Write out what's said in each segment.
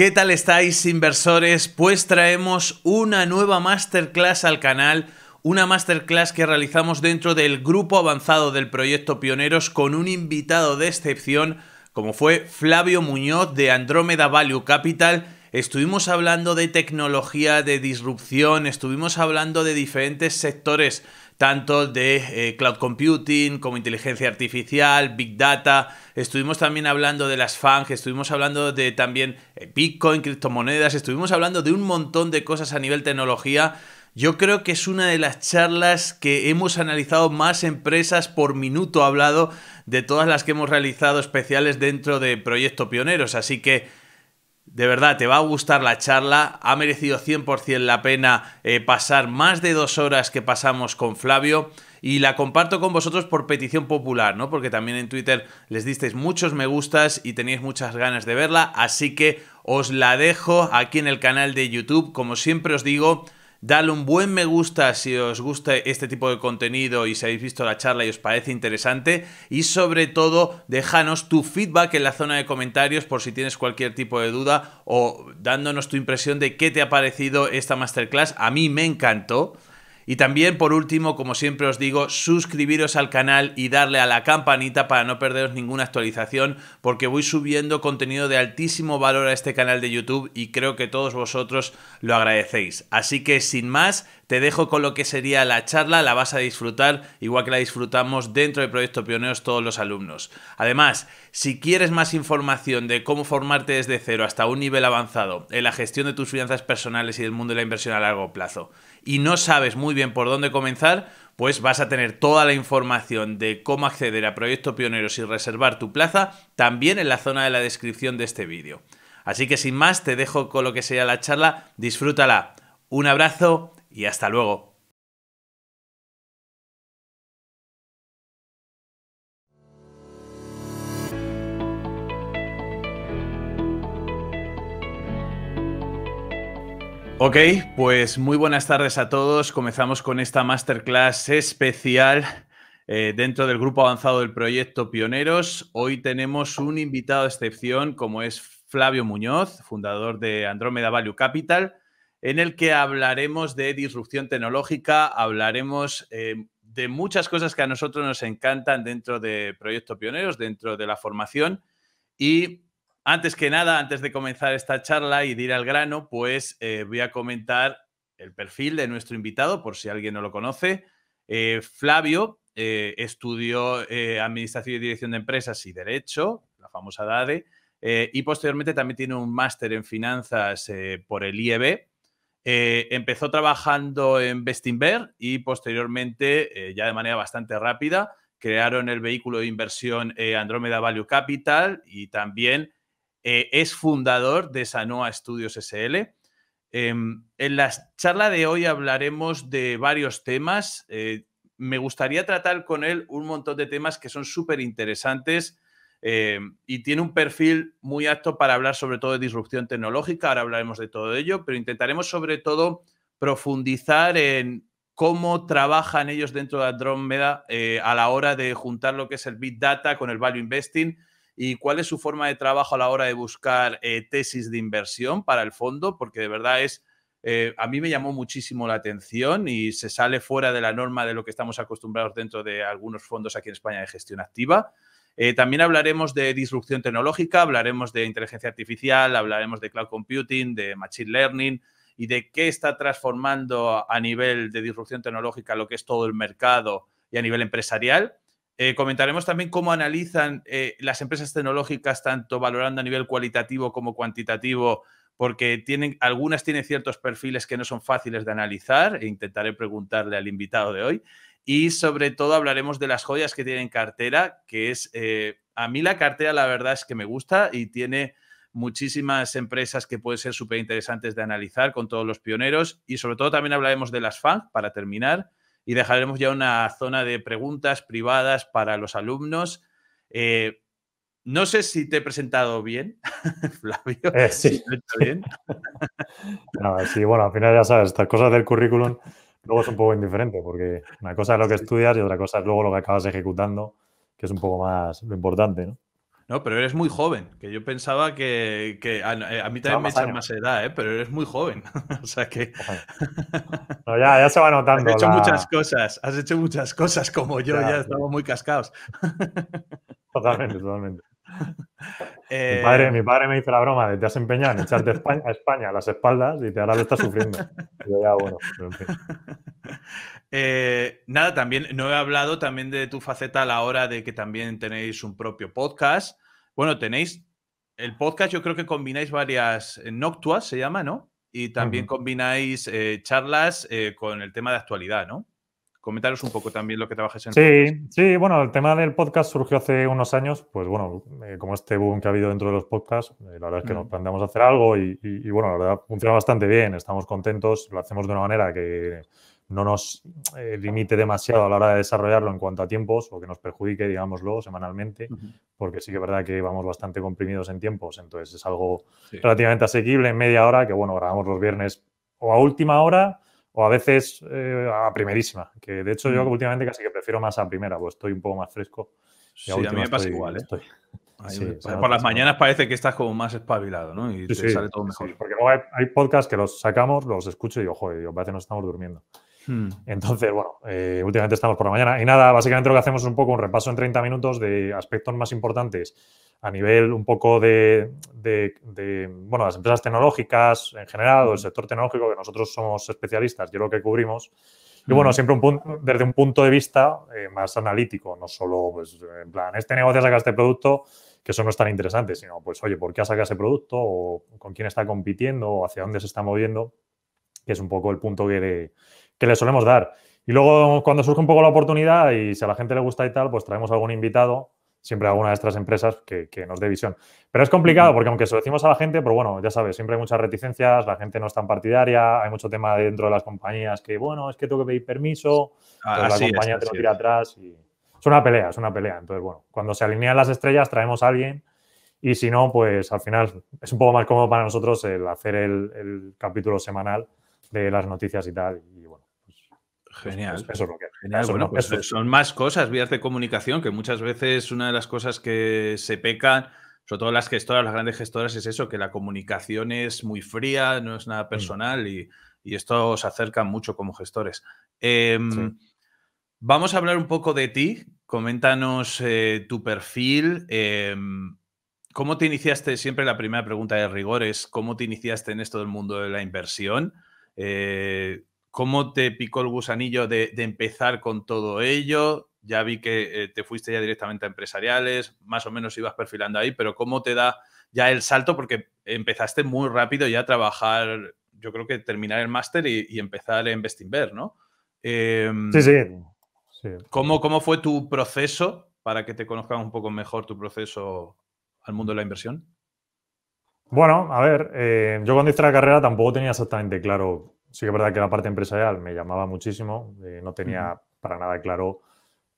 ¿Qué tal estáis inversores? Pues traemos una nueva masterclass al canal, una masterclass que realizamos dentro del grupo avanzado del proyecto Pioneros con un invitado de excepción como fue Flavio Muñoz de Andrómeda Value Capital. Estuvimos hablando de tecnología, de disrupción, estuvimos hablando de diferentes sectores tanto de eh, cloud computing como inteligencia artificial, big data. Estuvimos también hablando de las FANG, estuvimos hablando de también eh, Bitcoin, criptomonedas, estuvimos hablando de un montón de cosas a nivel tecnología. Yo creo que es una de las charlas que hemos analizado más empresas por minuto hablado de todas las que hemos realizado especiales dentro de Proyecto Pioneros. Así que de verdad, te va a gustar la charla, ha merecido 100% la pena eh, pasar más de dos horas que pasamos con Flavio y la comparto con vosotros por petición popular, ¿no? Porque también en Twitter les disteis muchos me gustas y tenéis muchas ganas de verla, así que os la dejo aquí en el canal de YouTube, como siempre os digo, Dale un buen me gusta si os gusta este tipo de contenido y si habéis visto la charla y os parece interesante. Y sobre todo, déjanos tu feedback en la zona de comentarios por si tienes cualquier tipo de duda o dándonos tu impresión de qué te ha parecido esta masterclass. A mí me encantó. Y también, por último, como siempre os digo, suscribiros al canal y darle a la campanita para no perderos ninguna actualización, porque voy subiendo contenido de altísimo valor a este canal de YouTube y creo que todos vosotros lo agradecéis. Así que, sin más, te dejo con lo que sería la charla, la vas a disfrutar igual que la disfrutamos dentro de Proyecto Pioneros todos los alumnos. Además, si quieres más información de cómo formarte desde cero hasta un nivel avanzado en la gestión de tus finanzas personales y del mundo de la inversión a largo plazo, y no sabes muy bien por dónde comenzar, pues vas a tener toda la información de cómo acceder a Proyecto Pioneros y reservar tu plaza también en la zona de la descripción de este vídeo. Así que sin más, te dejo con lo que sea la charla, disfrútala. Un abrazo y hasta luego. Ok, pues muy buenas tardes a todos. Comenzamos con esta masterclass especial eh, dentro del grupo avanzado del proyecto Pioneros. Hoy tenemos un invitado de excepción como es Flavio Muñoz, fundador de Andrómeda Value Capital, en el que hablaremos de disrupción tecnológica, hablaremos eh, de muchas cosas que a nosotros nos encantan dentro de Proyecto Pioneros, dentro de la formación y antes que nada, antes de comenzar esta charla y de ir al grano, pues eh, voy a comentar el perfil de nuestro invitado, por si alguien no lo conoce. Eh, Flavio eh, estudió Administración y Dirección de Empresas y Derecho, la famosa DADE, y posteriormente también tiene un máster en finanzas por el IEB. empezó trabajando en Bestinver y posteriormente, ya de manera bastante rápida, crearon el vehículo de inversión Andrómeda Value Capital y también eh, es fundador de Sanoa Studios SL. Em, en la charla de hoy hablaremos de varios temas. Eh, me gustaría tratar con él un montón de temas que son súper interesantes eh, y tiene un perfil muy apto para hablar sobre todo de disrupción tecnológica. Ahora hablaremos de todo ello, pero intentaremos sobre todo profundizar en cómo trabajan ellos dentro de Andrómeda a la hora de juntar lo que es el Big Data con el Value Investing y cuál es su forma de trabajo a la hora de buscar eh, tesis de inversión para el fondo, porque de verdad es, eh, a mí me llamó muchísimo la atención y se sale fuera de la norma de lo que estamos acostumbrados dentro de algunos fondos aquí en España de gestión activa. Eh, también hablaremos de disrupción tecnológica, hablaremos de inteligencia artificial, hablaremos de cloud computing, de machine learning y de qué está transformando a nivel de disrupción tecnológica lo que es todo el mercado y a nivel empresarial. Eh, comentaremos también cómo analizan eh, las empresas tecnológicas, tanto valorando a nivel cualitativo como cuantitativo, porque tienen, algunas tienen ciertos perfiles que no son fáciles de analizar e intentaré preguntarle al invitado de hoy. Y sobre todo hablaremos de las joyas que tienen cartera, que es, eh, a mí la cartera la verdad es que me gusta y tiene muchísimas empresas que pueden ser súper interesantes de analizar con todos los pioneros y sobre todo también hablaremos de las FANG para terminar y dejaremos ya una zona de preguntas privadas para los alumnos. Eh, no sé si te he presentado bien, Flavio. Eh, sí. sí, bueno, al final ya sabes, estas cosas del currículum luego es un poco indiferente, porque una cosa es lo que estudias y otra cosa es luego lo que acabas ejecutando, que es un poco más lo importante, ¿no? No, pero eres muy joven, que yo pensaba que, que a, mí también me echan más edad, ¿eh? pero eres muy joven. o sea que... ya, se va notando. Has hecho muchas cosas, has hecho muchas cosas como yo, ya, estamos muy cascados. totalmente, totalmente. Eh, mi, padre, mi, padre, me hizo la broma de te has empeñado en echarte España, a España a las espaldas y te ahora lo estás sufriendo. Yo ya, bueno, Eh, nada, también no he hablado también de tu faceta a la hora de que también tenéis un propio podcast. Bueno, tenéis el podcast, yo creo que combináis varias eh, noctuas, se llama, ¿no? Y también combináis eh, charlas con el tema de actualidad, ¿no? Comentaros un poco también lo que trabajáis en Sí, podcast. sí, bueno, el tema del podcast surgió hace unos años, pues bueno, como este boom que ha habido dentro de los podcasts, la verdad es que nos mm. planteamos hacer algo y, y, bueno, la verdad funciona bastante bien, estamos contentos, lo hacemos de una manera que no nos eh, limite demasiado a la hora de desarrollarlo en cuanto a tiempos o que nos perjudique, digámoslo, semanalmente, porque sí que es verdad que vamos bastante comprimidos en tiempos, entonces es algo relativamente asequible en media hora, que bueno, grabamos los viernes o a última hora o a veces eh, a primerísima, que de hecho yo últimamente casi que prefiero más a primera, pues estoy un poco más fresco. sí, a mí me pasa igual, ¿eh? por las mañanas parece que estás como más espabilado, ¿no? Y te sale todo mejor. porque hay, podcasts que los sacamos, los escucho y digo, joder, parece que nos estamos durmiendo. Hmm. Entonces, bueno, eh, últimamente estamos por la mañana. Y nada, básicamente lo que hacemos es un poco un repaso en 30 minutos de aspectos más importantes a nivel un poco de, de, bueno, las empresas tecnológicas en general o el hmm. sector tecnológico, que nosotros somos especialistas, yo lo que cubrimos. Y hmm. bueno, siempre un punto, desde un punto de vista eh, más analítico, no solo, pues, en plan, este negocio saca este producto, que eso no es tan interesante, sino, pues, oye, ¿por qué ha sacado ese producto? ¿O con quién está compitiendo? ¿O hacia dónde se está moviendo? Que es un poco el punto que, de, que le solemos dar. Y luego, cuando surge un poco la oportunidad y si a la gente le gusta y tal, pues traemos algún invitado, siempre alguna de estas empresas que, nos dé visión. Pero es complicado porque, aunque se lo decimos a la gente, pero bueno, ya sabes, siempre hay muchas reticencias, la gente no es tan partidaria, hay mucho tema dentro de las compañías que, bueno, es que tengo que pedir permiso, ah, la compañía te lo tira atrás y. Es una pelea, es una pelea. Entonces, bueno, cuando se alinean las estrellas, traemos a alguien y si no, pues al final es un poco más cómodo para nosotros el hacer el, el capítulo semanal de las noticias y tal. Y pues Genial. eso bueno, pues son más cosas, vías de comunicación, que muchas veces una de las cosas que se pecan, sobre todo las gestoras, las grandes gestoras, es eso, que la comunicación es muy fría, no es nada mm. personal y, esto os acerca mucho como gestores. Em, vamos a hablar un poco de ti. Coméntanos eh, tu perfil. Em, ¿Cómo te iniciaste? Siempre la primera pregunta de rigor es, ¿cómo te iniciaste en esto del mundo de la inversión? Eh, ¿Cómo te picó el gusanillo de, empezar con todo ello? Ya vi que eh, te fuiste ya directamente a empresariales, más o menos ibas perfilando ahí, pero ¿cómo te da ya el salto? Porque empezaste muy rápido ya a trabajar, yo creo que terminar el máster y, empezar en Bestinver, ¿no? Em, sí, sí. ¿cómo, fue tu proceso para que te conozcan un poco mejor tu proceso al mundo de la inversión? Bueno, a ver, eh, yo cuando hice la carrera tampoco tenía exactamente claro sí que es verdad que la parte empresarial me llamaba muchísimo, eh, no tenía para nada claro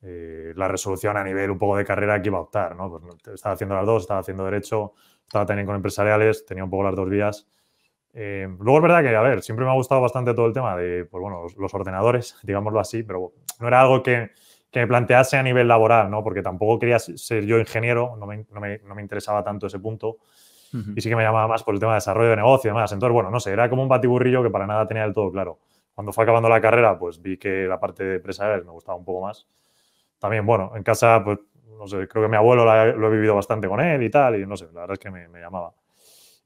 eh, la resolución a nivel un poco de carrera que iba a optar, ¿no? Pues estaba haciendo las dos, estaba haciendo derecho, estaba también con empresariales, tenía un poco las dos vías. Eh, luego es verdad que, a ver, siempre me ha gustado bastante todo el tema de, pues bueno, los, ordenadores, digámoslo así, pero no era algo que, que, me plantease a nivel laboral, ¿no? Porque tampoco quería ser yo ingeniero, no me, no me, no me interesaba tanto ese punto. Y sí que me llamaba más por el tema de desarrollo de negocio y demás. Entonces, bueno, no sé, era como un batiburrillo que para nada tenía del todo claro. Cuando fue acabando la carrera, pues vi que la parte de empresarial me gustaba un poco más. También, bueno, en casa, pues, no sé, creo que mi abuelo lo he vivido bastante con él y tal, y no sé, la verdad es que me, me llamaba.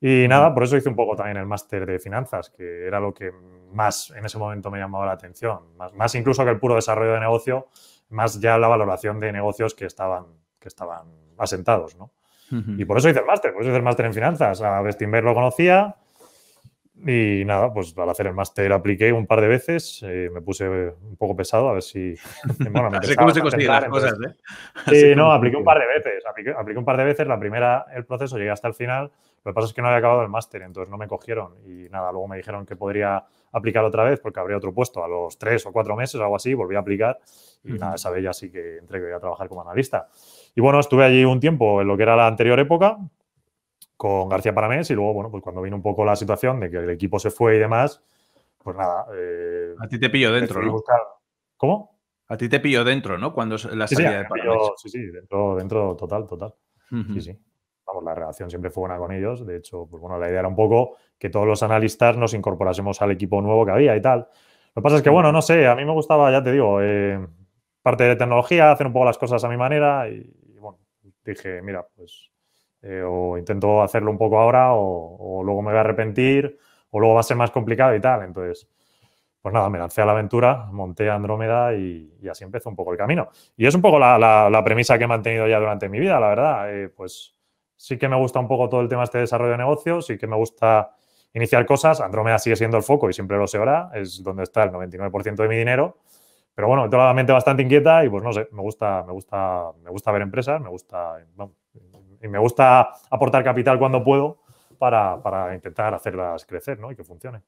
Y nada, por eso hice un poco también el máster de finanzas, que era lo que más en ese momento me llamaba la atención, más, más, incluso que el puro desarrollo de negocio, más ya la valoración de negocios que estaban, que estaban asentados, ¿no? Y por eso hice el máster, por eso hice el máster en finanzas. A Bestinberg lo conocía y nada, pues al hacer el máster apliqué un par de veces, eh, me puse un poco pesado a ver si... Bueno, me Así cómo se consiguen las cosas, ¿eh? Sí, no, apliqué un par de veces, apliqué, un par de veces, la primera, el proceso, llegué hasta el final, lo que pasa es que no había acabado el máster, entonces no me cogieron y nada, luego me dijeron que podría aplicar otra vez porque habría otro puesto a los tres o cuatro meses, algo así, volví a aplicar y nada, esa vez sí que entré que voy a trabajar como analista. Y bueno, estuve allí un tiempo en lo que era la anterior época con García Paramés y luego, bueno, pues cuando vino un poco la situación de que el equipo se fue y demás, pues nada. Eh, a ti te pillo dentro, ¿no? ¿Cómo? A ti te pillo dentro, ¿no? Cuando la serie de sí, sí, dentro, dentro total, total. Sí, sí. Vamos, la relación siempre fue buena con ellos. De hecho, pues bueno, la idea era un poco que todos los analistas nos incorporásemos al equipo nuevo que había y tal. Lo que pasa es que, bueno, no sé, a mí me gustaba, ya te digo, eh, parte de tecnología, hacer un poco las cosas a mi manera y dije, mira, pues eh, o intento hacerlo un poco ahora o, luego me voy a arrepentir o luego va a ser más complicado y tal. Entonces, pues nada, me lancé a la aventura, monté Andrómeda y, así empezó un poco el camino. Y es un poco la, premisa que he mantenido ya durante mi vida, la verdad. Eh, pues sí que me gusta un poco todo el tema este desarrollo de negocios, sí que me gusta iniciar cosas. Andrómeda sigue siendo el foco y siempre lo será, es donde está el 99% de mi dinero. Pero bueno, tengo la mente bastante inquieta y pues no sé, me gusta, me gusta, me gusta ver empresas, me gusta, y me gusta aportar capital cuando puedo para, intentar hacerlas crecer ¿no? y que funcione.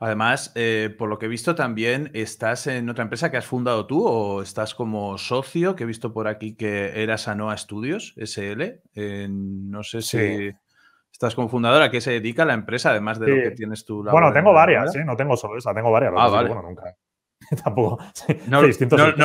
Además, eh, por lo que he visto también, ¿estás en otra empresa que has fundado tú o estás como socio? Que he visto por aquí que eras Anoa Studios, SL. no sé si estás como fundadora. ¿A qué se dedica la empresa, además de lo que tienes tú? Bueno, tengo varias, ¿eh? no tengo solo esa, tengo varias. Ah, vale. bueno, nunca. Tampoco. No,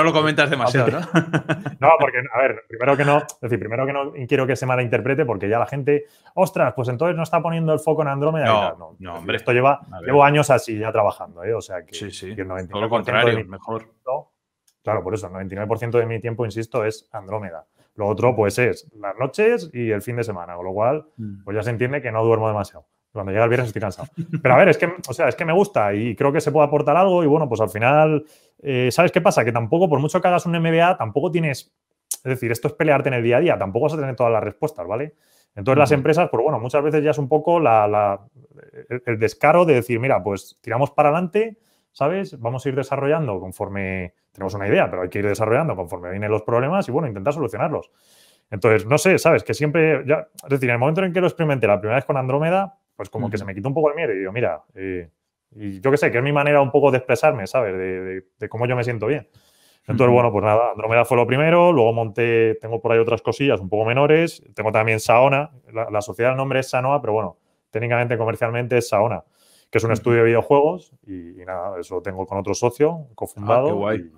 lo comentas demasiado, ¿no? no, porque, a ver, primero que no, es decir, primero que no quiero que se malinterprete, porque ya la gente, ostras, pues entonces no está poniendo el foco en Andrómeda. No, no, hombre. esto lleva, llevo años así ya trabajando, ¿eh? O sea que. Sí, sí. Todo lo contrario, mejor. Claro, por eso, el 99% de mi tiempo, insisto, es Andrómeda. Lo otro, pues, es las noches y el fin de semana, con lo cual, mm. pues ya se entiende que no duermo demasiado. Cuando llega el viernes estoy cansado. Pero a ver, es que, o sea, es que me gusta y creo que se puede aportar algo. Y bueno, pues al final, eh, ¿sabes qué pasa? Que tampoco, por mucho que hagas un MBA, tampoco tienes. Es decir, esto es pelearte en el día a día, tampoco vas a tener todas las respuestas, ¿vale? Entonces, las empresas, pues bueno, muchas veces ya es un poco el, descaro de decir, mira, pues tiramos para adelante, ¿sabes? Vamos a ir desarrollando conforme tenemos una idea, pero hay que ir desarrollando conforme vienen los problemas y bueno, intentar solucionarlos. Entonces, no sé, ¿sabes? Que siempre, ya, es decir, en el momento en que lo experimenté la primera vez con Andrómeda, pues como que se me quitó un poco el miedo y digo, mira, eh, y yo qué sé, que es mi manera un poco de expresarme, ¿sabes? De, cómo yo me siento bien. Entonces, bueno, pues nada, Andromeda fue lo primero, luego monté, tengo por ahí otras cosillas un poco menores, tengo también Saona, la, sociedad, el nombre es Sanoa, pero bueno, técnicamente, comercialmente es Saona, que es un estudio de videojuegos y, nada, eso lo tengo con otro socio, cofundado. Ah, qué guay.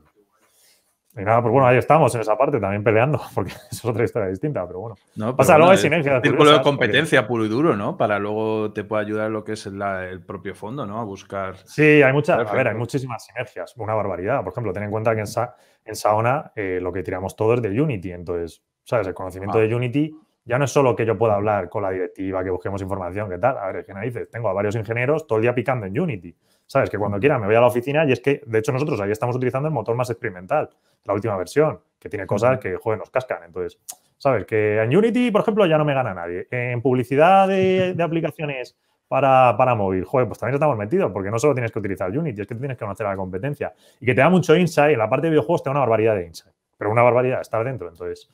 Y nada, pues bueno, ahí estamos en esa parte también peleando, porque es otra historia distinta, pero bueno. No, pero Pasa luego hay sinergia. círculo de competencia puro y duro, ¿no? Para luego te pueda ayudar lo que es el propio fondo, ¿no? A buscar. Sí, hay muchas, a ver, hay muchísimas sinergias, una barbaridad. Por ejemplo, ten en cuenta que en, Sa en Saona eh, lo que tiramos todo es de Unity, entonces, ¿sabes? El conocimiento ah. de Unity ya no es solo que yo pueda hablar con la directiva, que busquemos información, que tal. A ver, ¿qué dices? Tengo a varios ingenieros todo el día picando en Unity. ¿sabes? Que cuando quiera me voy a la oficina y es que, de hecho, nosotros ahí estamos utilizando el motor más experimental, la última versión, que tiene cosas que, joder, nos cascan. Entonces, ¿sabes? Que en Unity, por ejemplo, ya no me gana nadie. En publicidad de, aplicaciones para, para, móvil, joder, pues también estamos metidos, porque no solo tienes que utilizar Unity, es que tienes que conocer la competencia. Y que te da mucho insight, en la parte de videojuegos te da una barbaridad de insight, pero una barbaridad estar dentro. Entonces,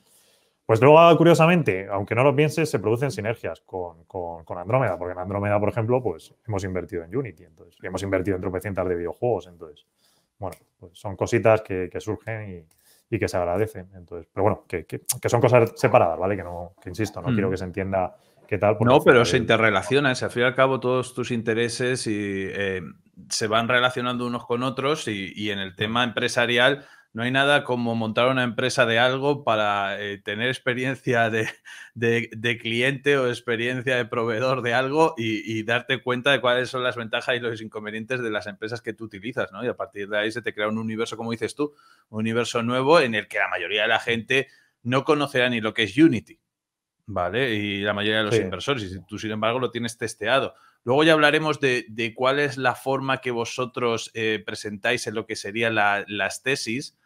pues luego, curiosamente, aunque no lo pienses, se producen sinergias con, con, Andrómeda, porque en Andrómeda, por ejemplo, pues hemos invertido en Unity, entonces, hemos invertido en tropecientas de videojuegos, entonces, bueno, pues son cositas que, que surgen y, y, que se agradecen, entonces, pero bueno, que, que, son cosas separadas, ¿vale? Que no, que insisto, no quiero mm. que se entienda qué tal. No, pero se interrelacionan, se al fin y al cabo todos tus intereses y eh, se van relacionando unos con otros y, y en el tema empresarial no hay nada como montar una empresa de algo para eh, tener experiencia de, cliente o experiencia de proveedor de algo y, darte cuenta de cuáles son las ventajas y los inconvenientes de las empresas que tú utilizas, ¿no? Y a partir de ahí se te crea un universo, como dices tú, un universo nuevo en el que la mayoría de la gente no conocerá ni lo que es Unity, ¿vale? Y la mayoría de los inversores, y tú sin embargo lo tienes testeado. Luego ya hablaremos de, cuál es la forma que vosotros eh, presentáis en lo que serían las tesis,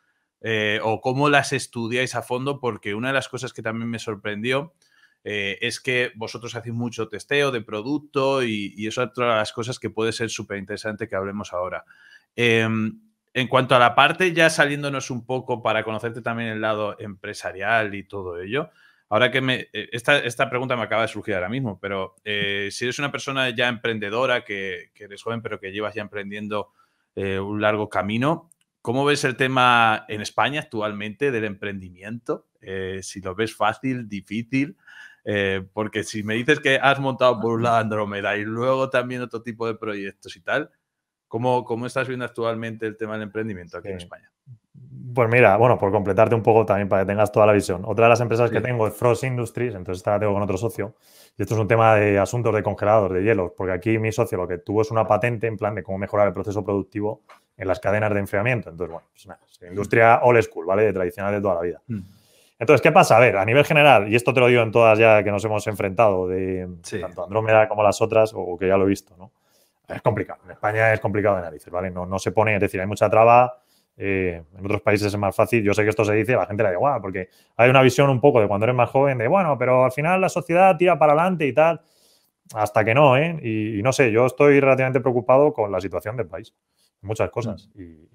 eh, o cómo las estudiáis a fondo, porque una de las cosas que también me sorprendió eh, es que vosotros hacéis mucho testeo de producto y, eso es otra de las cosas que puede ser súper interesante que hablemos ahora. Em, en cuanto a la parte, ya saliéndonos un poco para conocerte también el lado empresarial y todo ello, ahora que me... Eh, esta, pregunta me acaba de surgir ahora mismo, pero si eres una persona ya emprendedora, que, eres joven, pero que llevas ya emprendiendo un largo camino, ¿Cómo ves el tema en España actualmente del emprendimiento? Eh, si lo ves fácil, difícil, eh, porque si me dices que has montado por un lado Andromeda y luego también otro tipo de proyectos y tal, ¿cómo, cómo estás viendo actualmente el tema del emprendimiento aquí en España? Pues mira, bueno, por completarte un poco también para que tengas toda la visión. Otra de las empresas que tengo es Frost Industries, entonces esta la tengo con otro socio. Y esto es un tema de asuntos de congelados, de hielos, porque aquí mi socio lo que tuvo es una patente en plan de cómo mejorar el proceso productivo en las cadenas de enfriamiento. Entonces, bueno, pues nada, industria old school, ¿vale? De tradicional de toda la vida. Mm. Entonces, ¿qué pasa? A ver, a nivel general, y esto te lo digo en todas ya que nos hemos enfrentado, de tanto Andrómeda como las otras, o que ya lo he visto, ¿no? Es complicado. En España es complicado de narices, ¿vale? No, no se pone, es decir, hay mucha traba, eh, en otros países es más fácil. Yo sé que esto se dice, la gente le da igual, porque hay una visión un poco de cuando eres más joven, de bueno, pero al final la sociedad tira para adelante y tal. Hasta que no, ¿eh? Y, no sé, yo estoy relativamente preocupado con la situación del país, muchas cosas. Mm. Y,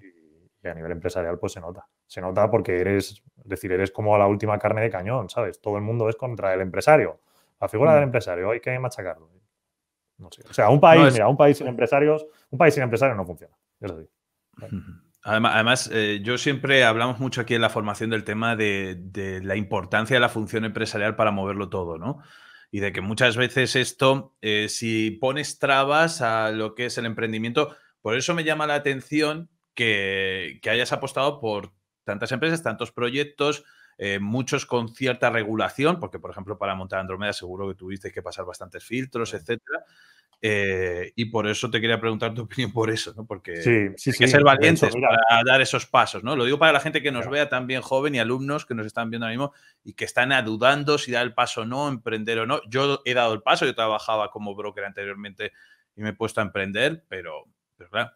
a nivel empresarial, pues se nota. Se nota porque eres, es decir, eres como la última carne de cañón, ¿sabes? Todo el mundo es contra el empresario. La figura del mm. empresario, hay que machacarlo. O sea, un país, mira, un país sin empresarios, un país sin empresarios no funciona. Es así. Además, eh, yo siempre hablamos mucho aquí en la formación del tema de, la importancia de la función empresarial para moverlo todo, ¿no? Y de que muchas veces esto, eh, si pones trabas a lo que es el emprendimiento, por eso me llama la atención que hayas apostado por tantas empresas, tantos proyectos, eh, muchos con cierta regulación, porque por ejemplo para montar Andromeda seguro que tuviste que pasar bastantes filtros, etcétera. Eh, y por eso te quería preguntar tu opinión por eso, ¿no? Porque sí, hay que ser valientes para dar esos pasos, ¿no? Lo digo para la gente que nos vea también joven y alumnos que nos están viendo ahora mismo y que están dudando si dar el paso o no, emprender o no. Yo he dado el paso, yo trabajaba como broker anteriormente y me he puesto a emprender, pero, ¿verdad?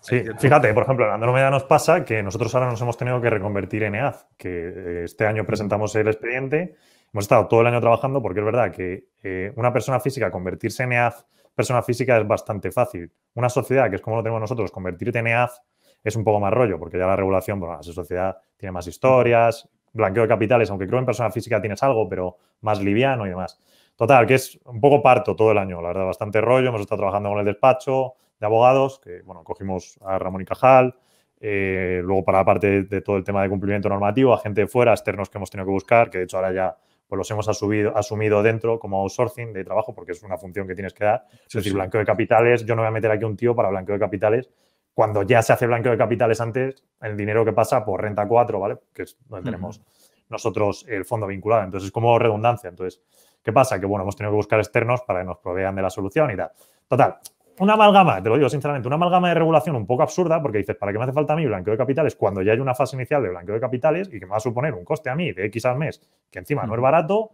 Sí, fíjate, por ejemplo, en Andromeda nos pasa que nosotros ahora nos hemos tenido que reconvertir en EAZ. que eh, este año presentamos el expediente, hemos estado todo el año trabajando porque es verdad que eh, una persona física convertirse en EAD, persona física es bastante fácil. Una sociedad, que es como lo tenemos nosotros, convertirte en EAZ es un poco más rollo, porque ya la regulación, bueno, la sociedad tiene más historias, blanqueo de capitales, aunque creo en persona física tienes algo, pero más liviano y demás. Total, que es un poco parto todo el año, la verdad, bastante rollo, hemos estado trabajando con el despacho, de abogados, que bueno, cogimos a Ramón y Cajal, eh, luego para la parte de, todo el tema de cumplimiento normativo, a gente fuera, externos que hemos tenido que buscar, que de hecho ahora ya pues los hemos asumido, asumido dentro como outsourcing de trabajo, porque es una función que tienes que dar. es decir, blanqueo de capitales, yo no voy a meter aquí un tío para blanqueo de capitales, cuando ya se hace blanqueo de capitales antes, el dinero que pasa por renta 4, ¿vale? Que es donde tenemos nosotros el fondo vinculado. Entonces, es como redundancia. Entonces, ¿qué pasa? Que, bueno, hemos tenido que buscar externos para que nos provean de la solución y tal. Total, una amalgama, te lo digo sinceramente, una amalgama de regulación un poco absurda, porque dices, ¿para qué me hace falta a mí blanqueo de capitales cuando ya hay una fase inicial de blanqueo de capitales y que me va a suponer un coste a mí de X al mes, que encima no es barato,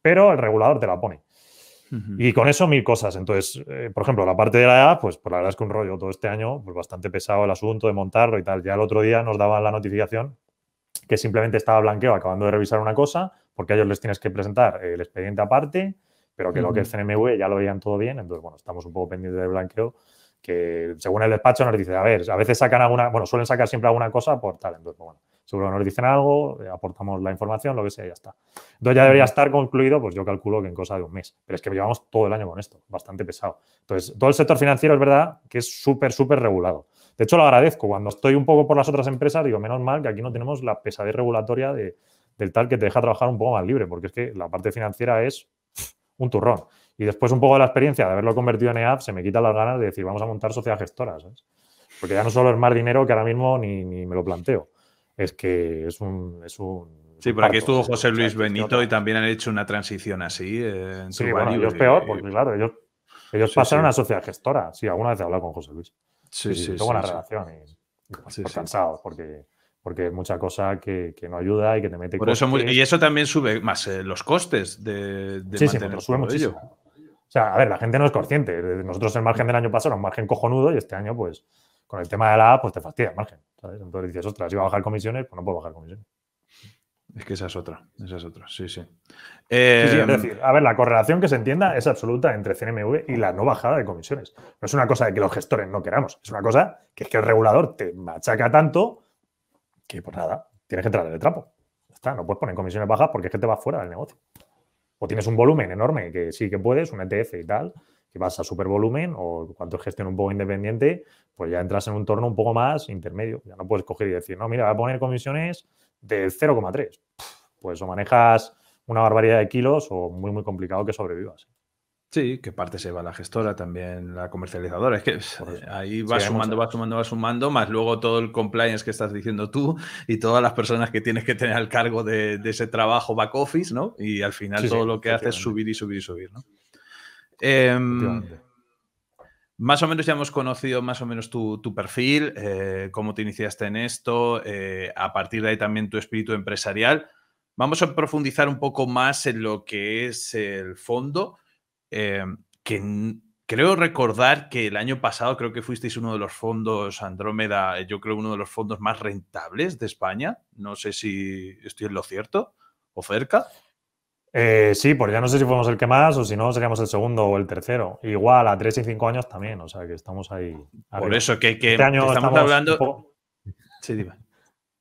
pero el regulador te la pone? Y con eso mil cosas. Entonces, eh, por ejemplo, la parte de la edad, pues, por pues la verdad es que un rollo todo este año, pues bastante pesado el asunto de montarlo y tal. Ya el otro día nos daban la notificación que simplemente estaba blanqueo acabando de revisar una cosa, porque a ellos les tienes que presentar el expediente aparte, pero que lo que es CNMV ya lo veían todo bien, entonces, bueno, estamos un poco pendientes del blanqueo, que según el despacho nos dice, a ver, a veces sacan alguna, bueno, suelen sacar siempre alguna cosa por tal, entonces, pues, bueno, seguro que nos dicen algo, eh, aportamos la información, lo que sea, y ya está. Entonces ya debería estar concluido, pues yo calculo que en cosa de un mes, pero es que llevamos todo el año con esto, bastante pesado. Entonces, todo el sector financiero es verdad que es súper, súper regulado. De hecho, lo agradezco. Cuando estoy un poco por las otras empresas, digo, menos mal que aquí no tenemos la pesadez regulatoria de, del tal que te deja trabajar un poco más libre, porque es que la parte financiera es un turrón. Y después un poco de la experiencia de haberlo convertido en EAP, se me quitan las ganas de decir, vamos a montar sociedades gestoras. Porque ya no solo es más dinero que ahora mismo ni, me lo planteo. Es que es un... Es un sí, por aquí estuvo José Luis Benito y también han hecho una transición así. Eh, en sí, bueno, ellos peor, porque claro, ellos, pasaron a sociedad gestora. Sí, alguna vez he hablado con José Luis. Sí, sí, Tengo una relación y, pues, porque porque mucha cosa que, no ayuda y que te mete. Por eso, y eso también sube más eh, los costes de, de sí, sí, sube muchísimo. O sea, a ver, la gente no es consciente. Nosotros el margen del año pasado era un margen cojonudo y este año, pues, con el tema de la A, pues te fastidia el margen. Entonces dices, ostras, si va a bajar comisiones, pues no puedo bajar comisiones. Es que esa es otra, esa es otra, sí, sí. sí, es em, decir, a ver, la correlación que se entienda es absoluta entre CNMV y la no bajada de comisiones. No es una cosa de que los gestores no queramos, es una cosa que es que el regulador te machaca tanto que pues nada, tienes que entrar en trapo. está, no puedes poner comisiones bajas porque es que te vas fuera del negocio. O tienes un volumen enorme, que sí que puedes, un ETF y tal, que vas a volumen, o cuando es gestión un poco independiente, pues ya entras en un torno un poco más intermedio. Ya no puedes coger y decir, no, mira, voy a poner comisiones de 0,3. Pues o manejas una barbaridad de kilos o muy, muy complicado que sobrevivas. Sí, que parte se va la gestora, también la comercializadora. Es que ahí va sumando, va sumando, va sumando, más luego todo el compliance que estás diciendo tú y todas las personas que tienes que tener al cargo de, ese trabajo back office, ¿no? Y al final todo lo que hace es subir y subir y subir, ¿no? Em, más o menos ya hemos conocido más o menos tu, perfil, eh, cómo te iniciaste en esto, eh, a partir de ahí también tu espíritu empresarial. Vamos a profundizar un poco más en lo que es el fondo. Eh, que creo recordar que el año pasado creo que fuisteis uno de los fondos, Andrómeda, eh, yo creo uno de los fondos más rentables de España. No sé si estoy en lo cierto o cerca. Eh, sí, pues ya no sé si fuimos el que más o si no seríamos el segundo o el tercero. Igual a tres y cinco años también, o sea que estamos ahí. Por eso que, que, este año estamos, hablando. Sí, dime.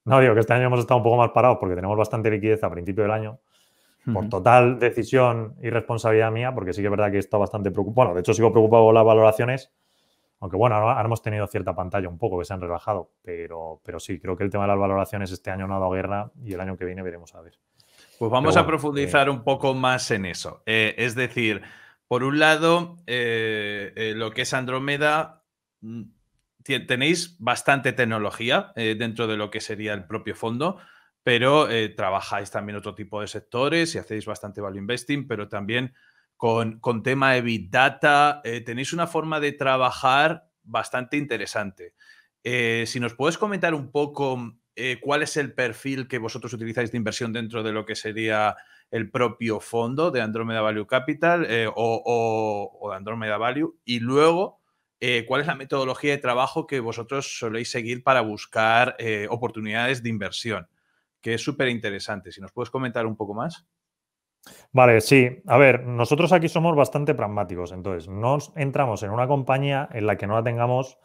No, digo que este año hemos estado un poco más parados porque tenemos bastante liquidez a principio del año por total decisión y responsabilidad mía, porque sí que es verdad que está bastante preocupado. Bueno, de hecho sigo preocupado con las valoraciones, aunque bueno, ahora hemos tenido cierta pantalla un poco que se han relajado, pero, pero sí, creo que el tema de las valoraciones este año no ha dado guerra y el año que viene veremos a ver. Pues vamos a profundizar eh, un poco más en eso. Eh, es decir, por un lado, eh, lo que es Andromeda, mm, tenéis bastante tecnología dentro de lo que sería el propio fondo pero eh, trabajáis también otro tipo de sectores y hacéis bastante value investing, pero también con, tema de Big Data, eh, tenéis una forma de trabajar bastante interesante. Eh, si nos puedes comentar un poco cuál es el perfil que vosotros utilizáis de inversión dentro de lo que sería el propio fondo de Andromeda Value Capital o, o, de Andromeda Value, y luego cuál es la metodología de trabajo que vosotros soléis seguir para buscar oportunidades de inversión que es súper interesante. Si nos puedes comentar un poco más. Vale, sí. A ver, nosotros aquí somos bastante pragmáticos, entonces no entramos en una compañía en la que no la tengamos,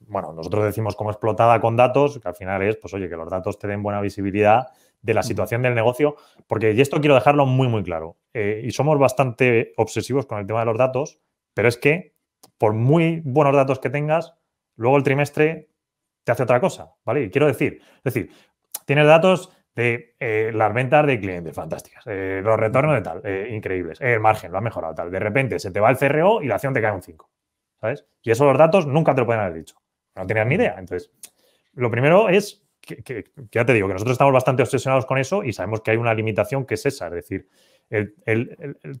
bueno, nosotros decimos como explotada con datos, que al final es, pues oye, que los datos te den buena visibilidad de la situación del negocio, porque y esto quiero dejarlo muy, muy claro. Eh, y somos bastante obsesivos con el tema de los datos, pero es que por muy buenos datos que tengas, luego el trimestre te hace otra cosa, ¿vale? Y quiero decir, es decir, tienes datos de eh, las ventas de clientes, fantásticas. Eh, los retornos de tal, eh, increíbles. El margen lo ha mejorado tal. De repente se te va el CRO y la acción te cae un 5. ¿Sabes? Y esos los datos nunca te lo pueden haber dicho. No tenías ni idea. Entonces, lo primero es que, ya te digo que nosotros estamos bastante obsesionados con eso y sabemos que hay una limitación que es esa. Es decir, el,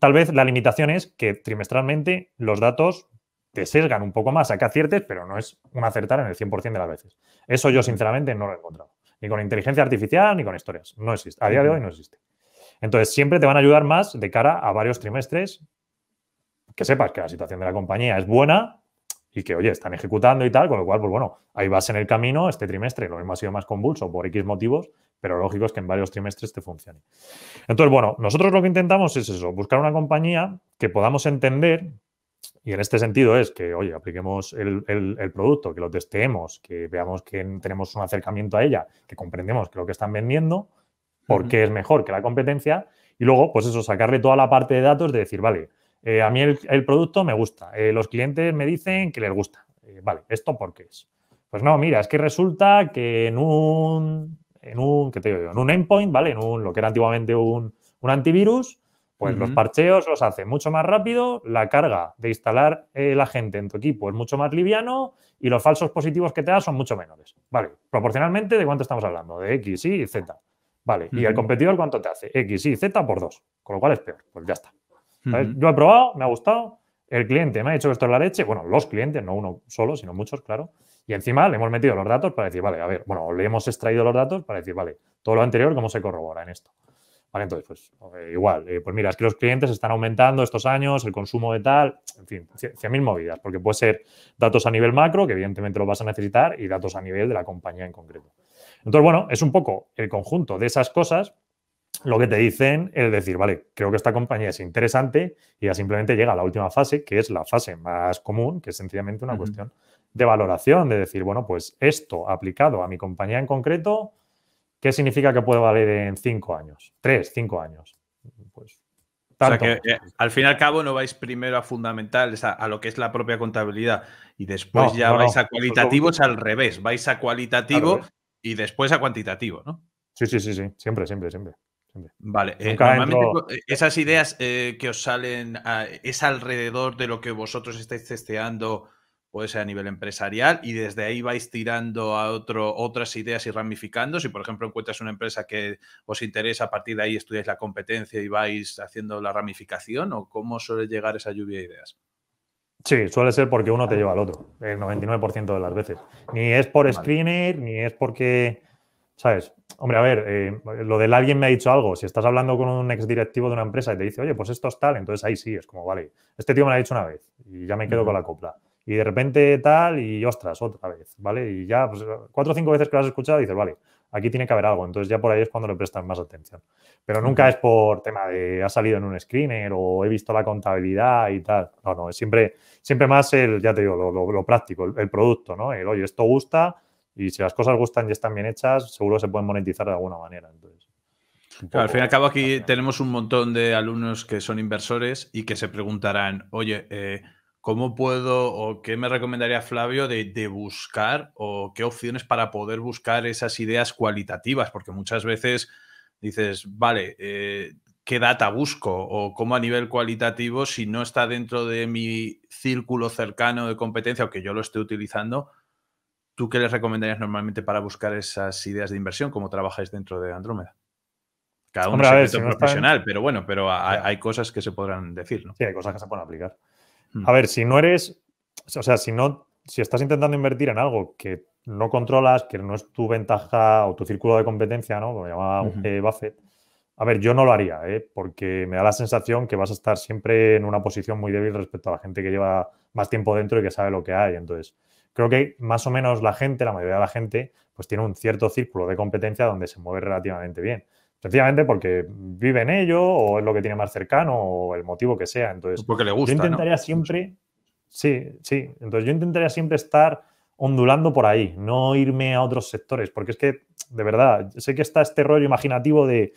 tal vez la limitación es que trimestralmente los datos te sesgan un poco más a que aciertes, pero no es un acertar en el 100% de las veces. Eso yo sinceramente no lo he encontrado ni con inteligencia artificial, ni con historias. No existe. A día de hoy no existe. Entonces, siempre te van a ayudar más de cara a varios trimestres que sepas que la situación de la compañía es buena y que, oye, están ejecutando y tal, con lo cual, pues bueno, ahí vas en el camino este trimestre. Lo mismo ha sido más convulso por X motivos, pero lógico es que en varios trimestres te funcione. Entonces, bueno, nosotros lo que intentamos es eso, buscar una compañía que podamos entender y en este sentido es que, oye, apliquemos el, producto, que lo testeemos, que veamos que tenemos un acercamiento a ella, que comprendemos que lo que están vendiendo, porque es mejor que la competencia, y luego, pues eso, sacarle toda la parte de datos de decir, vale, eh, a mí el, producto me gusta, eh, los clientes me dicen que les gusta, eh, vale, ¿esto por qué es? Pues no, mira, es que resulta que en un, en un, ¿qué te digo En un endpoint, ¿vale? En un, lo que era antiguamente un antivirus, pues los parcheos los hace mucho más rápido, la carga de instalar el agente en tu equipo es mucho más liviano y los falsos positivos que te da son mucho menores. Vale, proporcionalmente, ¿de cuánto estamos hablando? De X, Y, Z. Vale, ¿y el competidor cuánto te hace? X, Y, Z por 2, con lo cual es peor. Pues ya está. Yo he probado, me ha gustado, el cliente me ha dicho que esto es la leche, bueno, los clientes, no uno solo, sino muchos, claro. Y encima le hemos metido los datos para decir, vale, a ver, bueno, le hemos extraído los datos para decir, vale, todo lo anterior, ¿cómo se corrobora en esto? Vale, entonces, pues eh, igual, eh, pues mira, es que los clientes están aumentando estos años, el consumo de tal, en fin, 100.000 movidas, porque puede ser datos a nivel macro, que evidentemente lo vas a necesitar, y datos a nivel de la compañía en concreto. Entonces, bueno, es un poco el conjunto de esas cosas lo que te dicen es decir, vale, creo que esta compañía es interesante y ya simplemente llega a la última fase, que es la fase más común, que es sencillamente una cuestión de valoración, de decir, bueno, pues esto aplicado a mi compañía en concreto, ¿Qué significa que puede valer en cinco años? Tres, cinco años. Pues que eh, al fin y al cabo no vais primero a fundamentales, a, lo que es la propia contabilidad, y después ya vais a cualitativos Es al revés, vais a cualitativo y después a cuantitativo, ¿no? Sí, sí, sí, sí, siempre, siempre, siempre. Vale, eh, eh, esas ideas que os salen ah, es alrededor de lo que vosotros estáis testeando puede ser a nivel empresarial y desde ahí vais tirando a otro, otras ideas y ramificando. Si, por ejemplo, encuentras una empresa que os interesa, a partir de ahí estudiáis la competencia y vais haciendo la ramificación o cómo suele llegar esa lluvia de ideas. Sí, suele ser porque uno te lleva al otro, el 99% de las veces. Ni es por screener, ni es porque, ¿sabes? Hombre, a ver, eh, lo del alguien me ha dicho algo. Si estás hablando con un ex directivo de una empresa y te dice, oye, pues esto es tal, entonces ahí sí, es como, vale, este tío me lo ha dicho una vez y ya me quedo con la copla y de repente tal, y ostras, otra vez, ¿vale? Y ya pues, cuatro o cinco veces que lo has escuchado dices, vale, aquí tiene que haber algo, entonces ya por ahí es cuando le prestas más atención. Pero nunca es por tema de ha salido en un screener o he visto la contabilidad y tal. No, no, es siempre, siempre más el, ya te digo, lo, práctico, el, producto, ¿no? El, oye, esto gusta y si las cosas gustan y están bien hechas, seguro se pueden monetizar de alguna manera, entonces. al fin y al cabo aquí tenemos un montón de alumnos que son inversores y que se preguntarán, oye, eh, ¿Cómo puedo o qué me recomendaría Flavio de, buscar o qué opciones para poder buscar esas ideas cualitativas? Porque muchas veces dices, vale, eh, ¿qué data busco? O cómo a nivel cualitativo, si no está dentro de mi círculo cercano de competencia o que yo lo esté utilizando, ¿tú qué les recomendarías normalmente para buscar esas ideas de inversión? ¿Cómo trabajáis dentro de Andrómeda? Cada uno es un profesional, pero bueno, pero hay, hay, cosas que se podrán decir, ¿no? Sí, hay cosas que se pueden aplicar. Mm. A ver, si no eres, o sea, si no, si estás intentando invertir en algo que no controlas, que no es tu ventaja o tu círculo de competencia, ¿no? Como llamaba eh, Buffett. A ver, yo no lo haría, ¿eh? porque me da la sensación que vas a estar siempre en una posición muy débil respecto a la gente que lleva más tiempo dentro y que sabe lo que hay. Entonces, creo que más o menos la gente, la mayoría de la gente, pues tiene un cierto círculo de competencia donde se mueve relativamente bien. Sencillamente porque vive en ello o es lo que tiene más cercano o el motivo que sea. Entonces, porque le gusta. Yo intentaría siempre. Sí, sí. Entonces yo intentaría siempre estar ondulando por ahí, no irme a otros sectores, porque es que, de verdad, sé que está este rollo imaginativo de,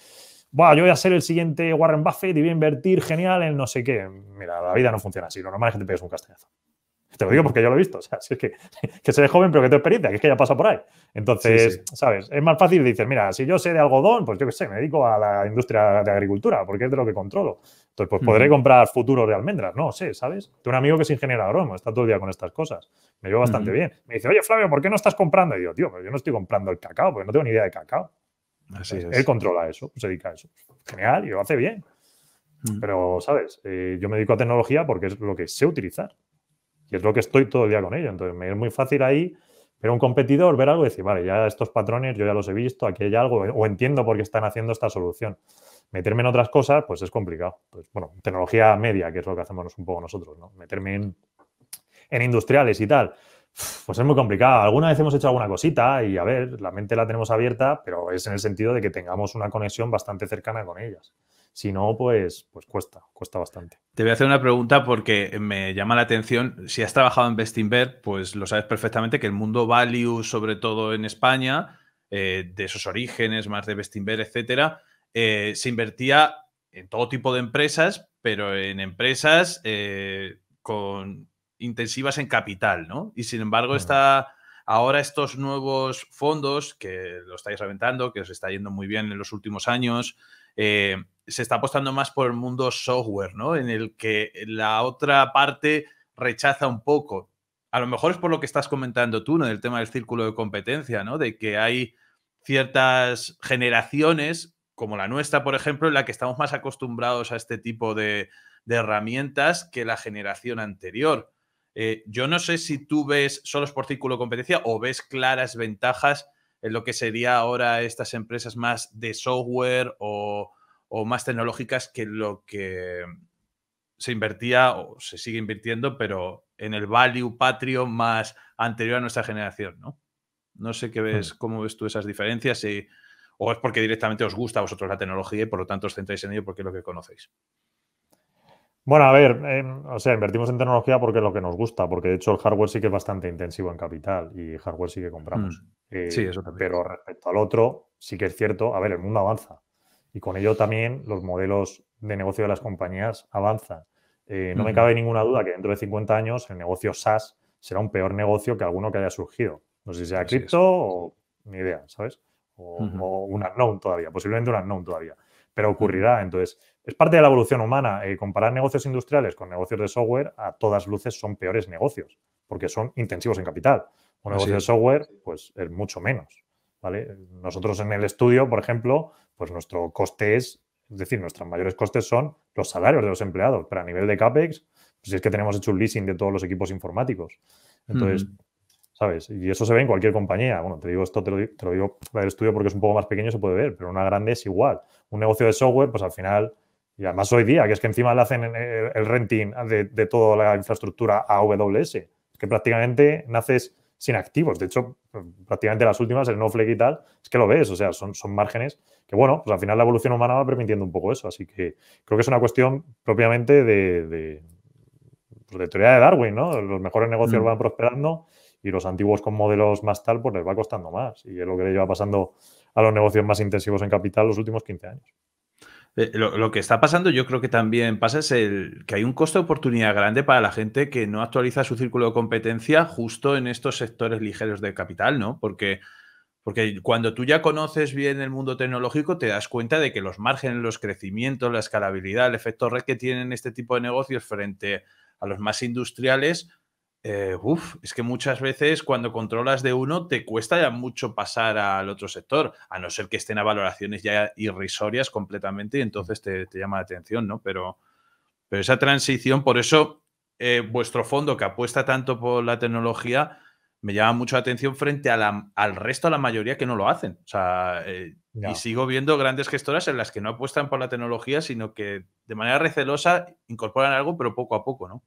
Buah, yo voy a ser el siguiente Warren Buffett y voy a invertir genial en no sé qué. Mira, la vida no funciona así, lo normal es que te pegues un castañazo. Te lo digo porque yo lo he visto. O sea, si es que, que se joven, pero que te experiencia, que es que ya pasa por ahí. Entonces, ¿sabes? Es más fácil decir, mira, si yo sé de algodón, pues yo qué sé, me dedico a la industria de agricultura, porque es de lo que controlo. Entonces, pues podré comprar futuros de almendras, no sé, ¿sabes? Tengo un amigo que es ingeniero agrónomo, está todo el día con estas cosas. Me llevo bastante bien. Me dice, oye, Flavio, ¿por qué no estás comprando? Y yo, tío, yo no estoy comprando el cacao, porque no tengo ni idea de cacao. Él controla eso, se dedica a eso. Genial, y lo hace bien. Mm. Pero, ¿sabes? Eh, yo me dedico a tecnología porque es lo que sé utilizar. Y es lo que estoy todo el día con ello. Entonces, me es muy fácil ahí pero un competidor, ver algo y decir, vale, ya estos patrones yo ya los he visto, aquí hay algo, o entiendo por qué están haciendo esta solución. Meterme en otras cosas, pues es complicado. Pues, bueno, tecnología media, que es lo que hacemos un poco nosotros, ¿no? Meterme en, en industriales y tal, pues es muy complicado. Alguna vez hemos hecho alguna cosita y, a ver, la mente la tenemos abierta, pero es en el sentido de que tengamos una conexión bastante cercana con ellas. Si no, pues, pues cuesta, cuesta bastante. Te voy a hacer una pregunta porque me llama la atención. Si has trabajado en Bestinver, pues lo sabes perfectamente que el mundo value, sobre todo en España, eh, de esos orígenes, más de Bestinver, etcétera, eh, se invertía en todo tipo de empresas, pero en empresas eh, con intensivas en capital, ¿no? Y sin embargo, está ahora estos nuevos fondos que lo estáis reventando, que os está yendo muy bien en los últimos años, se está apostando más por el mundo software, ¿no? En el que la otra parte rechaza un poco. A lo mejor es por lo que estás comentando tú, ¿no? Del tema del círculo de competencia, ¿no? De que hay ciertas generaciones, como la nuestra, por ejemplo, en la que estamos más acostumbrados a este tipo de, herramientas que la generación anterior. Eh, yo no sé si tú ves solos por círculo de competencia o ves claras ventajas en lo que sería ahora estas empresas más de software o, o más tecnológicas que lo que se invertía o se sigue invirtiendo, pero en el value patrio más anterior a nuestra generación, ¿no? No sé qué mm. ves, cómo ves tú esas diferencias, o es porque directamente os gusta a vosotros la tecnología y por lo tanto os centráis en ello porque es lo que conocéis. Bueno, a ver, eh, o sea, invertimos en tecnología porque es lo que nos gusta, porque de hecho el hardware sí que es bastante intensivo en capital y hardware sí que compramos. Mm. sí, eh, eso Pero respecto al otro, sí que es cierto, a ver, el mundo avanza y con ello también los modelos de negocio de las compañías avanzan. Eh, no me cabe ninguna duda que dentro de 50 años el negocio SaaS será un peor negocio que alguno que haya surgido. No sé si sea cripto o ni idea, ¿sabes? O, un todavía, posiblemente un unknown todavía, pero ocurrirá. Entonces, es parte de la evolución humana. Eh, comparar negocios industriales con negocios de software a todas luces son peores negocios porque son intensivos en capital. Un negocio de software, pues es mucho menos. Nosotros en el estudio, por ejemplo, pues nuestro coste es, es decir, nuestros mayores costes son los salarios de los empleados, pero a nivel de CAPEX, pues es que tenemos hecho un leasing de todos los equipos informáticos. Entonces, ¿sabes? Y eso se ve en cualquier compañía. Bueno, te digo esto, te lo, te lo digo estudio porque es un poco más pequeño, se puede ver, pero una grande es igual. Un negocio de software, pues al final, y además hoy día, que es que encima le hacen el renting de, toda la infraestructura a AWS, que prácticamente naces sin activos. De hecho, prácticamente las últimas, el no y tal, es que lo ves, o sea, son, son márgenes que, bueno, pues al final la evolución humana va permitiendo un poco eso. Así que creo que es una cuestión propiamente de, pues teoría de Darwin, ¿no? Los mejores negocios mm. van prosperando y los antiguos con modelos más tal, pues les va costando más. Y es lo que le lleva pasando a los negocios más intensivos en capital los últimos 15 años. Eh, lo, que está pasando, yo creo que también pasa, es el, que hay un costo de oportunidad grande para la gente que no actualiza su círculo de competencia justo en estos sectores ligeros de capital, ¿no? Porque, porque cuando tú ya conoces bien el mundo tecnológico, te das cuenta de que los márgenes, los crecimientos, la escalabilidad, el efecto red que tienen este tipo de negocios frente a los más industriales, eh, es que muchas veces cuando controlas de uno te cuesta ya mucho pasar al otro sector, a no ser que estén a valoraciones ya irrisorias completamente y entonces te, llama la atención, ¿no? Pero, esa transición, por eso eh, vuestro fondo que apuesta tanto por la tecnología me llama mucho la atención frente al resto, a la mayoría que no lo hacen. O sea, eh, y sigo viendo grandes gestoras en las que no apuestan por la tecnología, sino que de manera recelosa incorporan algo, pero poco a poco, ¿no?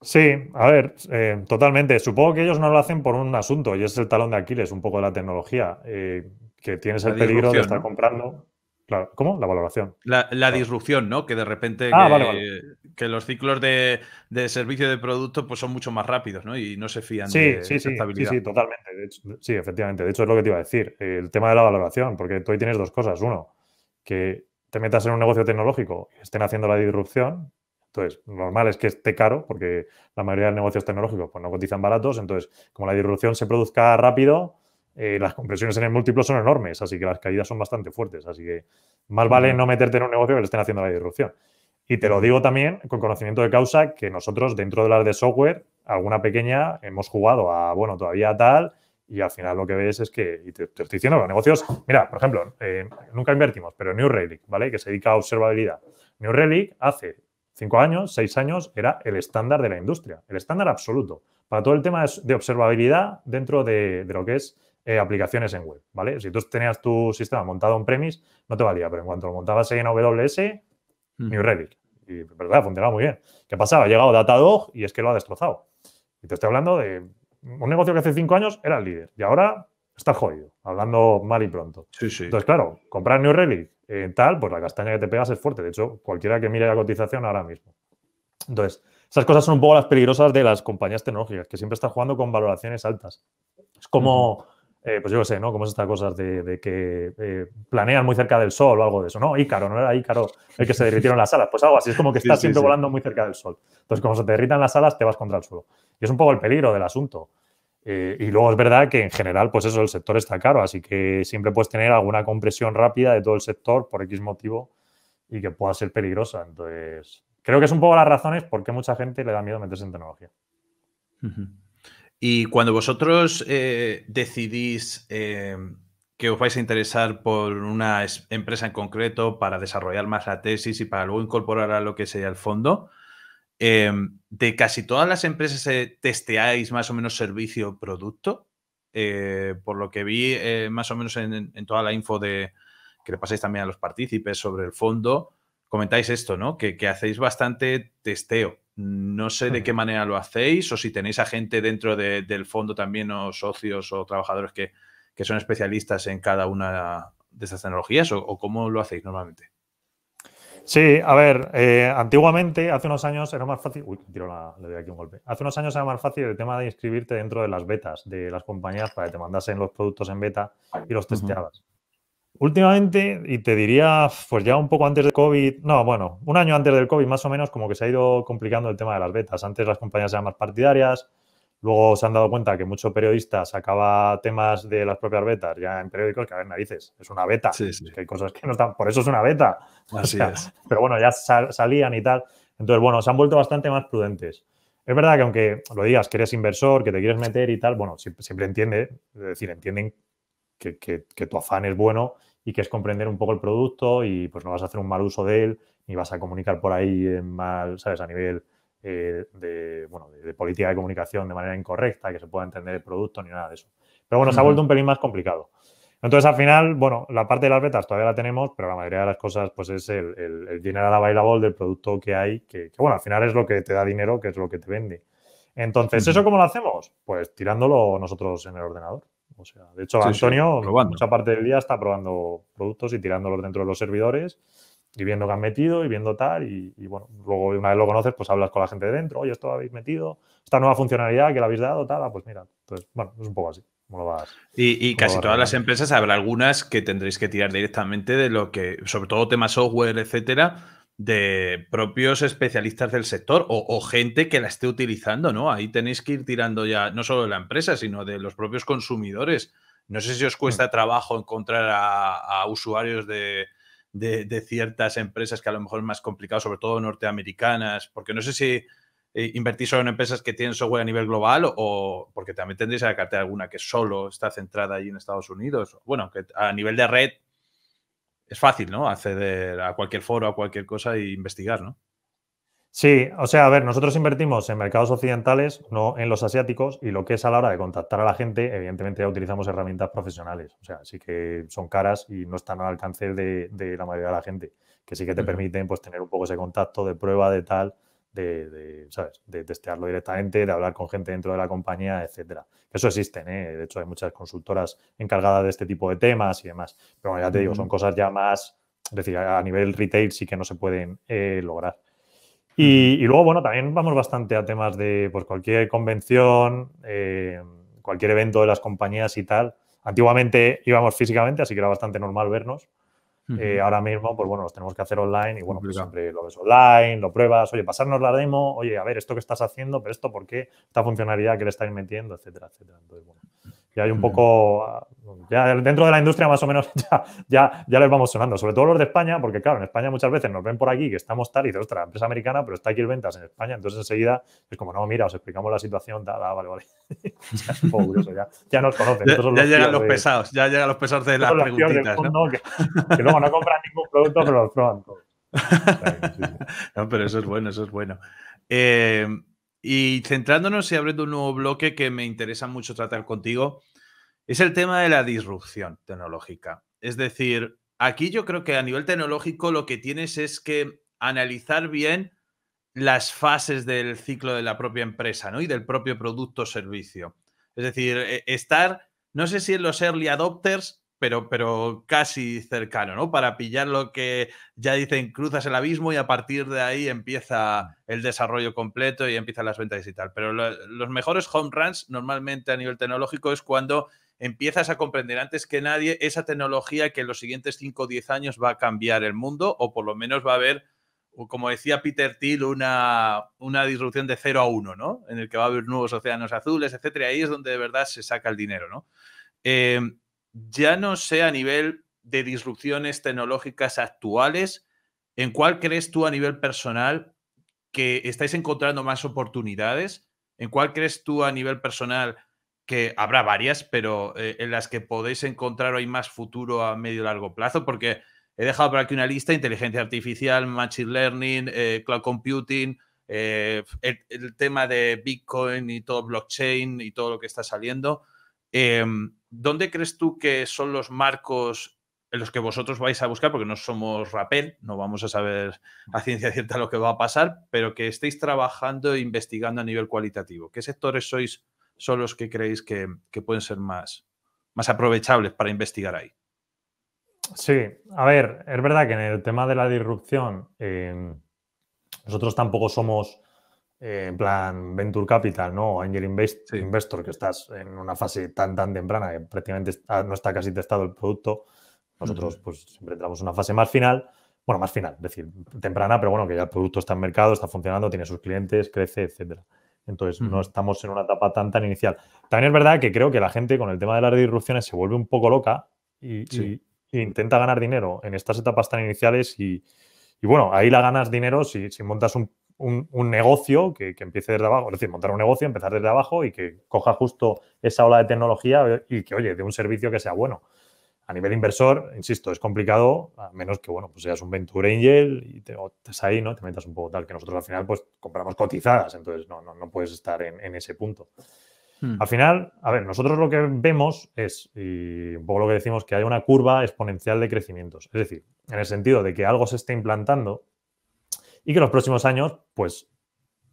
Sí, a ver, eh, totalmente. Supongo que ellos no lo hacen por un asunto y es el talón de Aquiles, un poco de la tecnología, eh, que tienes el peligro de estar comprando. Claro, ¿Cómo? La valoración. La, disrupción, ¿no? Que de repente ah, que, los ciclos de, servicio de producto pues son mucho más rápidos, ¿no? Y no se fían de la sí, Sí, sí, totalmente. sí, efectivamente. De hecho, es lo que te iba a decir. El tema de la valoración, porque tú ahí tienes dos cosas. Uno, que te metas en un negocio tecnológico y estén haciendo la disrupción, entonces, normal es que esté caro, porque la mayoría de negocios tecnológicos pues, no cotizan baratos. Entonces, como la disrupción se produzca rápido, eh, las compresiones en el múltiplo son enormes, así que las caídas son bastante fuertes. Así que más vale no meterte en un negocio que le estén haciendo la disrupción. Y te lo digo también con conocimiento de causa que nosotros dentro de las de software, alguna pequeña, hemos jugado a, bueno, todavía tal, y al final lo que ves es que, y te, estoy diciendo, los negocios, mira, por ejemplo, eh, nunca invertimos, pero New Relic, ¿vale? Que se dedica a observabilidad. New Relic hace cinco años, seis años, era el estándar de la industria, el estándar absoluto para todo el tema de observabilidad dentro de, lo que es eh, aplicaciones en web, ¿vale? Si tú tenías tu sistema montado en premise, no te valía, pero en cuanto lo montabas en AWS, hmm. New Relic. Y, verdad, funcionaba muy bien. ¿Qué pasaba? Ha llegado Datadog y es que lo ha destrozado. Y te estoy hablando de un negocio que hace cinco años era el líder y ahora está jodido, hablando mal y pronto. Sí, sí. Entonces, claro, comprar New Relic eh, tal, pues la castaña que te pegas es fuerte. De hecho, cualquiera que mire la cotización ahora mismo. Entonces, esas cosas son un poco las peligrosas de las compañías tecnológicas, que siempre están jugando con valoraciones altas. Es como, eh, pues yo qué sé, ¿no? Como es estas cosas de, que eh, planean muy cerca del sol o algo de eso, ¿no? Ícaro, ¿no era Ícaro el que se derritieron las alas? Pues algo así, es como que estás siempre volando muy cerca del sol. Entonces, como se te derritan las alas, te vas contra el suelo. Y es un poco el peligro del asunto. Eh, y luego es verdad que en general, pues eso, el sector está caro, así que siempre puedes tener alguna compresión rápida de todo el sector por X motivo y que pueda ser peligrosa. Entonces, creo que es un poco las razones por qué mucha gente le da miedo meterse en tecnología. Y cuando vosotros eh, decidís em, que os vais a interesar por una empresa en concreto para desarrollar más la tesis y para luego incorporar a lo que sería el fondo, Em, de casi todas las empresas eh, testeáis más o menos servicio o producto. Eh, por lo que vi eh, más o menos en, toda la info de que le pasáis también a los partícipes sobre el fondo, comentáis esto, ¿no? Que, hacéis bastante testeo. No sé de qué manera lo hacéis o si tenéis a gente dentro del fondo también o socios o trabajadores que, son especialistas en cada una de estas tecnologías o, o cómo lo hacéis normalmente. Sí, a ver, eh, antiguamente, hace unos años era más fácil. Uy, le doy aquí un golpe. Hace unos años era más fácil el tema de inscribirte dentro de las betas de las compañías para que te mandasen los productos en beta y los testeabas. Últimamente, y te diría, pues ya un poco antes del COVID, no, bueno, un año antes del COVID más o menos, como que se ha ido complicando el tema de las betas. Antes las compañías eran más partidarias, Luego se han dado cuenta que muchos periodistas sacaba temas de las propias betas ya en periódicos que a ver narices, es una beta, que hay cosas que no están, por eso es una beta. Así es. Pero bueno, ya salían y tal. Entonces, bueno, se han vuelto bastante más prudentes. Es verdad que aunque lo digas que eres inversor, que te quieres meter y tal, bueno, siempre, entiende, es decir, entienden que, que, tu afán es bueno y que es comprender un poco el producto y pues no vas a hacer un mal uso de él, ni vas a comunicar por ahí en mal, ¿sabes? A nivel eh, de, bueno, de, política de comunicación de manera incorrecta, que se pueda entender el producto ni nada de eso. Pero bueno, se ha vuelto un pelín más complicado. Entonces, al final, bueno, la parte de las betas todavía la tenemos, pero la mayoría de las cosas, pues es el, el, el la available del producto que hay, que, bueno, al final es lo que te da dinero, que es lo que te vende. Entonces, ¿eso cómo lo hacemos? Pues tirándolo nosotros en el ordenador. O sea, de hecho, Antonio, mucha parte del día está probando productos y tirándolos dentro de los servidores y viendo que han metido y viendo tal. Y, bueno, luego una vez lo conoces, pues hablas con la gente de dentro, oye, esto lo habéis metido, esta nueva funcionalidad que le habéis dado, tal, ah, pues mira, entonces, pues bueno, es un poco así. y, casi todas las empresas habrá algunas que tendréis que tirar directamente de lo que, sobre todo temas software, etcétera, de propios especialistas del sector o, gente que la esté utilizando, ¿no? Ahí tenéis que ir tirando ya no solo de la empresa, sino de los propios consumidores. No sé si os hmm. cuesta trabajo encontrar a usuarios de, de, ciertas empresas que a lo mejor es más complicado, sobre todo norteamericanas, porque no sé si eh, invertís solo en empresas que tienen software a nivel global o porque también tendréis a la cartera alguna que solo está centrada ahí en Estados Unidos. Bueno, que a nivel de red es fácil, ¿no? Acceder a cualquier foro, a cualquier cosa e investigar, ¿no? Sí, o sea, a ver, nosotros invertimos en mercados occidentales, no en los asiáticos, y lo que es a la hora de contactar a la gente, evidentemente ya utilizamos herramientas profesionales, o sea, sí que son caras y no están al alcance de, la mayoría de la gente, que sí que te permiten pues tener un poco ese contacto de prueba, de tal, de, de, ¿sabes? de testearlo directamente, de hablar con gente dentro de la compañía, etcétera. Eso existen, ¿eh? de hecho hay muchas consultoras encargadas de este tipo de temas y demás, pero ya te digo, son cosas ya más, es decir, a nivel retail sí que no se pueden eh, lograr. Y, luego, bueno, también vamos bastante a temas de pues, cualquier convención, eh, cualquier evento de las compañías y tal. Antiguamente íbamos físicamente, así que era bastante normal vernos. Eh, ahora mismo, pues bueno, los tenemos que hacer online y bueno, pues siempre lo ves online, lo pruebas, oye, pasarnos la demo, oye, a ver, esto que estás haciendo, pero esto por qué, esta funcionalidad que le estáis metiendo, etcétera, etcétera. Entonces, bueno, ya hay un mm. poco, ya dentro de la industria más o menos ya, ya, les vamos sonando, sobre todo los de España, porque claro, en España muchas veces nos ven por aquí que estamos tal y dices, ostras, empresa americana, pero está aquí el ventas en España, entonces enseguida es como, no, mira, os explicamos la situación, tal, ah, vale, vale. ya es un poco curioso, ya, nos conocen. Ya, llegan los pesados, ya llegan los pesados de las preguntitas no compran ningún producto, pero los todos. no, pero eso es bueno, eso es bueno. Eh, y centrándonos y abriendo un nuevo bloque que me interesa mucho tratar contigo, es el tema de la disrupción tecnológica. Es decir, aquí yo creo que a nivel tecnológico lo que tienes es que analizar bien las fases del ciclo de la propia empresa ¿no? y del propio producto o servicio. Es decir, e, estar, no sé si en los early adopters pero, casi cercano, ¿no? Para pillar lo que ya dicen, cruzas el abismo y a partir de ahí empieza el desarrollo completo y empiezan las ventas y tal. Pero los mejores home runs normalmente a nivel tecnológico es cuando empiezas a comprender antes que nadie esa tecnología que en los siguientes 5 o 10 años va a cambiar el mundo o por lo menos va a haber, como decía Peter Thiel, una, una disrupción de 0 a 1, ¿no? En el que va a haber nuevos océanos azules, etcétera. Ahí es donde de verdad se saca el dinero, ¿no? Eh, ya no sé a nivel de disrupciones tecnológicas actuales, ¿en cuál crees tú a nivel personal que estáis encontrando más oportunidades? ¿En cuál crees tú a nivel personal que habrá varias, pero eh, en las que podéis encontrar hoy más futuro a medio y largo plazo? Porque he dejado por aquí una lista, inteligencia artificial, machine learning, eh, cloud computing, eh, el, tema de Bitcoin y todo blockchain y todo lo que está saliendo. Em, ¿dónde crees tú que son los marcos en los que vosotros vais a buscar? Porque no somos Rappel, no vamos a saber mm. a ciencia cierta lo que va a pasar, pero que estéis trabajando e investigando a nivel cualitativo. ¿Qué sectores sois, son los que creéis que, pueden ser más, más aprovechables para investigar ahí? Sí, a ver, es verdad que en el tema de la disrupción, eh, nosotros tampoco somos eh, en plan Venture Capital, ¿no? O Angel Invest, Investor, que estás en una fase tan, tan temprana que prácticamente no está casi testado el producto. Nosotros, pues, siempre entramos en una fase más final, bueno, más final, es decir, temprana, pero bueno, que ya el producto está en mercado, está funcionando, tiene sus clientes, crece, etcétera. Entonces, no estamos en una etapa tan, tan inicial. También es verdad que creo que la gente con el tema de las disrupciones se vuelve un poco loca y, intenta ganar dinero en estas etapas tan iniciales y, bueno, ahí la ganas dinero si, si montas un un, negocio que, empiece desde abajo, es decir, montar un negocio, empezar desde abajo y que coja justo esa ola de tecnología eh, y que, oye, de un servicio que sea bueno. A nivel inversor, insisto, es complicado, a menos que, bueno, pues seas un Venture Angel y te, estés ahí, ¿no? Te metas un poco tal, que nosotros al final, pues, compramos cotizadas, entonces no, no, puedes estar en, ese punto. Hmm. Al final, a ver, nosotros lo que vemos es, y un poco lo que decimos, que hay una curva exponencial de crecimientos. Es decir, en el sentido de que algo se está implantando, y que los próximos años, pues,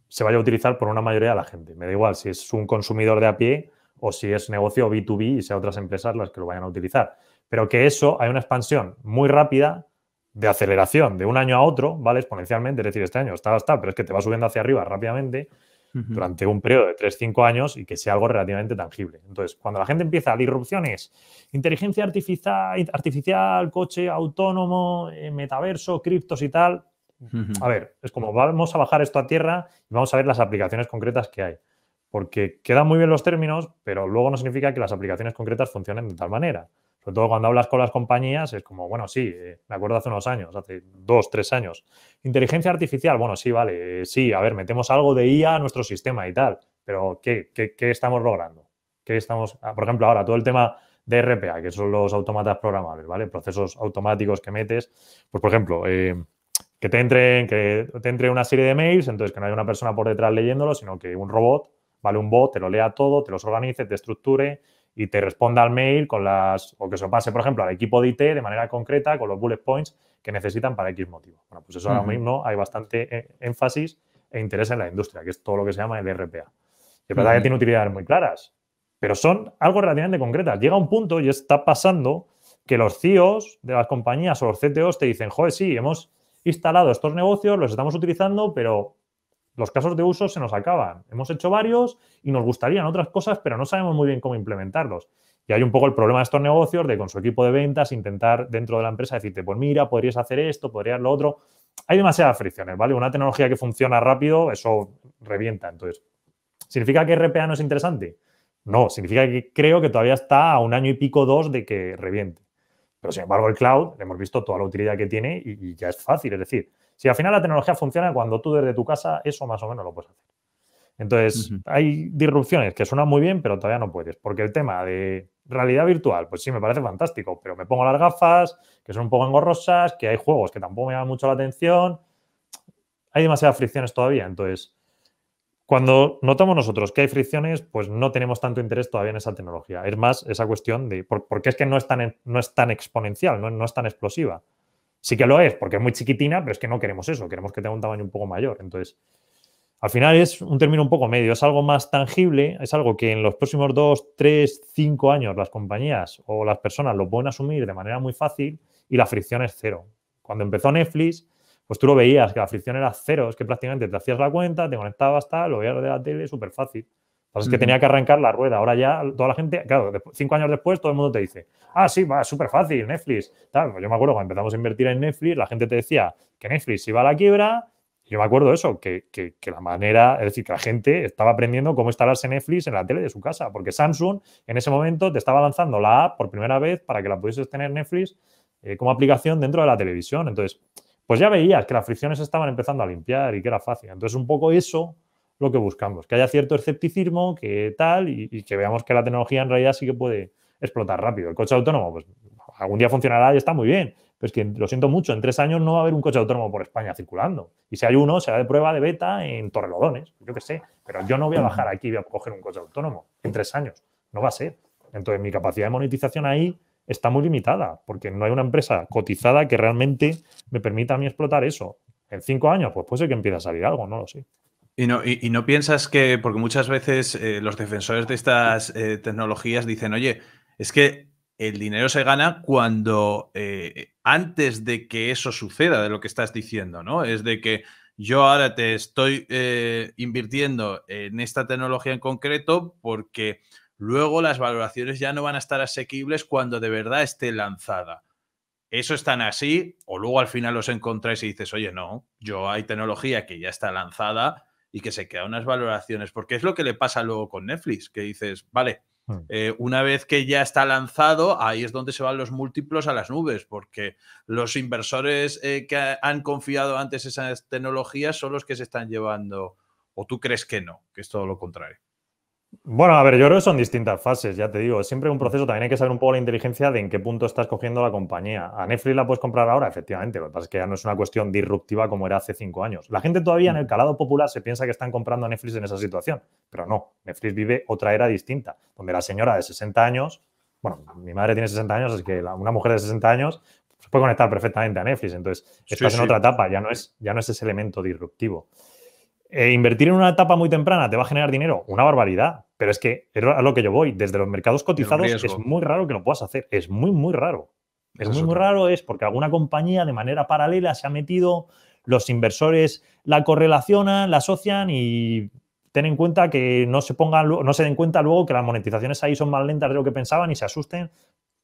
se vaya a utilizar por una mayoría de la gente. Me da igual si es un consumidor de a pie o si es negocio B2B y sea otras empresas las que lo vayan a utilizar. Pero que eso hay una expansión muy rápida de aceleración de un año a otro, ¿vale? Exponencialmente, es decir, este año está, está, pero es que te va subiendo hacia arriba rápidamente durante un periodo de 3-5 años y que sea algo relativamente tangible. Entonces, cuando la gente empieza a disrupciones, inteligencia artificial, coche autónomo, eh, metaverso, criptos y tal, a ver, es como vamos a bajar esto a tierra y vamos a ver las aplicaciones concretas que hay. Porque quedan muy bien los términos, pero luego no significa que las aplicaciones concretas funcionen de tal manera. Sobre todo cuando hablas con las compañías, es como, bueno, sí, eh, me acuerdo hace unos años, hace dos, tres años. Inteligencia artificial, bueno, sí, vale, eh, sí, a ver, metemos algo de IA a nuestro sistema y tal, pero ¿qué, estamos logrando? ¿Qué estamos, ah, por ejemplo, ahora todo el tema de RPA, que son los automatas programables, ¿vale? Procesos automáticos que metes. Pues, por ejemplo, eh, que te entren, que te entre una serie de mails, entonces que no haya una persona por detrás leyéndolo, sino que un robot, vale, un bot, te lo lea todo, te los organice, te estructure y te responda al mail con las, o que se pase, por ejemplo, al equipo de IT de manera concreta con los bullet points que necesitan para X motivo. Bueno, pues eso ahora mismo hay bastante eh, énfasis e interés en la industria, que es todo lo que se llama el RPA. Y es verdad que tiene utilidades muy claras, pero son algo relativamente concretas. Llega un punto y está pasando que los CEOs de las compañías o los CTOs te dicen, joder, sí, hemos instalado estos negocios, los estamos utilizando, pero los casos de uso se nos acaban. Hemos hecho varios y nos gustarían otras cosas, pero no sabemos muy bien cómo implementarlos. Y hay un poco el problema de estos negocios de con su equipo de ventas intentar dentro de la empresa decirte, pues mira, podrías hacer esto, podrías lo otro. Hay demasiadas fricciones, ¿vale? Una tecnología que funciona rápido, eso revienta. Entonces, ¿significa que RPA no es interesante? No, significa que creo que todavía está a un año y pico, dos de que reviente. Pero sin embargo, el cloud, hemos visto toda la utilidad que tiene y, ya es fácil. Es decir, si al final la tecnología funciona cuando tú desde tu casa, eso más o menos lo puedes hacer. Entonces, hay disrupciones que suenan muy bien, pero todavía no puedes. Porque el tema de realidad virtual, pues sí, me parece fantástico, pero me pongo las gafas, que son un poco engorrosas, que hay juegos que tampoco me llaman mucho la atención. Hay demasiadas fricciones todavía. Entonces, cuando notamos nosotros que hay fricciones, pues no tenemos tanto interés todavía en esa tecnología. Es más, esa cuestión de por, qué es que no es tan, no es tan exponencial, no, no, es tan explosiva. Sí que lo es, porque es muy chiquitina, pero es que no queremos eso, queremos que tenga un tamaño un poco mayor. Entonces, al final es un término un poco medio, es algo más tangible, es algo que en los próximos dos, tres, cinco años las compañías o las personas lo pueden asumir de manera muy fácil y la fricción es cero. Cuando empezó Netflix, pues tú lo veías, que la fricción era cero, es que prácticamente te hacías la cuenta, te conectabas, tal, lo veías de la tele, súper fácil. Entonces que es que tenía que arrancar la rueda. Ahora ya toda la gente, claro, cinco años después todo el mundo te dice, ah, sí, va, súper fácil, Netflix. Pues yo me acuerdo cuando empezamos a invertir en Netflix, la gente te decía que Netflix iba a la quiebra. yo me acuerdo de eso, que, la manera, es decir, que la gente estaba aprendiendo cómo instalarse Netflix en la tele de su casa, porque Samsung en ese momento te estaba lanzando la app por primera vez para que la pudieses tener Netflix eh, como aplicación dentro de la televisión. Entonces, pues ya veías que las fricciones estaban empezando a limpiar y que era fácil. Entonces, un poco eso lo que buscamos, que haya cierto escepticismo, que tal, y, que veamos que la tecnología en realidad sí que puede explotar rápido. El coche autónomo, pues algún día funcionará y está muy bien, pero es que lo siento mucho, en tres años no va a haber un coche autónomo por España circulando. Y si hay uno, será de prueba de beta en Torrelodones, yo qué sé, pero yo no voy a bajar aquí y voy a coger un coche autónomo en tres años, no va a ser. Entonces, mi capacidad de monetización ahí está muy limitada, porque no hay una empresa cotizada que realmente me permita a mí explotar eso. En cinco años, pues puede ser que empiece a salir algo, no lo sé. Y no, y, no piensas que, porque muchas veces eh, los defensores de estas eh, tecnologías dicen, oye, es que el dinero se gana cuando eh, antes de que eso suceda, de lo que estás diciendo, ¿no? Es de que yo ahora te estoy invirtiendo en esta tecnología en concreto porque luego las valoraciones ya no van a estar asequibles cuando de verdad esté lanzada. Eso están así, o luego al final los encontráis y dices, oye, no, yo hay tecnología que ya está lanzada y que se queda unas valoraciones, porque es lo que le pasa luego con Netflix, que dices, vale, hmm. eh, una vez que ya está lanzado, ahí es donde se van los múltiplos a las nubes, porque los inversores eh, que han confiado antes esas tecnologías son los que se están llevando, o tú crees que no, que es todo lo contrario. Bueno, a ver, yo creo que son distintas fases, ya te digo, es siempre un proceso, también hay que saber un poco la inteligencia de en qué punto estás cogiendo la compañía. A Netflix la puedes comprar ahora, efectivamente, lo que pasa es que ya no es una cuestión disruptiva como era hace cinco años. La gente todavía en el mm. calado popular se piensa que están comprando a Netflix en esa situación, pero no, Netflix vive otra era distinta, donde la señora de 60 años, bueno, mi madre tiene 60 años, es que una mujer de 60 años se puede conectar perfectamente a Netflix, entonces estás en otra etapa, ya no, es, ya no es ese elemento disruptivo. Eh, invertir en una etapa muy temprana te va a generar dinero, una barbaridad. Pero es que es a lo que yo voy, desde los mercados cotizados es muy raro que lo puedas hacer. Es muy, muy raro. Es, muy, muy raro, es porque alguna compañía de manera paralela se ha metido, los inversores la correlacionan, la asocian y ten en cuenta que no se pongan, no se den cuenta luego que las monetizaciones ahí son más lentas de lo que pensaban y se asusten,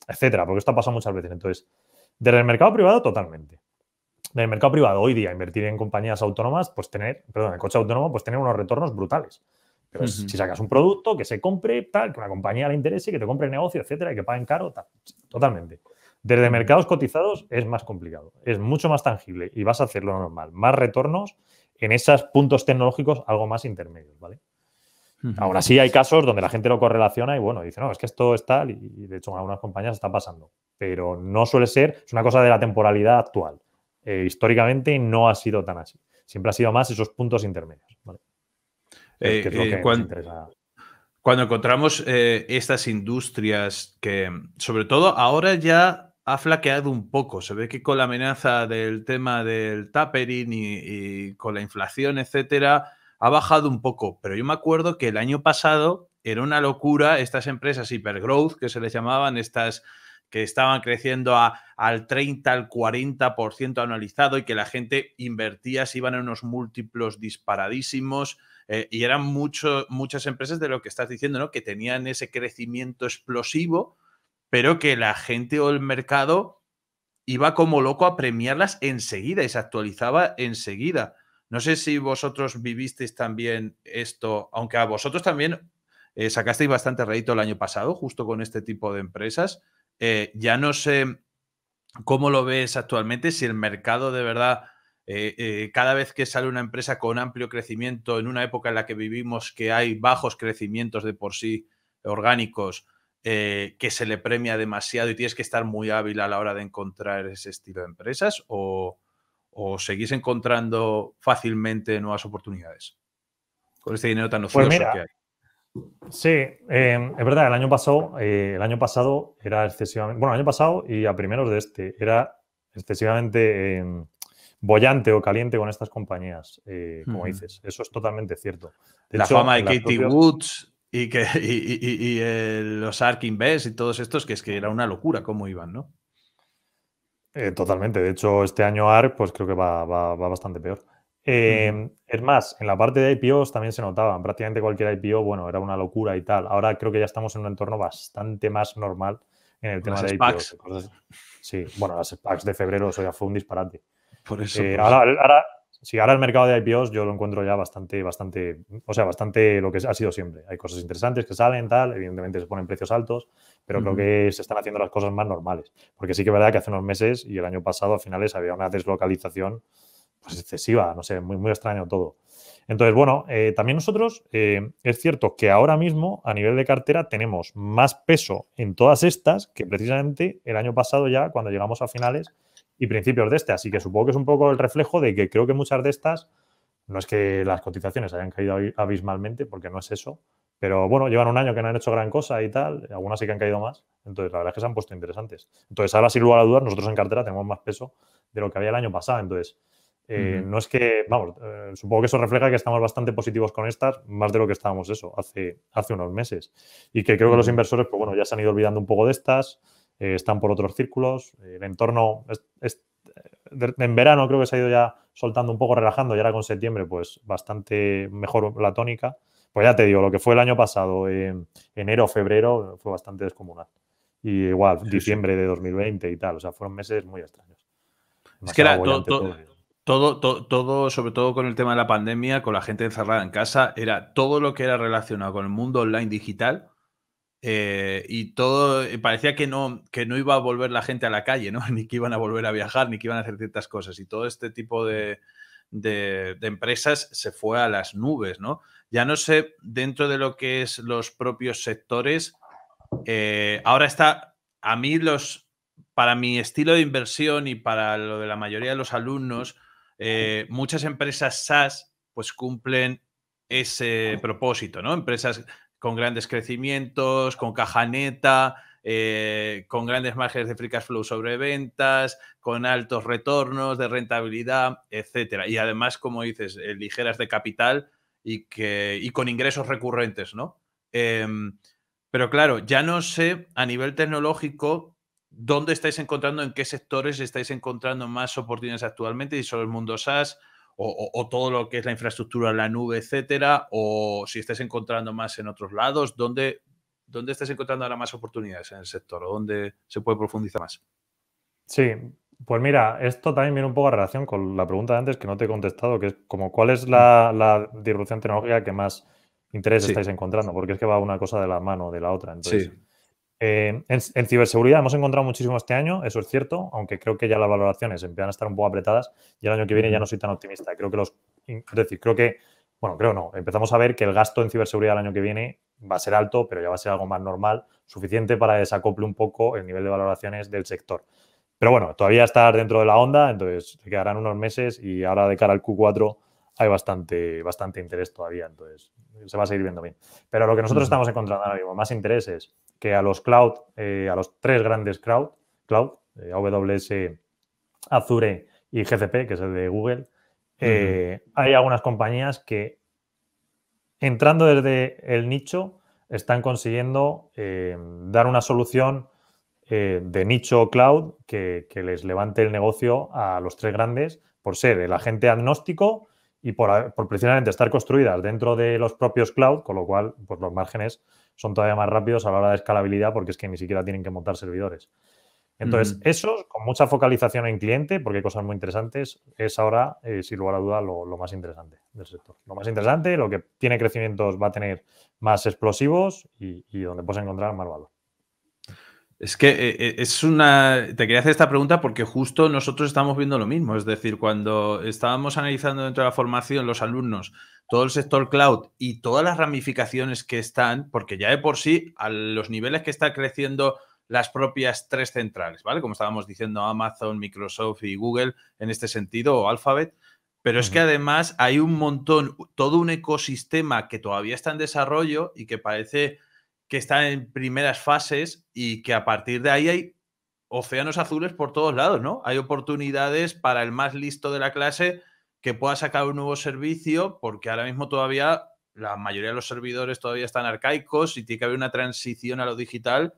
etcétera, porque esto ha pasado muchas veces. Entonces, desde el mercado privado, totalmente el mercado privado hoy día, invertir en compañías autónomas, pues tener, perdón, el coche autónomo, pues tener unos retornos brutales. Pero si sacas un producto que se compre, tal, que una compañía le interese, que te compre el negocio, etcétera, y que paguen caro, Totalmente. Desde mercados cotizados es más complicado, es mucho más tangible y vas a hacerlo normal. Más retornos en esos puntos tecnológicos algo más intermedios, ¿vale? ahora sí Aún así hay casos donde la gente lo correlaciona y bueno, dice, no, es que esto es tal y de hecho en algunas compañías está pasando, pero no suele ser, es una cosa de la temporalidad actual. Eh, históricamente no ha sido tan así. Siempre ha sido más esos puntos intermedios. cuando, encontramos eh, estas industrias que, sobre todo ahora ya ha flaqueado un poco. Se ve que con la amenaza del tema del tapering y, con la inflación, etcétera, ha bajado un poco. Pero yo me acuerdo que el año pasado era una locura estas empresas hipergrowth que se les llamaban, estas que estaban creciendo al 30, al 40% anualizado y que la gente invertía, se iban a unos múltiplos disparadísimos. Eh, y eran muchas empresas de lo que estás diciendo, ¿no? Que tenían ese crecimiento explosivo, pero que la gente o el mercado iba como loco a premiarlas enseguida y se actualizaba enseguida. No sé si vosotros vivisteis también esto, aunque a vosotros también eh, sacasteis bastante rédito el año pasado, justo con este tipo de empresas. Eh, ya no sé cómo lo ves actualmente, si el mercado de verdad, eh, eh, cada vez que sale una empresa con amplio crecimiento, en una época en la que vivimos que hay bajos crecimientos de por sí orgánicos, que se le premia demasiado y tienes que estar muy hábil a la hora de encontrar ese estilo de empresas o, seguís encontrando fácilmente nuevas oportunidades con este dinero tan pues ocioso que hay? Sí, em, es verdad, el año pasado, eh, el año pasado era excesivamente, bueno, el año pasado y a primeros de este, era excesivamente em, bollante o caliente con estas compañías, eh, como dices. Eso es totalmente cierto. la fama de Katie Woods y, que, eh, los Ark Invest y todos estos, que es que era una locura cómo iban, ¿no? totalmente. De hecho, este año Ark pues creo que va bastante peor. Em, es más, en la parte de IPOs también se notaban. Prácticamente cualquier IPO, bueno, era una locura y tal. Ahora creo que ya estamos en un entorno bastante más normal en el tema de IPOs. Sí, bueno, las SPACs de febrero, eso ya fue un disparate. Por eso. Eh, ahora, ahora, ahora el mercado de IPOs yo lo encuentro ya bastante, bastante, o sea, bastante lo que ha sido siempre. Hay cosas interesantes que salen, tal, evidentemente se ponen precios altos, pero creo que se están haciendo las cosas más normales. Porque sí que es verdad que hace unos meses y el año pasado a finales había una deslocalización pues, excesiva, no sé, muy, muy extraño todo. Entonces, bueno, eh, también nosotros eh, es cierto que ahora mismo a nivel de cartera tenemos más peso en todas estas que precisamente el año pasado ya cuando llegamos a finales y principios de este. Así que supongo que es un poco el reflejo de que creo que muchas de estas, no es que las cotizaciones hayan caído abismalmente, porque no es eso, pero bueno, llevan un año que no han hecho gran cosa y tal, algunas sí que han caído más, entonces la verdad es que se han puesto interesantes. Entonces ahora sin lugar a dudas nosotros en cartera tenemos más peso de lo que había el año pasado, entonces eh, no es que, vamos, eh, supongo que eso refleja que estamos bastante positivos con estas, más de lo que estábamos eso hace, hace unos meses. Y que creo que los inversores, pues bueno, ya se han ido olvidando un poco de estas, eh, están por otros círculos, el entorno es, en verano creo que se ha ido ya soltando un poco, relajando, y ahora con septiembre, pues bastante mejor la tónica. Pues ya te digo, lo que fue el año pasado, enero, febrero, fue bastante descomunal. Y igual, diciembre de 2020 y tal, o sea, fueron meses muy extraños. es que era todo todo, sobre todo con el tema de la pandemia, con la gente encerrada en casa, era todo lo que era relacionado con el mundo online digital eh, y todo, eh, parecía que no, que no iba a volver la gente a la calle, ¿no? ni que iban a volver a viajar, ni que iban a hacer ciertas cosas. Y todo este tipo de, empresas se fue a las nubes, ¿no? Ya no sé, dentro de lo que es los propios sectores, eh, ahora está, a mí los, para mi estilo de inversión y para lo de la mayoría de los alumnos, eh, muchas empresas SaaS pues cumplen ese propósito, ¿no? Empresas con grandes crecimientos, con caja neta, eh, con grandes márgenes de free cash flow sobre ventas, con altos retornos de rentabilidad, etcétera. Y además, como dices, eh, ligeras de capital y, que, y con ingresos recurrentes, ¿no? Em, pero claro, ya no sé a nivel tecnológico dónde estáis encontrando, en qué sectores estáis encontrando más oportunidades actualmente, si solo el mundo SaaS o, todo lo que es la infraestructura, la nube, etcétera, o si estáis encontrando más en otros lados, dónde, dónde estáis encontrando ahora más oportunidades en el sector o dónde se puede profundizar más. Sí, pues mira, esto también viene un poco a relación con la pregunta de antes que no te he contestado, que es como cuál es mm. la, disrupción tecnológica que más interés estáis encontrando, porque es que va una cosa de la mano de la otra. Entonces, eh, en, ciberseguridad hemos encontrado muchísimo este año, eso es cierto, aunque creo que ya las valoraciones empiezan a estar un poco apretadas y el año que viene ya no soy tan optimista. Creo que los, es decir, creo que, bueno, creo no, empezamos a ver que el gasto en ciberseguridad el año que viene va a ser alto, pero ya va a ser algo más normal, suficiente para desacople un poco el nivel de valoraciones del sector. Pero bueno, todavía está dentro de la onda, entonces quedarán unos meses y ahora de cara al Q4 hay bastante, bastante interés todavía, entonces se va a seguir viendo bien. Pero lo que nosotros estamos encontrando ahora mismo, más intereses que a los cloud, eh, a los tres grandes cloud, cloud eh, AWS, Azure y GCP, que es el de Google, eh, hay algunas compañías que entrando desde el nicho están consiguiendo dar una solución de nicho cloud que, les levante el negocio a los tres grandes por ser el agente agnóstico y por, por precisamente estar construidas dentro de los propios cloud, con lo cual pues los márgenes son todavía más rápidos a la hora de escalabilidad porque es que ni siquiera tienen que montar servidores. Entonces, mm. eso, con mucha focalización en cliente, porque hay cosas muy interesantes, es ahora, eh, sin lugar a duda, lo, más interesante del sector. Lo más interesante, lo que tiene crecimientos va a tener más explosivos y, y donde puedes encontrar más valor. Es que eh, eh, es una. Te quería hacer esta pregunta porque justo nosotros estamos viendo lo mismo. Es decir, cuando estábamos analizando dentro de la formación los alumnos, todo el sector cloud y todas las ramificaciones que están, porque ya de por sí, a los niveles que están creciendo las propias tres centrales, ¿vale? Como estábamos diciendo Amazon, Microsoft y Google en este sentido, o Alphabet. Pero es que además hay un montón, todo un ecosistema que todavía está en desarrollo y que parece que está en primeras fases y que a partir de ahí hay océanos azules por todos lados, ¿no? Hay oportunidades para el más listo de la clase que pueda sacar un nuevo servicio, porque ahora mismo todavía la mayoría de los servidores todavía están arcaicos y tiene que haber una transición a lo digital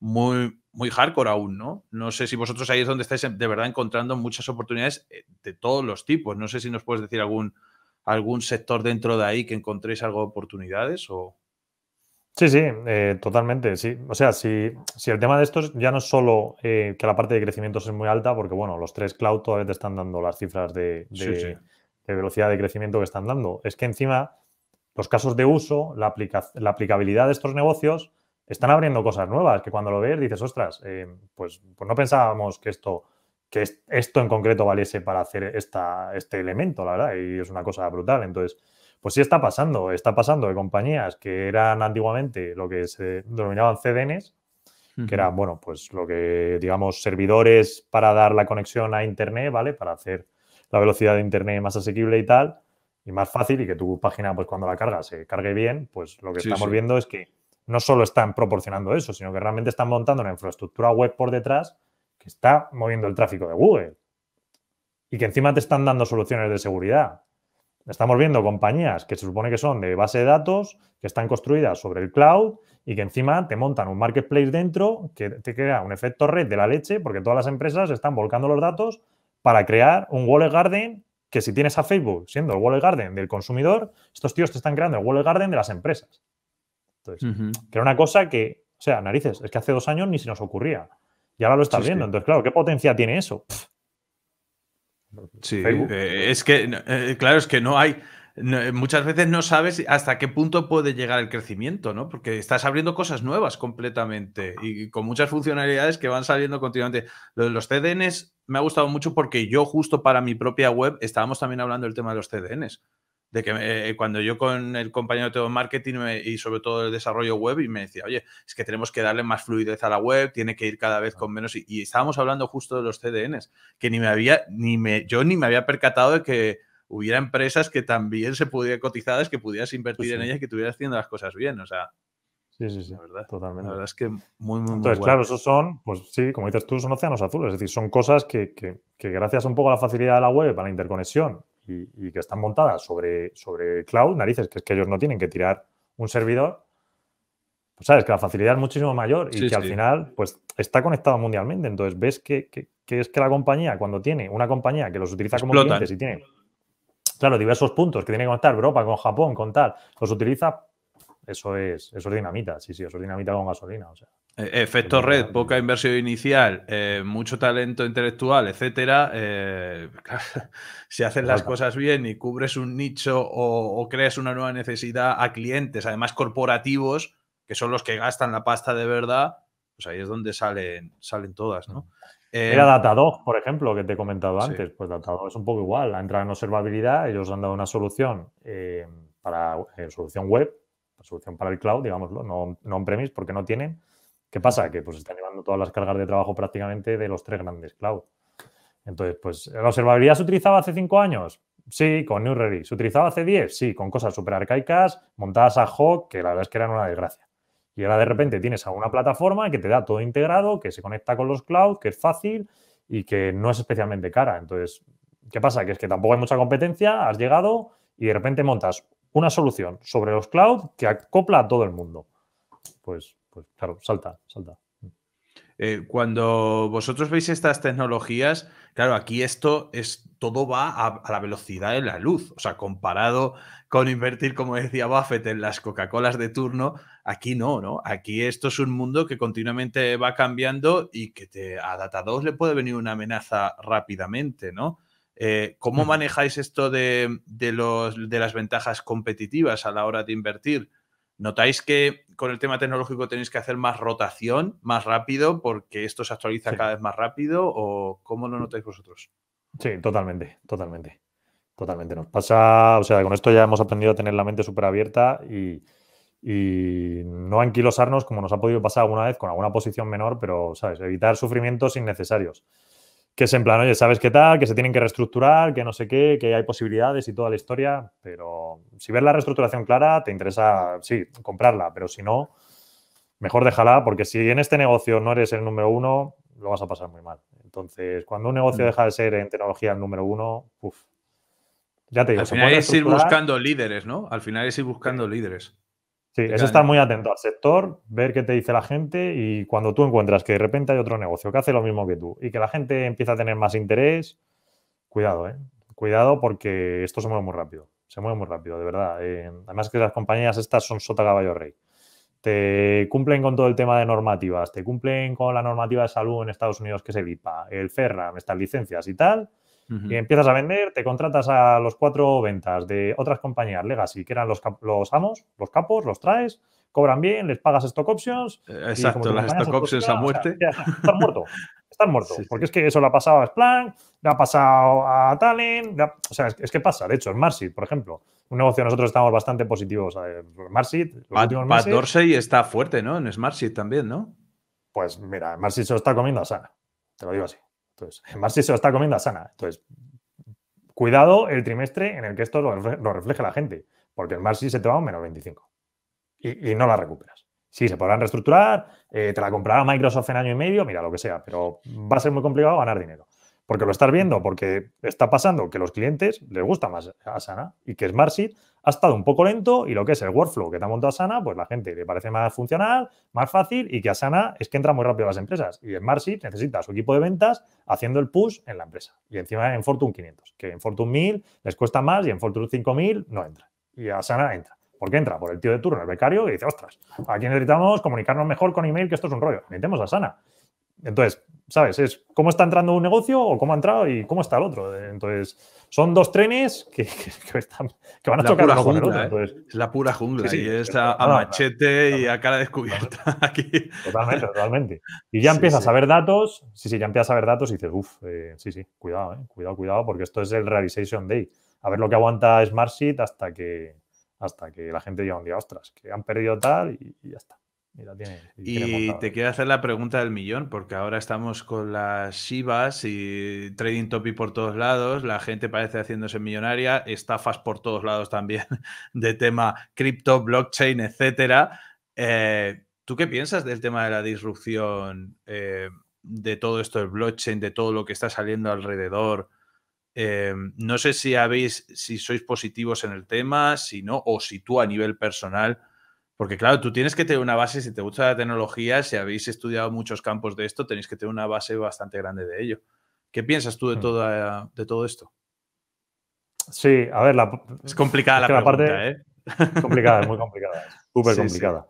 muy, muy hardcore aún, ¿no? No sé si vosotros ahí es donde estáis de verdad encontrando muchas oportunidades eh, de todos los tipos. No sé si nos puedes decir algún, algún sector dentro de ahí que encontréis algo de oportunidades o... Sí, sí, eh, totalmente. Sí. O sea, si, si, el tema de esto ya no es solo eh, que la parte de crecimiento es muy alta, porque bueno, los tres cloud todavía te están dando las cifras de, de, velocidad de crecimiento que están dando. Es que encima los casos de uso, la, aplicabilidad de estos negocios, están abriendo cosas nuevas, que cuando lo ves dices, ostras, eh, pues, pues, no pensábamos que esto, que esto en concreto valiese para hacer esta, este elemento, la verdad, y es una cosa brutal. Entonces, pues sí está pasando, está pasando de compañías que eran antiguamente lo que se denominaban CDNs, que eran, bueno, pues lo que, digamos, servidores para dar la conexión a Internet, ¿vale? Para hacer la velocidad de Internet más asequible y tal, y más fácil, y que tu página, pues cuando la carga se cargue bien, pues lo que estamos viendo es que no solo están proporcionando eso, sino que realmente están montando una infraestructura web por detrás que está moviendo el tráfico de Google y que encima te están dando soluciones de seguridad. Estamos viendo compañías que se supone que son de base de datos, que están construidas sobre el cloud y que encima te montan un marketplace dentro que te crea un efecto red de la leche porque todas las empresas están volcando los datos para crear un wallet garden que si tienes a Facebook siendo el wallet garden del consumidor, estos tíos te están creando el wallet garden de las empresas. Entonces, que era una cosa que, o sea, narices, es que hace dos años ni se nos ocurría. Y ahora lo estás viendo. Entonces, claro, ¿qué potencia tiene eso? Sí, eh, es que, eh, claro, es que no hay, muchas veces no sabes hasta qué punto puede llegar el crecimiento, ¿no? Porque estás abriendo cosas nuevas completamente y con muchas funcionalidades que van saliendo continuamente. Lo los CDNs me ha gustado mucho porque yo justo para mi propia web estábamos también hablando del tema de los CDNs de que eh, cuando yo con el compañero de marketing y sobre todo el desarrollo web y me decía, oye, es que tenemos que darle más fluidez a la web, tiene que ir cada vez con menos y, estábamos hablando justo de los CDNs, que ni me había ni me yo ni me había percatado de que hubiera empresas que también se pudieran es que pudieras invertir en ellas, que estuvieras haciendo las cosas bien, o sea, Sí, sí, sí. La verdad, totalmente. La verdad es que muy, muy, Entonces, claro, esos son, pues sí, como dices tú, son océanos azules. Es decir, son cosas que, que, gracias un poco a la facilidad de la web, a la interconexión y, que están montadas sobre, sobre cloud, narices, que es que ellos no tienen que tirar un servidor, pues sabes que la facilidad es muchísimo mayor y que al final pues está conectado mundialmente. Entonces ves que, que, es que la compañía, cuando tiene una compañía que los utiliza como clientes y tiene, claro, diversos puntos que tiene que conectar Europa con Japón, con tal, los utiliza, eso es, eso es dinamita, sí, sí, eso es dinamita con gasolina. O sea. Eh, efecto red, poca inversión inicial, eh, mucho talento intelectual, etcétera. Eh, si haces las cosas bien y cubres un nicho o, creas una nueva necesidad a clientes, además corporativos, que son los que gastan la pasta de verdad, pues ahí es donde salen, salen todas, ¿no? Era Datadog, por ejemplo, que te he comentado antes. Pues Datadog es un poco igual. Ha entrado en observabilidad, ellos han dado una solución para solución web, solución para el cloud, digámoslo, no on-premise, porque no tienen ¿Qué pasa? Que pues están llevando todas las cargas de trabajo prácticamente de los tres grandes cloud. Entonces, pues, ¿la observabilidad se utilizaba hace cinco años? Sí, con New Relic. ¿Se utilizaba hace 10? Sí, con cosas súper arcaicas, montadas a hoc, que la verdad es que eran una desgracia. Y ahora de repente tienes a una plataforma que te da todo integrado, que se conecta con los cloud, que es fácil y que no es especialmente cara. Entonces, ¿qué pasa? Que es que tampoco hay mucha competencia, has llegado y de repente montas una solución sobre los cloud que acopla a todo el mundo. Pues pues, claro, salta, salta. Eh, cuando vosotros veis estas tecnologías, claro, aquí esto es todo va a, la velocidad de la luz. O sea, comparado con invertir, como decía Buffett, en las Coca-Colas de turno, aquí no, ¿no? Aquí esto es un mundo que continuamente va cambiando y que te, a Data 2 le puede venir una amenaza rápidamente, ¿no? Eh, ¿Cómo mm. manejáis esto los, de las ventajas competitivas a la hora de invertir? ¿Notáis que con el tema tecnológico tenéis que hacer más rotación, más rápido, porque esto se actualiza cada vez más rápido? ¿O cómo lo notáis vosotros? Sí, totalmente, totalmente. Totalmente. Nos pasa, o sea, con esto ya hemos aprendido a tener la mente súper abierta y, y, no anquilosarnos como nos ha podido pasar alguna vez con alguna posición menor, pero, ¿sabes? Evitar sufrimientos innecesarios que es en plan, oye, ¿sabes qué tal? Que se tienen que reestructurar, que no sé qué, que hay posibilidades y toda la historia, pero si ves la reestructuración clara, te interesa, sí, comprarla, pero si no, mejor déjala, porque si en este negocio no eres el número uno, lo vas a pasar muy mal. Entonces, cuando un negocio mm. deja de ser en tecnología el número uno, uff. Ya te digo, Al es ir buscando líderes, ¿no? Al final es ir buscando eh, líderes. Sí, eso estar muy atento al sector, ver qué te dice la gente y cuando tú encuentras que de repente hay otro negocio que hace lo mismo que tú y que la gente empieza a tener más interés, cuidado, ¿eh? Cuidado porque esto se mueve muy rápido, se mueve muy rápido, de verdad. Eh, además que las compañías estas son sota caballo rey. Te cumplen con todo el tema de normativas, te cumplen con la normativa de salud en Estados Unidos que es el IPA, el Ferra, estas licencias y tal, y empiezas a vender, te contratas a los cuatro ventas de otras compañías legacy, que eran los, los amos, los capos, los traes, cobran bien, les pagas stock options. Exacto, las stock options a muerte. están muertos, están muertos. porque es que eso lo ha pasado a Splunk, lo ha pasado a Talent, o sea, es, que pasa. De hecho, en Marsit, por ejemplo, un negocio nosotros estamos bastante positivos. Eh, Marsit, Pat, Pat Dorsey está fuerte, ¿no? En Smartsheet también, ¿no? Pues mira, Marsit se lo está comiendo a Sara, te lo digo así. Entonces, además, se lo está comiendo a sana. Entonces, cuidado el trimestre en el que esto lo, refleje la gente, porque el Marsi se te va a un menos 25 y, no la recuperas. Sí, se podrán reestructurar, eh, te la comprará Microsoft en año y medio, mira, lo que sea, pero va a ser muy complicado ganar dinero. Porque lo estás viendo, porque está pasando que los clientes les gusta más a sana y que Smartsheet ha estado un poco lento y lo que es el workflow que te ha montado Asana, pues la gente le parece más funcional, más fácil y que Asana es que entra muy rápido a las empresas. Y Smartsheet necesita su equipo de ventas haciendo el push en la empresa. Y encima en Fortune 500, que en Fortune 1000 les cuesta más y en Fortune 5000 no entra. Y a sana entra. porque entra? Por el tío de turno, el becario, y dice, ostras, aquí necesitamos comunicarnos mejor con email, que esto es un rollo. metemos a Asana. Entonces, ¿sabes? Es cómo está entrando un negocio o cómo ha entrado y cómo está el otro. Entonces, son dos trenes que, van a la chocar jungla, ¿eh? Es la pura jungla. y a machete y a cara descubierta aquí. Totalmente, totalmente. Y ya empiezas a ver datos. Sí, sí, ya empiezas a ver datos y dices, uff, eh, sí, sí, cuidado, eh, cuidado, cuidado, porque esto es el Realization Day. A ver lo que aguanta Smartsheet hasta que, hasta que la gente diga un día, ostras, que han perdido tal y ya está. Y, te quiero hacer la pregunta del millón, porque ahora estamos con las Shivas y trading topi por todos lados, la gente parece haciéndose millonaria, estafas por todos lados también de tema cripto, blockchain, etcétera. Eh, ¿Tú qué piensas del tema de la disrupción, eh, de todo esto del blockchain, de todo lo que está saliendo alrededor? Eh, no sé si habéis, si sois positivos en el tema, si no, o si tú a nivel personal porque claro, tú tienes que tener una base, si te gusta la tecnología, si habéis estudiado muchos campos de esto, tenéis que tener una base bastante grande de ello. ¿Qué piensas tú de, mm. de todo esto? Sí, a ver, es complicada la, pregunta, parte, ¿eh? complicada, es muy complicada. Súper complicada.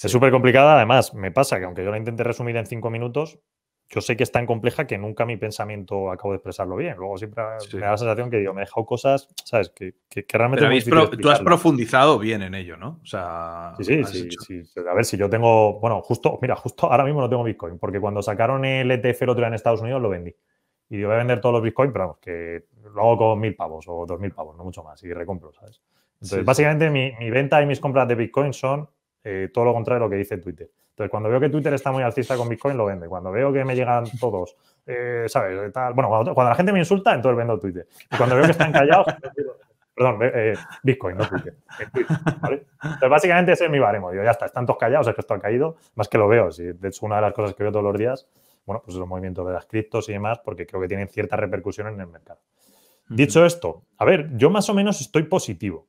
Es súper complicada, además, me pasa que aunque yo la intente resumir en cinco minutos, yo sé que es tan compleja que nunca mi pensamiento acabo de expresarlo bien. Luego siempre me da la sensación que digo, me he dejado cosas, ¿sabes? Que, realmente. Pero tú has profundizado bien en ello, ¿no? O sea. Sí, sí, sí, A ver, si yo tengo. Bueno, justo, mira, justo ahora mismo no tengo Bitcoin, porque cuando sacaron el ETF el otro día en Estados Unidos lo vendí. Y yo voy a vender todos los Bitcoin, pero vamos, que lo hago con mil pavos o dos mil pavos, no mucho más, y recompro, ¿sabes? Entonces, básicamente mi, mi, venta y mis compras de Bitcoin son eh, todo lo contrario de lo que dice Twitter. Entonces, cuando veo que Twitter está muy alcista con Bitcoin, lo vende. Cuando veo que me llegan todos, eh, ¿sabes? bueno, cuando, la gente me insulta, entonces vendo Twitter. Y cuando veo que están callados, perdón, eh, Bitcoin, no Twitter. Entonces, básicamente ese es mi baremo. Digo, ya está, están todos callados, es que esto ha caído. Más que lo veo. De hecho, una de las cosas que veo todos los días, bueno, pues los movimientos de las criptos y demás, porque creo que tienen cierta repercusión en el mercado. Dicho esto, a ver, yo más o menos estoy positivo.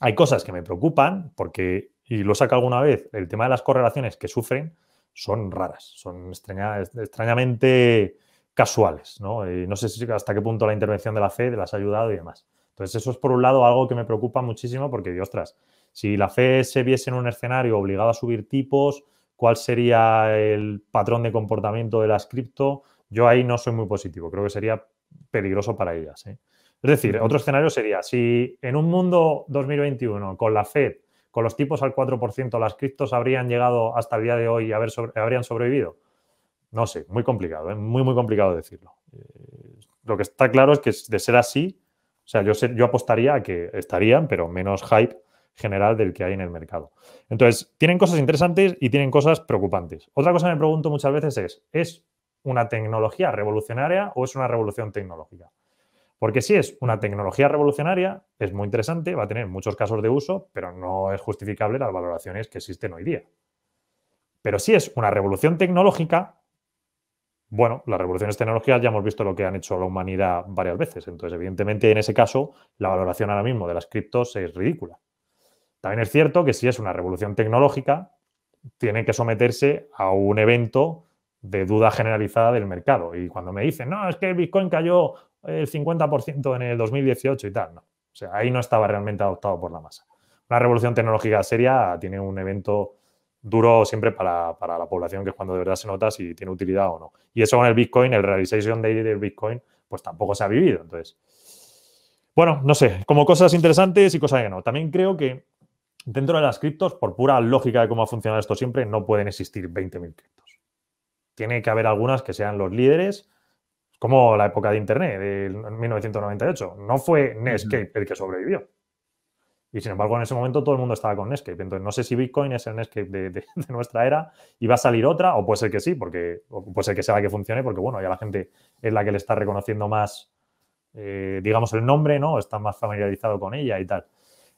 Hay cosas que me preocupan porque y lo saca alguna vez, el tema de las correlaciones que sufren son raras, son extrañamente casuales, ¿no? no sé hasta qué punto la intervención de la FED las ha ayudado y demás. Entonces, eso es por un lado algo que me preocupa muchísimo porque, ostras, si la FED se viese en un escenario obligado a subir tipos, ¿cuál sería el patrón de comportamiento de las cripto? Yo ahí no soy muy positivo, creo que sería peligroso para ellas. ¿eh? Es decir, otro escenario sería, si en un mundo 2021 con la FED con los tipos al 4%, ¿las criptos habrían llegado hasta el día de hoy y habrían sobrevivido? No sé, muy complicado, ¿eh? muy, muy complicado decirlo. Eh, lo que está claro es que de ser así, o sea, yo, yo apostaría a que estarían, pero menos hype general del que hay en el mercado. Entonces, tienen cosas interesantes y tienen cosas preocupantes. Otra cosa que me pregunto muchas veces es, ¿es una tecnología revolucionaria o es una revolución tecnológica? Porque si es una tecnología revolucionaria, es muy interesante, va a tener muchos casos de uso, pero no es justificable las valoraciones que existen hoy día. Pero si es una revolución tecnológica, bueno, las revoluciones tecnológicas ya hemos visto lo que han hecho la humanidad varias veces. Entonces, evidentemente, en ese caso, la valoración ahora mismo de las criptos es ridícula. También es cierto que si es una revolución tecnológica, tiene que someterse a un evento de duda generalizada del mercado. Y cuando me dicen, no, es que el Bitcoin cayó el 50% en el 2018 y tal, ¿no? O sea, ahí no estaba realmente adoptado por la masa. Una revolución tecnológica seria tiene un evento duro siempre para, para, la población, que es cuando de verdad se nota si tiene utilidad o no. Y eso con el Bitcoin, el realization day del Bitcoin, pues tampoco se ha vivido. Entonces, bueno, no sé, como cosas interesantes y cosas que no. También creo que dentro de las criptos, por pura lógica de cómo ha funcionado esto siempre, no pueden existir 20.000 criptos. Tiene que haber algunas que sean los líderes como la época de Internet, de 1998. No fue Netscape el que sobrevivió. Y sin embargo, en ese momento todo el mundo estaba con Netscape. Entonces, no sé si Bitcoin es el Netscape de, nuestra era y va a salir otra, o puede ser que sí, porque o puede ser que sea la que funcione, porque bueno, ya la gente es la que le está reconociendo más, eh, digamos, el nombre, ¿no? Está más familiarizado con ella y tal.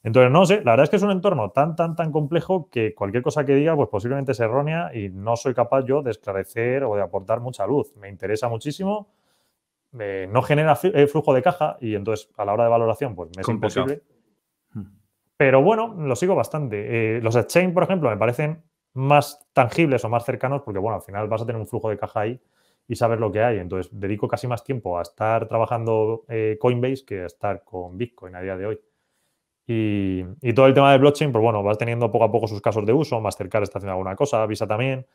Entonces, no sé, la verdad es que es un entorno tan, tan, tan complejo que cualquier cosa que diga, pues posiblemente es errónea y no soy capaz yo de esclarecer o de aportar mucha luz. Me interesa muchísimo eh, no genera eh, flujo de caja y entonces a la hora de valoración pues me es imposible. Hmm. Pero bueno, lo sigo bastante. Eh, los exchange, por ejemplo, me parecen más tangibles o más cercanos porque bueno, al final vas a tener un flujo de caja ahí y saber lo que hay. Entonces dedico casi más tiempo a estar trabajando Coinbase que a estar con Bitcoin a día de hoy. Y, todo el tema de blockchain, pues bueno, vas teniendo poco a poco sus casos de uso. más Mastercard está haciendo alguna cosa, Visa también.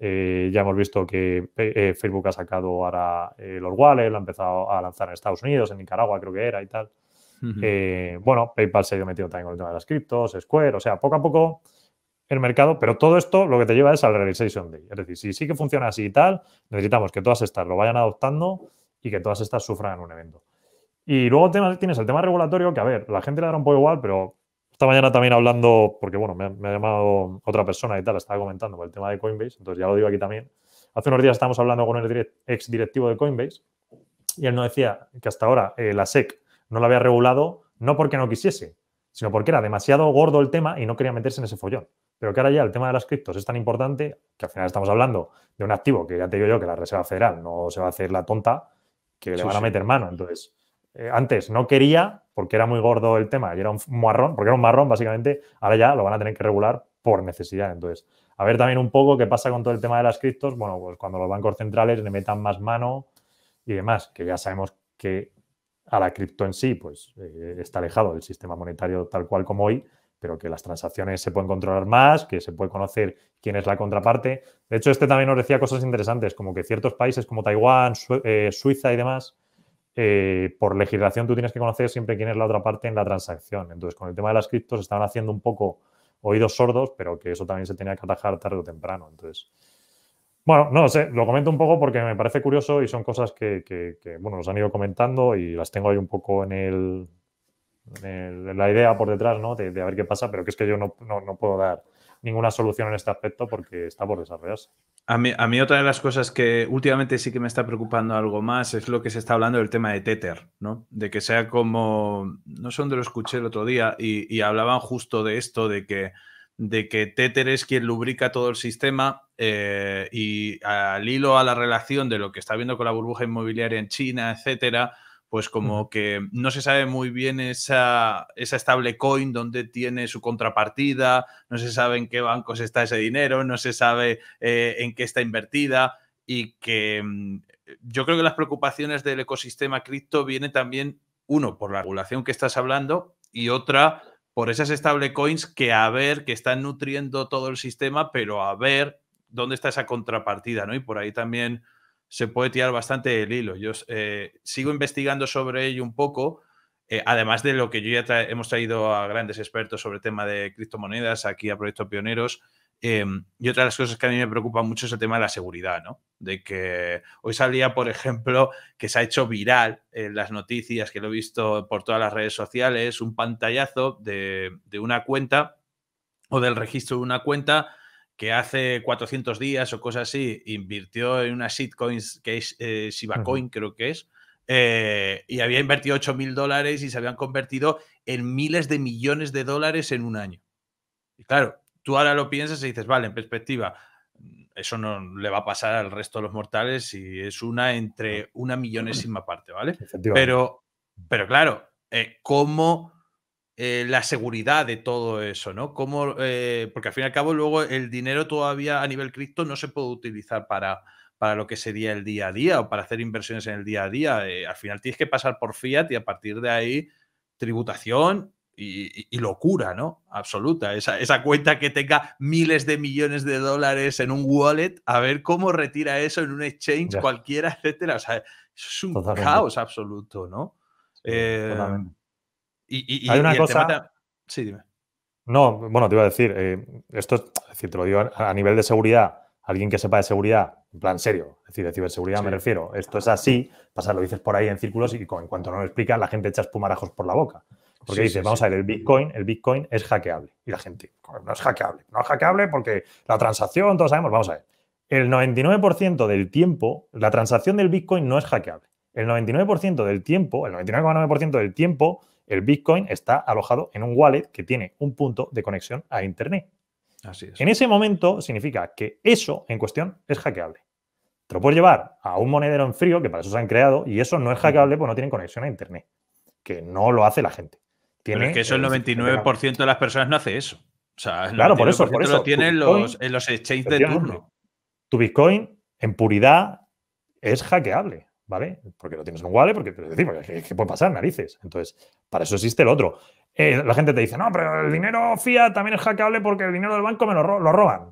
Eh, ya hemos visto que eh, eh, Facebook ha sacado ahora los wallets, lo ha empezado a lanzar en Estados Unidos, en Nicaragua creo que era y tal. bueno, PayPal se ha ido metiendo también con el tema de las criptos, Square, o sea, poco a poco el mercado, pero todo esto lo que te lleva es al Realization Day. Es decir, si sí que funciona así y tal, necesitamos que todas estas lo vayan adoptando y que todas estas sufran en un evento. Y luego tienes el tema regulatorio, que a ver, la gente le dará un poco igual, pero esta mañana también hablando, porque bueno, me ha, llamado otra persona y tal, estaba comentando por el tema de Coinbase, entonces ya lo digo aquí también. Hace unos días estábamos hablando con el ex directivo de Coinbase y él nos decía que hasta ahora eh, la SEC no la había regulado, no porque no quisiese, sino porque era demasiado gordo el tema y no quería meterse en ese follón. Pero que ahora ya el tema de las criptos es tan importante que al final estamos hablando de un activo que ya te digo yo que la Reserva Federal no se va a hacer la tonta, que le van a meter mano. Entonces, eh, antes no quería, porque era muy gordo el tema y era un marrón, porque era un marrón básicamente, ahora ya lo van a tener que regular por necesidad. Entonces, a ver también un poco qué pasa con todo el tema de las criptos, bueno, pues cuando los bancos centrales le metan más mano y demás, que ya sabemos que a la cripto en sí, pues eh, está alejado del sistema monetario tal cual como hoy, pero que las transacciones se pueden controlar más, que se puede conocer quién es la contraparte. De hecho, este también nos decía cosas interesantes, como que ciertos países como Taiwán, eh, Suiza y demás, eh, por legislación tú tienes que conocer siempre quién es la otra parte en la transacción. Entonces, con el tema de las criptos estaban haciendo un poco oídos sordos, pero que eso también se tenía que atajar tarde o temprano. Entonces, bueno, no sé, lo comento un poco porque me parece curioso y son cosas que, bueno, nos han ido comentando y las tengo ahí un poco en el, en la idea por detrás, ¿no? De, a ver qué pasa, pero que es que yo no puedo dar ninguna solución en este aspecto porque está por desarrollarse. A mí, otra de las cosas que últimamente sí que me está preocupando algo más es lo que se está hablando del tema de Tether, ¿no? De que sea como, no sé dónde lo escuché el otro día y, hablaban justo de esto, de que, de que Tether es quien lubrica todo el sistema eh, y al hilo a la relación de lo que está viendo con la burbuja inmobiliaria en China, etcétera, pues como que no se sabe muy bien esa, esa stablecoin, dónde tiene su contrapartida, no se sabe en qué bancos está ese dinero, no se sabe eh, en qué está invertida y que mm, yo creo que las preocupaciones del ecosistema cripto vienen también, uno, por la regulación que estás hablando y otra, por esas stablecoins que a ver, que están nutriendo todo el sistema, pero a ver dónde está esa contrapartida, ¿no? Y por ahí también se puede tirar bastante el hilo. Yo eh, sigo investigando sobre ello un poco, eh, además de lo que yo ya hemos traído a grandes expertos sobre el tema de criptomonedas aquí a Proyecto Pioneros. Eh, y otra de las cosas que a mí me preocupa mucho es el tema de la seguridad, ¿no? De que hoy salía, por ejemplo, que se ha hecho viral en las noticias, que lo he visto por todas las redes sociales, un pantallazo de, de una cuenta o del registro de una cuenta que hace 400 días o cosas así invirtió en una shitcoins que es eh, creo que es, eh, y había invertido 8 mil dólares y se habían convertido en miles de millones de dólares en un año. Y claro, tú ahora lo piensas y dices, vale, en perspectiva, eso no le va a pasar al resto de los mortales y es una entre una millonésima parte, ¿vale? Pero, pero claro, eh, ¿cómo eh, la seguridad de todo eso, ¿no? Eh, porque al fin y al cabo luego el dinero todavía a nivel cripto no se puede utilizar para, para lo que sería el día a día o para hacer inversiones en el día a día. Eh, al final tienes que pasar por fiat y a partir de ahí tributación y, locura, ¿no? Absoluta. Esa, cuenta que tenga miles de millones de dólares en un wallet, a ver cómo retira eso en un exchange cualquiera, etcétera. O sea, es un caos absoluto, ¿no? Y, Hay una cosa... Sí, dime. No, bueno, te iba a decir, eh, esto es, decir, te lo digo a, nivel de seguridad, alguien que sepa de seguridad, en plan serio, es decir, de ciberseguridad me refiero, esto es así, pasa, lo dices por ahí en círculos y en cuanto no lo explicas, la gente echa espumarajos por la boca. Porque dices, vamos a ver, el Bitcoin, el Bitcoin es hackeable. Y la gente, no es hackeable, no es hackeable porque la transacción, todos sabemos, vamos a ver, el 99% del tiempo, la transacción del Bitcoin no es hackeable. El 99% del tiempo, el 99,9% del tiempo el Bitcoin está alojado en un wallet que tiene un punto de conexión a Internet. Así es. En ese momento significa que eso en cuestión es hackeable. Te lo puedes llevar a un monedero en frío, que para eso se han creado, y eso no es hackeable porque no tienen conexión a Internet, que no lo hace la gente. es que eso el 99% de las personas no hace eso. claro, por eso, por eso. lo tienen los, en los exchanges de turno. Tu Bitcoin, en puridad, es hackeable. ¿vale? Porque lo tienes en wallet, porque decimos, ¿qué, puede pasar? Narices. Entonces, para eso existe el otro. Eh, la gente te dice, no, pero el dinero fiat también es hackeable porque el dinero del banco me lo, roban.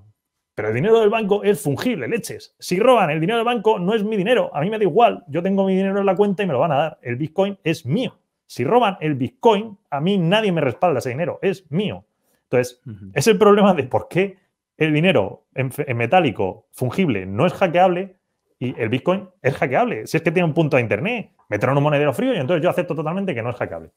Pero el dinero del banco es fungible, leches. Si roban el dinero del banco, no es mi dinero. A mí me da igual. Yo tengo mi dinero en la cuenta y me lo van a dar. El Bitcoin es mío. Si roban el Bitcoin, a mí nadie me respalda ese dinero. Es mío. Entonces, es el problema de por qué el dinero en metálico fungible no es hackeable y el Bitcoin es hackeable. Si es que tiene un punto de internet, meter un monedero frío y entonces yo acepto totalmente que no es hackeable.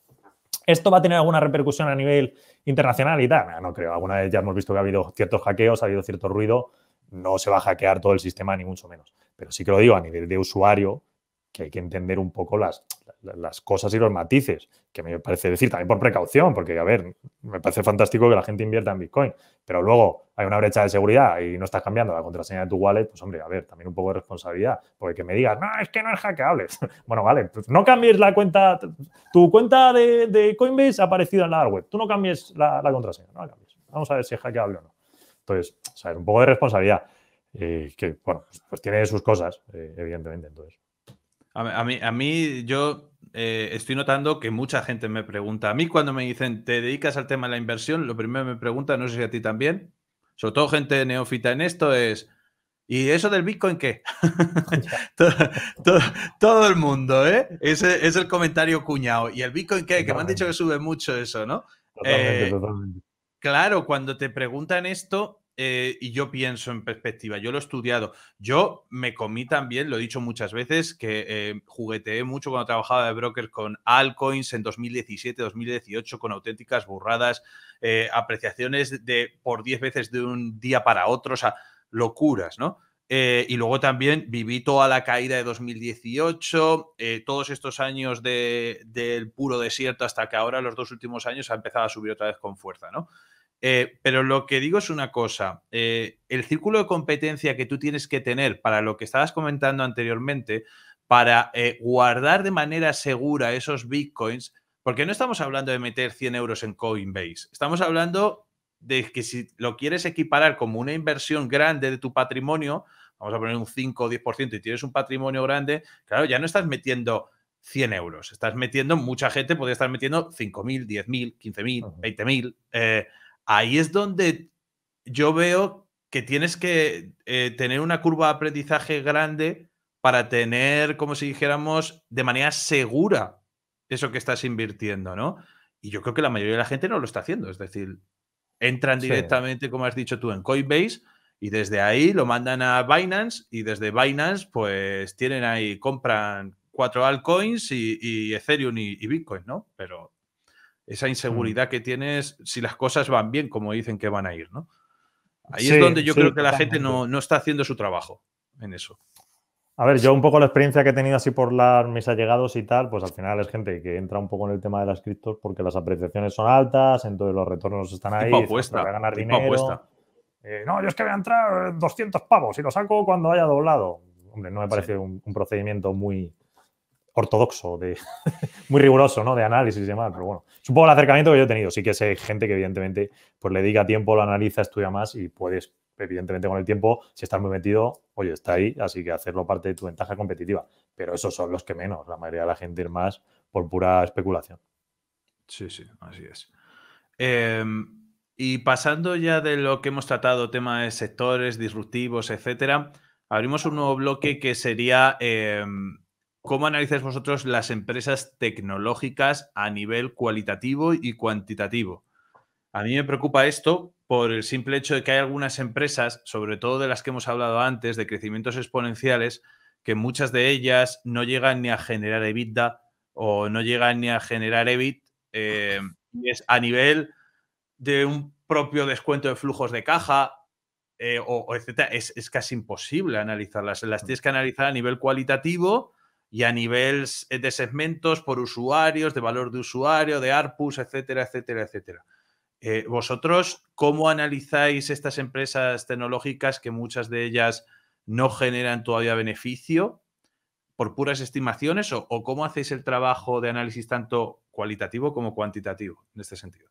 ¿Esto va a tener alguna repercusión a nivel internacional y tal? No, creo. Alguna vez ya hemos visto que ha habido ciertos hackeos, ha habido cierto ruido. No se va a hackear todo el sistema, ni mucho menos. Pero sí que lo digo a nivel de usuario, que hay que entender un poco las, las cosas y los matices, que me parece decir también por precaución, porque, a ver, me parece fantástico que la gente invierta en Bitcoin, pero luego hay una brecha de seguridad y no estás cambiando la contraseña de tu wallet, pues hombre, a ver, también un poco de responsabilidad, porque que me digas, no, es que no es hackeable. bueno, vale, pues, no cambies la cuenta, tu cuenta de, Coinbase ha aparecido en la web, tú no cambies la, contraseña, no la cambies. Vamos a ver si es hackeable o no. Entonces, o un poco de responsabilidad, eh, que, bueno, pues, pues, tiene sus cosas, eh, evidentemente, entonces. A, mí, yo eh, estoy notando que mucha gente me pregunta. A mí, cuando me dicen, ¿te dedicas al tema de la inversión? Lo primero que me pregunta no sé si a ti también, sobre todo gente neófita en esto, es. ¿Y eso del Bitcoin qué? todo, todo, el mundo, ¿eh? Ese es el comentario cuñado. ¿Y el Bitcoin qué? Que me han dicho que sube mucho eso, ¿no? Eh, claro, cuando te preguntan esto, eh, y yo pienso en perspectiva, yo lo he estudiado, yo me comí también, lo he dicho muchas veces, que eh, jugueteé mucho cuando trabajaba de broker con altcoins en 2017, 2018, con auténticas burradas, eh, apreciaciones de por 10 veces de un día para otro, o sea, locuras, ¿no? Eh, y luego también viví toda la caída de 2018, todos estos años de, del puro desierto hasta que ahora, los dos últimos años, ha empezado a subir otra vez con fuerza, ¿no? Eh, pero lo que digo es una cosa, eh, el círculo de competencia que tú tienes que tener para lo que estabas comentando anteriormente, para eh, guardar de manera segura esos bitcoins, porque no estamos hablando de meter 100 euros en Coinbase, estamos hablando de que si lo quieres equiparar como una inversión grande de tu patrimonio, vamos a poner un 5 o 10% y tienes un patrimonio grande, claro, ya no estás metiendo 100 euros, estás metiendo, mucha gente podría estar metiendo 5.000, 10.000, 15.000, 20.000 ahí es donde yo veo que tienes que eh, tener una curva de aprendizaje grande para tener, como si dijéramos, de manera segura eso que estás invirtiendo, ¿no? Y yo creo que la mayoría de la gente no lo está haciendo, es decir, entran directamente, como has dicho tú, en Coinbase y desde ahí lo mandan a Binance y desde Binance pues tienen ahí, compran cuatro altcoins y, Ethereum y Bitcoin, ¿no? Pero esa mm. inseguridad que tienes si las cosas van bien como dicen que van a ir, ¿no? Ahí es donde yo creo que la gente no, está haciendo su trabajo en eso. A ver, yo un poco la experiencia que he tenido así por las, mis allegados y tal, pues al final es gente que entra un poco en el tema de las criptos porque las apreciaciones son altas, entonces los retornos están ahí, para ganar dinero. Eh, no, yo es que voy a entrar 200 pavos y lo saco cuando haya doblado. Hombre, no me parece un procedimiento muy, ortodoxo, de, muy riguroso, ¿no? De análisis y demás. Pero bueno, es un poco el acercamiento que yo he tenido. Sí que sé gente que evidentemente pues le diga tiempo, lo analiza, estudia más y puedes, evidentemente con el tiempo, si estás muy metido, oye, está ahí, así que hacerlo parte de tu ventaja competitiva. Pero esos son los que menos, la mayoría de la gente es más por pura especulación. Sí, sí, así es. Em, y pasando ya de lo que hemos tratado, tema de sectores disruptivos, etcétera, abrimos un nuevo bloque que sería... Em, ¿Cómo analizáis vosotros las empresas tecnológicas a nivel cualitativo y cuantitativo? A mí me preocupa esto por el simple hecho de que hay algunas empresas, sobre todo de las que hemos hablado antes, de crecimientos exponenciales, que muchas de ellas no llegan ni a generar EBITDA o no llegan ni a generar EBIT. Eh, es a nivel de un propio descuento de flujos de caja eh, o, etcétera, es, es, casi imposible analizarlas. Las mm. tienes que analizar a nivel cualitativo y a niveles eh, de segmentos por usuarios, de valor de usuario, de ARPUS, etcétera, etcétera, etcétera. Eh, ¿Vosotros cómo analizáis estas empresas tecnológicas que muchas de ellas no generan todavía beneficio por puras estimaciones o cómo hacéis el trabajo de análisis tanto cualitativo como cuantitativo en este sentido?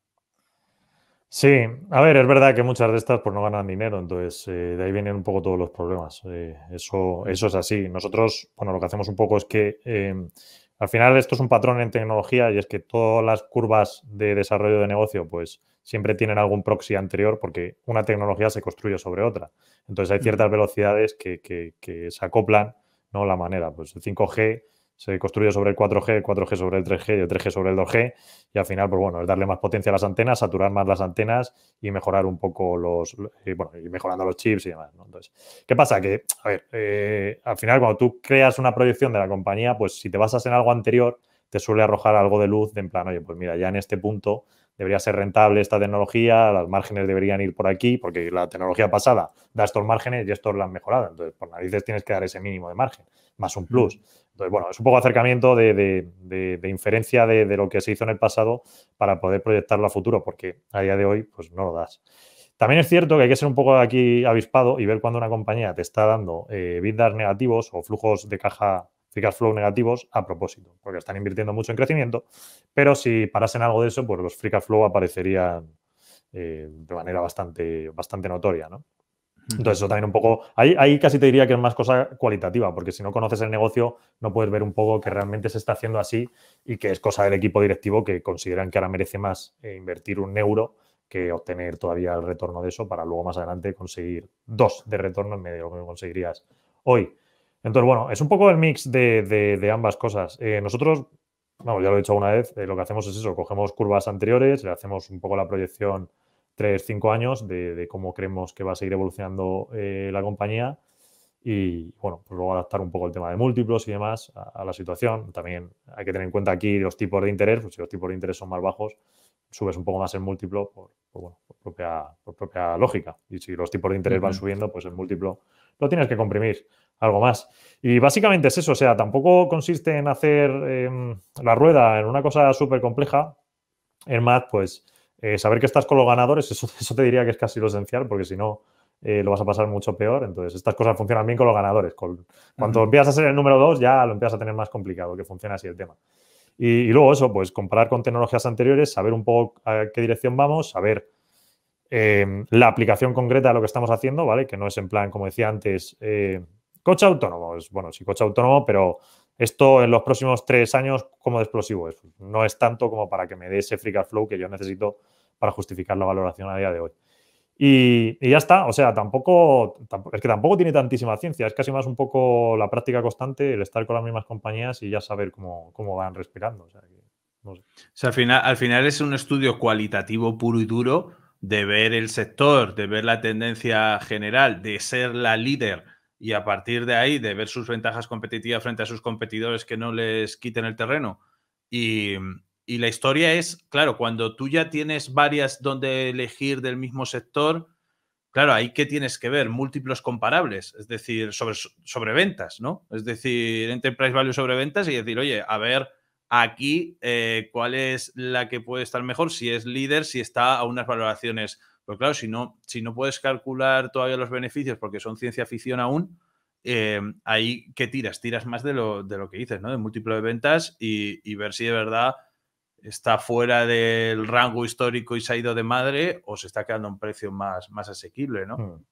Sí, a ver, es verdad que muchas de estas pues, no ganan dinero, entonces eh, de ahí vienen un poco todos los problemas. Eh, eso, eso es así. Nosotros, bueno, lo que hacemos un poco es que eh, al final esto es un patrón en tecnología y es que todas las curvas de desarrollo de negocio, pues siempre tienen algún proxy anterior porque una tecnología se construye sobre otra. Entonces hay ciertas velocidades que, que, que se acoplan, ¿no? La manera, pues el 5G se construye sobre el 4G, 4G sobre el 3G y el 3G sobre el 2G. Y al final, pues bueno, es darle más potencia a las antenas, saturar más las antenas y mejorar un poco los, bueno, y mejorando los chips y demás. ¿no? Entonces, ¿qué pasa? Que, a ver, eh, al final cuando tú creas una proyección de la compañía, pues si te basas en algo anterior, te suele arrojar algo de luz de en plan, oye, pues mira, ya en este punto debería ser rentable esta tecnología, las márgenes deberían ir por aquí, porque la tecnología pasada da estos márgenes y estos la han mejorado. Entonces, por narices tienes que dar ese mínimo de margen, más un mm. plus. Entonces, bueno, es un poco acercamiento de, inferencia de, lo que se hizo en el pasado para poder proyectarlo a futuro, porque a día de hoy, pues no lo das. También es cierto que hay que ser un poco aquí avispado y ver cuando una compañía te está dando vidas eh, negativos o flujos de caja free flow negativos a propósito, porque están invirtiendo mucho en crecimiento, pero si parasen algo de eso, pues los free flow aparecerían eh, de manera bastante, bastante notoria, ¿no? Entonces, eso también un poco. Ahí, ahí, casi te diría que es más cosa cualitativa, porque si no conoces el negocio, no puedes ver un poco que realmente se está haciendo así y que es cosa del equipo directivo que consideran que ahora merece más eh, invertir un euro que obtener todavía el retorno de eso para luego más adelante conseguir dos de retorno en medio de lo que conseguirías hoy. Entonces, bueno, es un poco el mix de, ambas cosas. Eh, nosotros, vamos, ya lo he dicho alguna vez, eh, lo que hacemos es eso, cogemos curvas anteriores, le hacemos un poco la proyección 3, 5 años de, cómo creemos que va a seguir evolucionando eh, la compañía y, bueno, pues luego adaptar un poco el tema de múltiplos y demás a, la situación. También hay que tener en cuenta aquí los tipos de interés, pues si los tipos de interés son más bajos, subes un poco más el múltiplo por, propia, propia, lógica. Y si los tipos de interés van subiendo, pues el múltiplo lo tienes que comprimir algo más. Y básicamente es eso, o sea, tampoco consiste en hacer em, la rueda en una cosa súper compleja. En más, pues eh, saber que estás con los ganadores, eso, te diría que es casi lo esencial, porque si no, eh, lo vas a pasar mucho peor. Entonces, estas cosas funcionan bien con los ganadores. cuando empiezas a ser el número dos, ya lo empiezas a tener más complicado, que funciona así el tema. Y, y luego eso, pues comparar con tecnologías anteriores, saber un poco a qué dirección vamos, saber em, la aplicación concreta de lo que estamos haciendo, ¿vale? Que no es en plan, como decía antes, eh, Coche autónomo, es, bueno, sí, coche autónomo, pero esto en los próximos tres años, como explosivo es? No es tanto como para que me dé ese free flow que yo necesito para justificar la valoración a día de hoy. Y, ya está, o sea, tampoco, es que tampoco tiene tantísima ciencia, es casi más un poco la práctica constante, el estar con las mismas compañías y ya saber cómo, cómo van respirando. O sea, al, final, al final es un estudio cualitativo puro y duro de ver el sector, de ver la tendencia general, de ser la líder y a partir de ahí de ver sus ventajas competitivas frente a sus competidores que no les quiten el terreno. Y, la historia es, claro, cuando tú ya tienes varias donde elegir del mismo sector, claro, ahí que tienes que ver múltiplos comparables, es decir, sobre, sobre ventas, ¿no? Es decir, enterprise value sobre ventas y decir, oye, a ver aquí eh, cuál es la que puede estar mejor, si es líder, si está a unas valoraciones pero pues claro, si no, si no puedes calcular todavía los beneficios porque son ciencia ficción aún, eh, ahí que tiras, tiras más de lo, de lo que dices, ¿no? De múltiplo de ventas y, ver si de verdad está fuera del rango histórico y se ha ido de madre o se está quedando a un precio más, más asequible, ¿no? Mm.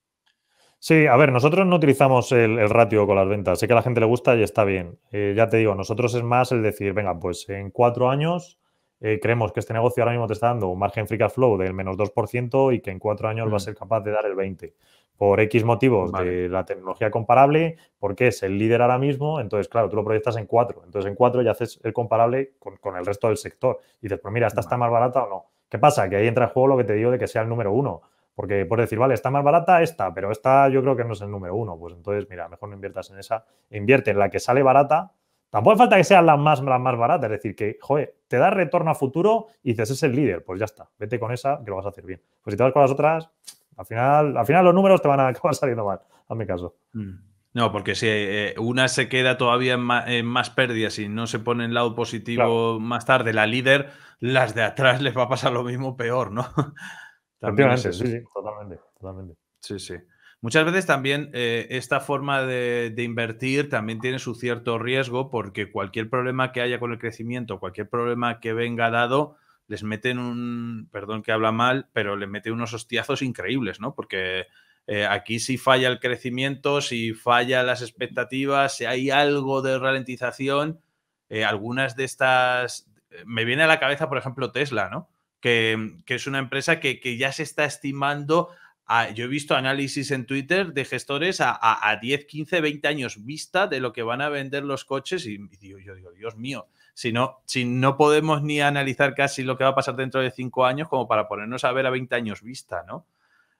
Sí, a ver, nosotros no utilizamos el, ratio con las ventas. Sé que a la gente le gusta y está bien. Eh, ya te digo, nosotros es más el decir, venga, pues en cuatro años eh, creemos que este negocio ahora mismo te está dando un margen free cash flow del menos 2% y que en cuatro años va a mm. ser capaz de dar el 20%. Por X motivos de la tecnología comparable, porque es el líder ahora mismo, entonces, claro, tú lo proyectas en cuatro. Entonces, en cuatro ya haces el comparable con, el resto del sector. Y dices, pero pues mira, ¿esta está más barata o no? ¿Qué pasa? Que ahí entra en juego lo que te digo de que sea el número uno. Porque por decir, vale, está más barata esta, pero esta yo creo que no es el número uno. Pues entonces, mira, mejor no inviertas en esa. Invierte en la que sale barata Tampoco falta que sean las más, más baratas, es decir, que, joder, te da retorno a futuro y dices, es el líder, pues ya está, vete con esa que lo vas a hacer bien. Pues si te vas con las otras, al final, al final los números te van a acabar saliendo mal, hazme caso. Mm. No, porque si eh, una se queda todavía en más, pérdidas y no se pone en lado positivo más tarde la líder, las de atrás les va a pasar lo mismo peor, ¿no? También totalmente, totalmente. Sí, sí. Muchas veces también eh, esta forma de, invertir también tiene su cierto riesgo porque cualquier problema que haya con el crecimiento, cualquier problema que venga dado, les meten un, perdón que habla mal, pero les mete unos hostiazos increíbles, ¿no? Porque eh, aquí si falla el crecimiento, si falla las expectativas, si hay algo de ralentización, eh, algunas de estas, me viene a la cabeza, por ejemplo, Tesla, ¿no? Que, es una empresa que, que ya se está estimando yo he visto análisis en Twitter de gestores a, 10, 15, 20 años vista de lo que van a vender los coches y, yo digo, Dios mío, si no, si no podemos ni analizar casi lo que va a pasar dentro de 5 años como para ponernos a ver a 20 años vista, ¿no?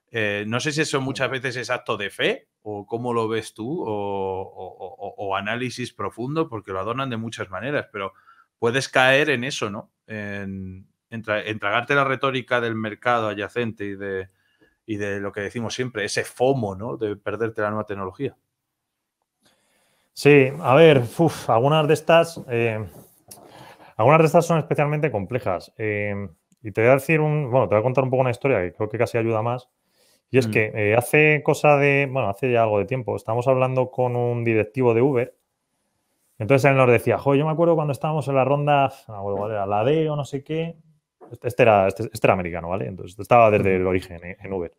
Eh, no sé si eso muchas veces es acto de fe o cómo lo ves tú o, análisis profundo porque lo adornan de muchas maneras, pero puedes caer en eso, ¿no? En, tragarte la retórica del mercado adyacente y de y de lo que decimos siempre, ese FOMO, ¿no? De perderte la nueva tecnología. Sí, a ver, uf, algunas de estas. Eh, algunas de estas son especialmente complejas. Eh, y te voy a decir un. Bueno, te voy a contar un poco una historia que creo que casi ayuda más. Y es mm. que eh, hace cosa de. Bueno, hace ya algo de tiempo. estamos hablando con un directivo de Uber. Entonces él nos decía, jo, yo me acuerdo cuando estábamos en la ronda, la D o no sé qué, este era, este, este, era americano, ¿vale? Entonces estaba desde el origen en Uber.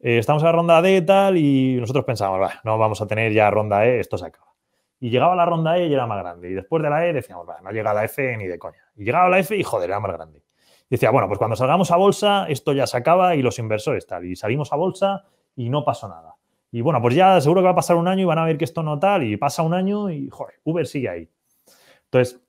Eh, estamos en la ronda D tal y nosotros pensábamos, no vamos a tener ya ronda E, esto se acaba. Y llegaba la ronda E y era más grande. Y después de la E decíamos, no no llega la F ni de coña. Y llegaba la F y joder, era más grande. Y decía, bueno, pues cuando salgamos a bolsa, esto ya se acaba y los inversores tal. Y salimos a bolsa y no pasó nada. Y bueno, pues ya seguro que va a pasar un año y van a ver que esto no tal. Y pasa un año y, joder, Uber sigue ahí. Entonces,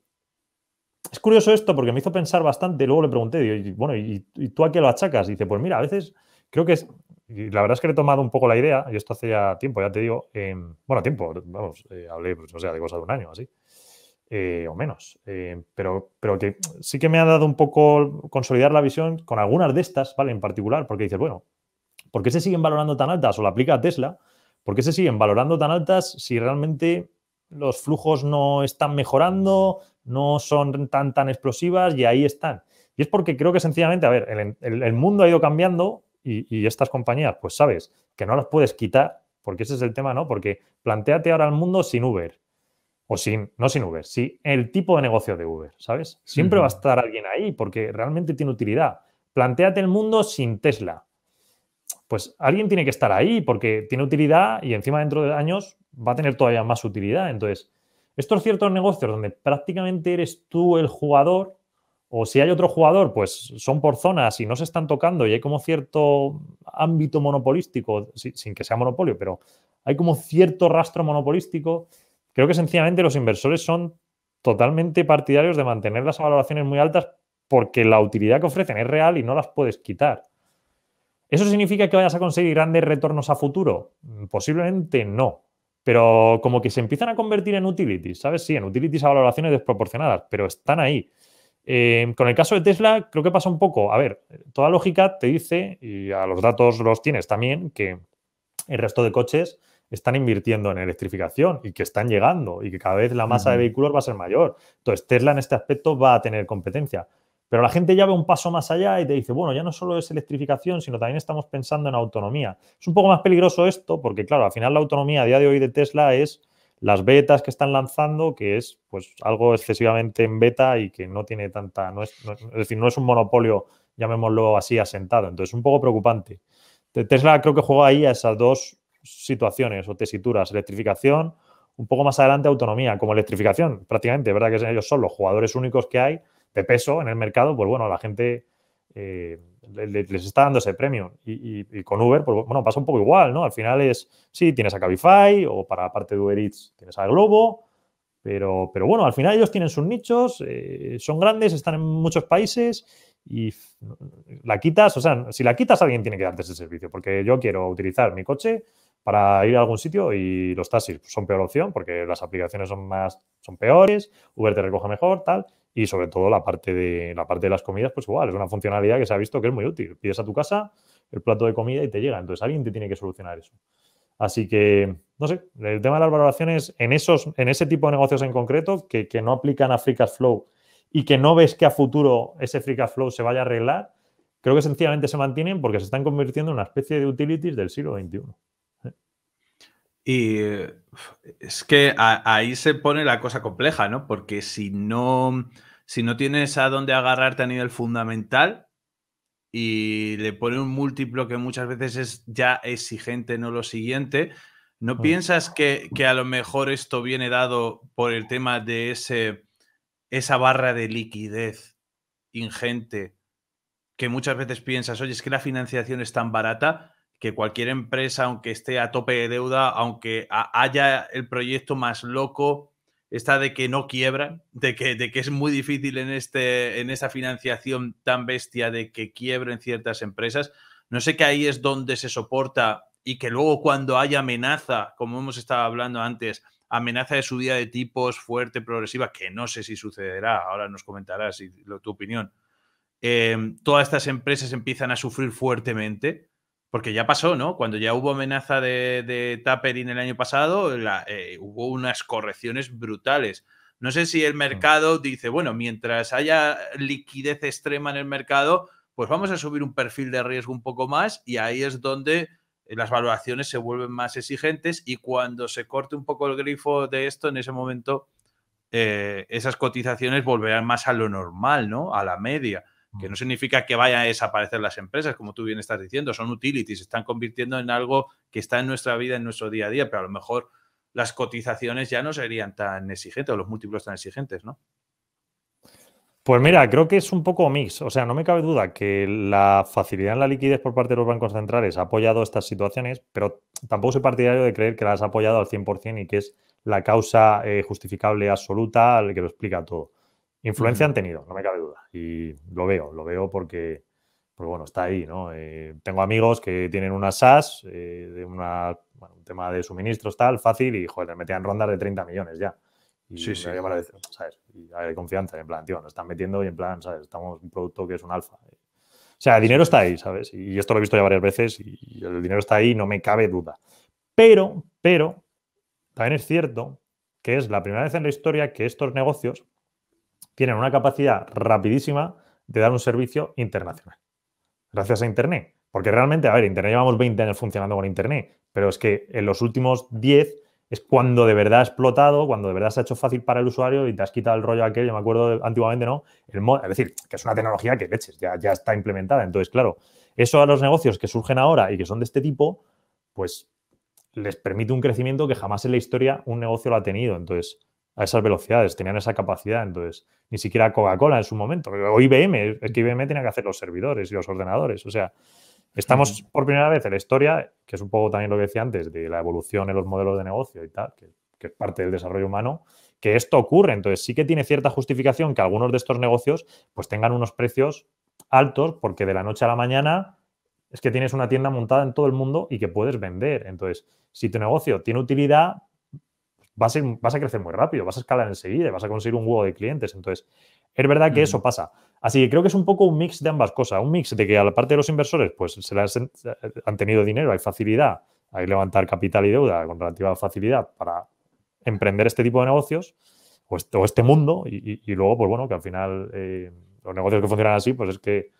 es curioso esto porque me hizo pensar bastante. Luego le pregunté, y, bueno, ¿y, tú a qué lo achacas? dice, pues mira, a veces creo que es. Y la verdad es que le he tomado un poco la idea, y esto hace ya tiempo, ya te digo. Eh, bueno, tiempo, vamos, eh, hablé, de cosas pues, de un año así. Eh, o menos. Em, pero, pero que sí que me ha dado un poco consolidar la visión con algunas de estas, ¿vale? En particular, porque dices, bueno, ¿por qué se siguen valorando tan altas? O la aplica a Tesla, ¿por qué se siguen valorando tan altas si realmente los flujos no están mejorando, no son tan, tan explosivas y ahí están. Y es porque creo que sencillamente, a ver, el, mundo ha ido cambiando y, estas compañías, pues sabes que no las puedes quitar, porque ese es el tema, ¿no? Porque planteate ahora el mundo sin Uber, o sin, no sin Uber, sí, el tipo de negocio de Uber, ¿sabes? Siempre va a estar alguien ahí porque realmente tiene utilidad. Planteate el mundo sin Tesla. Pues alguien tiene que estar ahí porque tiene utilidad y encima dentro de años va a tener todavía más utilidad. Entonces, estos ciertos negocios donde prácticamente eres tú el jugador, o si hay otro jugador, pues son por zonas y no se están tocando y hay como cierto ámbito monopolístico, sin que sea monopolio, pero hay como cierto rastro monopolístico. Creo que sencillamente los inversores son totalmente partidarios de mantener las valoraciones muy altas porque la utilidad que ofrecen es real y no las puedes quitar. ¿Eso significa que vayas a conseguir grandes retornos a futuro? Posiblemente no pero como que se empiezan a convertir en utilities, ¿sabes? Sí, en utilities a valoraciones desproporcionadas, pero están ahí. Eh, con el caso de Tesla, creo que pasa un poco. A ver, toda lógica te dice, y a los datos los tienes también, que el resto de coches están invirtiendo en electrificación y que están llegando y que cada vez la masa de vehículos va a ser mayor. Entonces, Tesla en este aspecto va a tener competencia. Pero la gente ya ve un paso más allá y te dice, bueno, ya no solo es electrificación, sino también estamos pensando en autonomía. Es un poco más peligroso esto porque, claro, al final la autonomía a día de hoy de Tesla es las betas que están lanzando, que es pues algo excesivamente en beta y que no tiene tanta, es, decir, no es un monopolio, llamémoslo así, asentado. Entonces, un poco preocupante. Tesla creo que juega ahí a esas dos situaciones o tesituras, electrificación, un poco más adelante autonomía, como electrificación, prácticamente, ¿verdad? Que ellos son los jugadores únicos que hay de peso en el mercado, pues bueno, la gente eh, les está dando ese premio. Y, con Uber, pues bueno, pasa un poco igual, ¿no? Al final es, sí, tienes a Cabify o para la parte de Uber Eats tienes a Globo, pero, pero bueno, al final ellos tienen sus nichos, eh, son grandes, están en muchos países y la quitas, o sea, si la quitas alguien tiene que darte ese servicio, porque yo quiero utilizar mi coche para ir a algún sitio y los taxis son peor opción porque las aplicaciones son más son peores, Uber te recoge mejor, tal y sobre todo la parte de la parte de las comidas, pues igual, es una funcionalidad que se ha visto que es muy útil. Pides a tu casa el plato de comida y te llega. Entonces alguien te tiene que solucionar eso. Así que, no sé, el tema de las valoraciones en, esos, en ese tipo de negocios en concreto, que, que no aplican a Free Cash Flow y que no ves que a futuro ese Free Cash Flow se vaya a arreglar, creo que sencillamente se mantienen porque se están convirtiendo en una especie de utilities del siglo XXI. Y eh, es que ahí se pone la cosa compleja, ¿no? Porque si no, si no tienes a dónde agarrarte a nivel fundamental y le pone un múltiplo que muchas veces es ya exigente, no lo siguiente, ¿no piensas que, que, a lo mejor esto viene dado por el tema de ese, esa barra de liquidez ingente que muchas veces piensas, oye, es que la financiación es tan barata que cualquier empresa, aunque esté a tope de deuda, aunque haya el proyecto más loco, está de que no quiebran, de que, de que es muy difícil en, este, en esta financiación tan bestia de que quiebren ciertas empresas. No sé que ahí es donde se soporta y que luego cuando haya amenaza, como hemos estado hablando antes, amenaza de subida de tipos fuerte, progresiva, que no sé si sucederá, ahora nos comentarás tu opinión, eh, todas estas empresas empiezan a sufrir fuertemente, porque ya pasó, ¿no? Cuando ya hubo amenaza de, de tapering el año pasado, eh, hubo unas correcciones brutales. No sé si el mm. mercado dice, bueno, mientras haya liquidez extrema en el mercado, pues vamos a subir un perfil de riesgo un poco más y ahí es donde eh, las valoraciones se vuelven más exigentes y cuando se corte un poco el grifo de esto, en ese momento eh, esas cotizaciones volverán más a lo normal, ¿no? A la media que no mm. significa que vayan a desaparecer las empresas, como tú bien estás diciendo, son utilities, están convirtiendo en algo que está en nuestra vida, en nuestro día a día, pero a lo mejor las cotizaciones ya no serían tan exigentes o los múltiplos tan exigentes, ¿no? Pues mira, creo que es un poco mix. O sea, no me cabe duda que la facilidad en la liquidez por parte de los bancos centrales ha apoyado estas situaciones, pero tampoco soy partidario de creer que las ha apoyado al 100% y que es la causa eh, justificable absoluta, al que lo explica todo. Influencia han tenido, no me cabe duda. Y lo veo, lo veo porque, pues bueno, está ahí, ¿no? Eh, tengo amigos que tienen una SaaS eh, de una, un tema de suministros tal, fácil, y joder, metían rondas de 30 millones ya. Y sí, sí. Parece, ¿sabes? Y hay confianza, en plan, tío, nos están metiendo y en plan, ¿sabes? Estamos un producto que es un alfa. Eh, o sea, el dinero está ahí, ¿sabes? Y esto lo he visto ya varias veces y el dinero está ahí, no me cabe duda. Pero, pero, también es cierto que es la primera vez en la historia que estos negocios tienen una capacidad rapidísima de dar un servicio internacional. Gracias a Internet. Porque realmente, a ver, Internet llevamos 20 años funcionando con Internet, pero es que en los últimos 10 es cuando de verdad ha explotado, cuando de verdad se ha hecho fácil para el usuario y te has quitado el rollo aquel, yo me acuerdo antiguamente, ¿no? El es decir, que es una tecnología que leches, ya, ya está implementada. Entonces, claro, eso a los negocios que surgen ahora y que son de este tipo, pues les permite un crecimiento que jamás en la historia un negocio lo ha tenido. Entonces, a esas velocidades, tenían esa capacidad. Entonces, ni siquiera Coca-Cola en su momento, o IBM, es que IBM tenía que hacer los servidores y los ordenadores. O sea, estamos por primera vez en la historia, que es un poco también lo que decía antes, de la evolución en los modelos de negocio y tal, que, que es parte del desarrollo humano, que esto ocurre. Entonces, sí que tiene cierta justificación que algunos de estos negocios pues tengan unos precios altos, porque de la noche a la mañana es que tienes una tienda montada en todo el mundo y que puedes vender. Entonces, si tu negocio tiene utilidad, vas a, crecer muy rápido, vas a escalar enseguida y vas a conseguir un huevo de clientes. Entonces, es verdad que eso mm. pasa. Así que creo que es un poco un mix de ambas cosas. Un mix de que a la parte de los inversores, pues se eh, han tenido dinero, hay facilidad, hay levantar capital y deuda con relativa facilidad para emprender este tipo de negocios o este, mundo. Y, luego, pues bueno, que al final eh, los negocios que funcionan así, pues es que,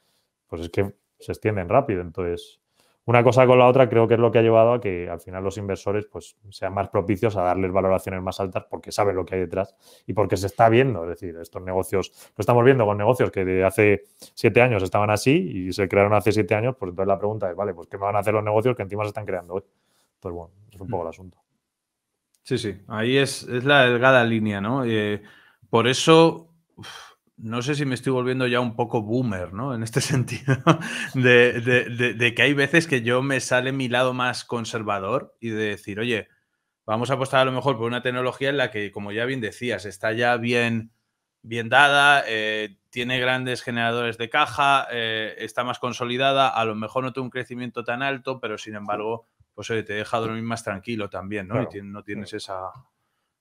pues es que se extienden rápido. Entonces, una cosa con la otra creo que es lo que ha llevado a que al final los inversores pues, sean más propicios a darles valoraciones más altas porque saben lo que hay detrás y porque se está viendo. Es decir, estos negocios, lo estamos viendo con negocios que de hace siete años estaban así y se crearon hace siete años, pues entonces la pregunta es, vale, pues ¿qué me van a hacer los negocios que encima se están creando hoy? Pues bueno, es un poco el mm. asunto. Sí, sí, ahí es, la delgada línea, ¿no? Eh, por eso no sé si me estoy volviendo ya un poco boomer, ¿no? En este sentido, de, que hay veces que yo me sale mi lado más conservador y de decir, oye, vamos a apostar a lo mejor por una tecnología en la que, como ya bien decías, está ya bien, bien dada, eh, tiene grandes generadores de caja, eh, está más consolidada, a lo mejor no tiene un crecimiento tan alto, pero sin embargo, pues te deja dormir más tranquilo también, ¿no? Y no tienes esa,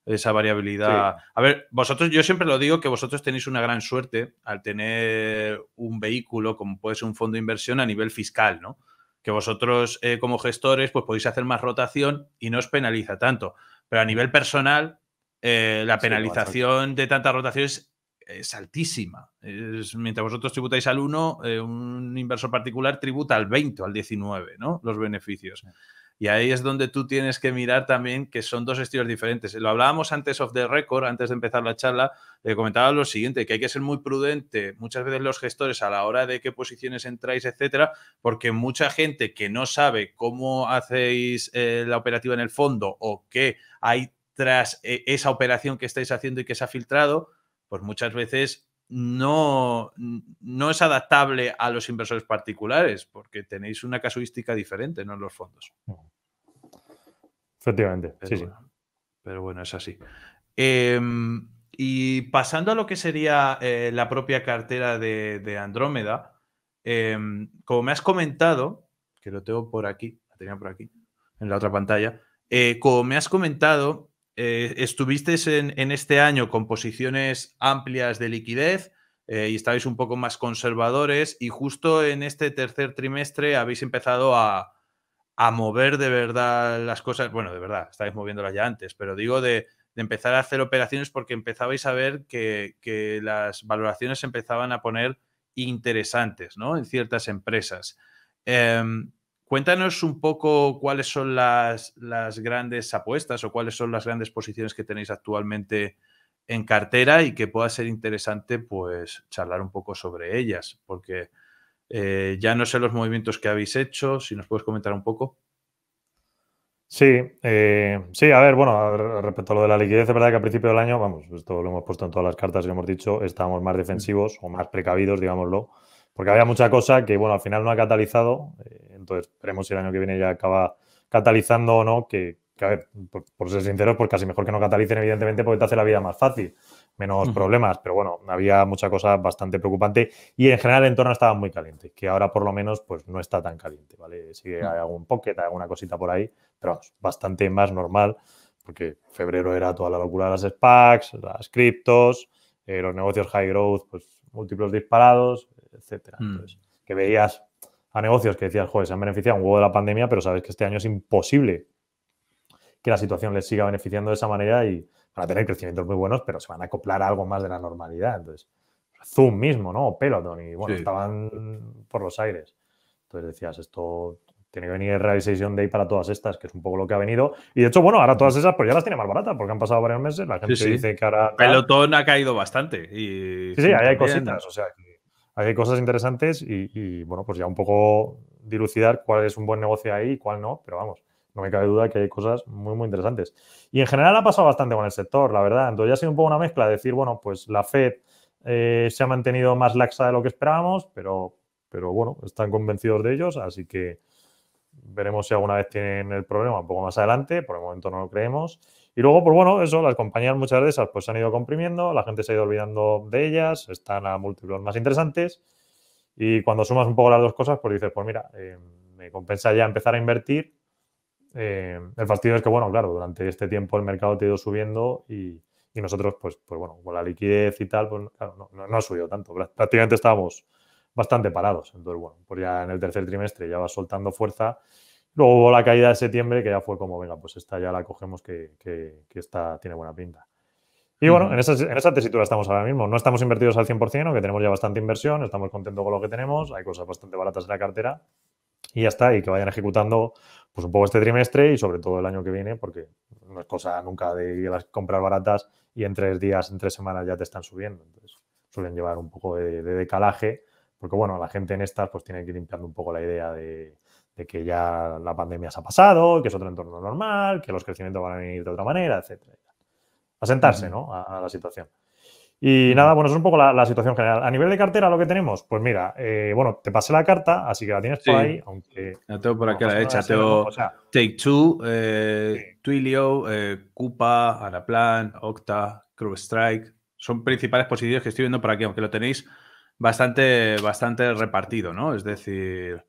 esa variabilidad. A ver, vosotros, yo siempre lo digo que vosotros tenéis una gran suerte al tener un vehículo como puede ser un fondo de inversión a nivel fiscal, ¿no? Que vosotros eh, como gestores pues podéis hacer más rotación y no os penaliza tanto. Pero a nivel personal, eh, la penalización de tantas rotaciones es, altísima. mientras vosotros tributáis al 1, eh, un inversor particular tributa al 20 al 19, ¿no? Los beneficios. Y ahí es donde tú tienes que mirar también que son dos estilos diferentes. Lo hablábamos antes of the record, antes de empezar la charla, le comentaba lo siguiente, que hay que ser muy prudente muchas veces los gestores a la hora de qué posiciones entráis, etcétera, porque mucha gente que no sabe cómo hacéis eh, la operativa en el fondo o qué hay tras eh, esa operación que estáis haciendo y que se ha filtrado, pues muchas veces no, es adaptable a los inversores particulares, porque tenéis una casuística diferente, ¿no? En los fondos. Efectivamente, pero, sí, bueno, sí. Pero bueno, es así. Em, y pasando a lo que sería eh, la propia cartera de, Andrómeda, em, como me has comentado, que lo tengo por aquí, la tenía por aquí, en la otra pantalla, eh, como me has comentado, eh, estuvisteis en, este año con posiciones amplias de liquidez eh, y estabais un poco más conservadores y justo en este tercer trimestre habéis empezado a, mover de verdad las cosas, bueno, de verdad, estáis moviéndolas ya antes, pero digo de, empezar a hacer operaciones porque empezabais a ver que, las valoraciones empezaban a poner interesantes, ¿no? En ciertas empresas. Em, Cuéntanos un poco cuáles son las, grandes apuestas o cuáles son las grandes posiciones que tenéis actualmente en cartera y que pueda ser interesante pues charlar un poco sobre ellas, porque eh, ya no sé los movimientos que habéis hecho, si nos puedes comentar un poco. Sí, eh, sí, a ver, bueno, respecto a lo de la liquidez, es verdad que a principio del año, vamos, esto lo hemos puesto en todas las cartas que hemos dicho, estamos más defensivos o más precavidos, digámoslo, porque había mucha cosa que, bueno, al final no ha catalizado. Eh, entonces, veremos si el año que viene ya acaba catalizando o no, que, por, ser sinceros, pues casi mejor que no catalicen, evidentemente, porque te hace la vida más fácil, menos problemas. Pero bueno, había mucha cosa bastante preocupante y en general el entorno estaba muy caliente, que ahora por lo menos pues no está tan caliente, ¿vale? Sigue mm. hay algún pocket, alguna cosita por ahí, pero vamos, bastante más normal, porque febrero era toda la locura de las SPACs, las criptos, eh, los negocios high growth, pues múltiplos disparados, etcétera. Mm. Entonces, que veías a negocios que decías, joder, se han beneficiado un huevo de la pandemia, pero sabes que este año es imposible que la situación les siga beneficiando de esa manera y van a tener crecimientos muy buenos, pero se van a acoplar algo más de la normalidad. Entonces, Zoom mismo, ¿no? Peloton, y bueno, estaban por los aires. Entonces decías, esto tiene que venir Realization Day para todas estas, que es un poco lo que ha venido. Y de hecho, bueno, ahora todas esas, pues ya las tiene más baratas, porque han pasado varios meses. La gente dice que ahora. Pelotón ha caído bastante. Y... Sí, sí, ahí hay cositas. O sea, hay cosas interesantes y, bueno, pues ya un poco dilucidar cuál es un buen negocio ahí y cuál no, pero vamos, no me cabe duda que hay cosas muy, muy interesantes. Y en general ha pasado bastante con el sector, la verdad. Entonces ya ha sido un poco una mezcla de decir, bueno, pues la Fed eh, se ha mantenido más laxa de lo que esperábamos, pero, pero bueno, están convencidos de ellos, así que veremos si alguna vez tienen el problema un poco más adelante, por el momento no lo creemos. Y luego, pues bueno, eso, las compañías muchas de esas pues se han ido comprimiendo, la gente se ha ido olvidando de ellas, están a múltiplos más interesantes. Y cuando sumas un poco las dos cosas, pues dices, pues mira, eh, me compensa ya empezar a invertir. Eh, el fastidio es que, bueno, claro, durante este tiempo el mercado te ha ido subiendo y, nosotros, pues, pues bueno, con la liquidez y tal, pues claro, no, no, ha subido tanto. Prácticamente estábamos bastante parados. Entonces, bueno, pues ya en el tercer trimestre ya va soltando fuerza Luego hubo la caída de septiembre, que ya fue como, venga, pues esta ya la cogemos, que, que, esta tiene buena pinta. Y bueno, en, esa, en tesitura estamos ahora mismo. No estamos invertidos al 100%, que tenemos ya bastante inversión, estamos contentos con lo que tenemos, hay cosas bastante baratas en la cartera y ya está, y que vayan ejecutando pues un poco este trimestre y sobre todo el año que viene, porque no es cosa nunca de ir a las baratas y en tres días, en tres semanas ya te están subiendo. Entonces suelen llevar un poco de, de decalaje, porque bueno, la gente en estas pues tiene que ir limpiando un poco la idea de que ya la pandemia se ha pasado, que es otro entorno normal, que los crecimientos van a venir de otra manera, etcétera. Asentarse, ¿no? A, la situación. Y nada, bueno, es un poco la, situación general. A nivel de cartera, lo que tenemos, pues mira, eh, bueno, te pasé la carta, así que la tienes por ahí, aunque. La tengo por aquí la hecha, tengo Take Two, eh, Twilio, eh, Anaplan, Octa, Crew Strike. Son principales positivos que estoy viendo por aquí, aunque lo tenéis bastante, bastante repartido, ¿no? Es decir,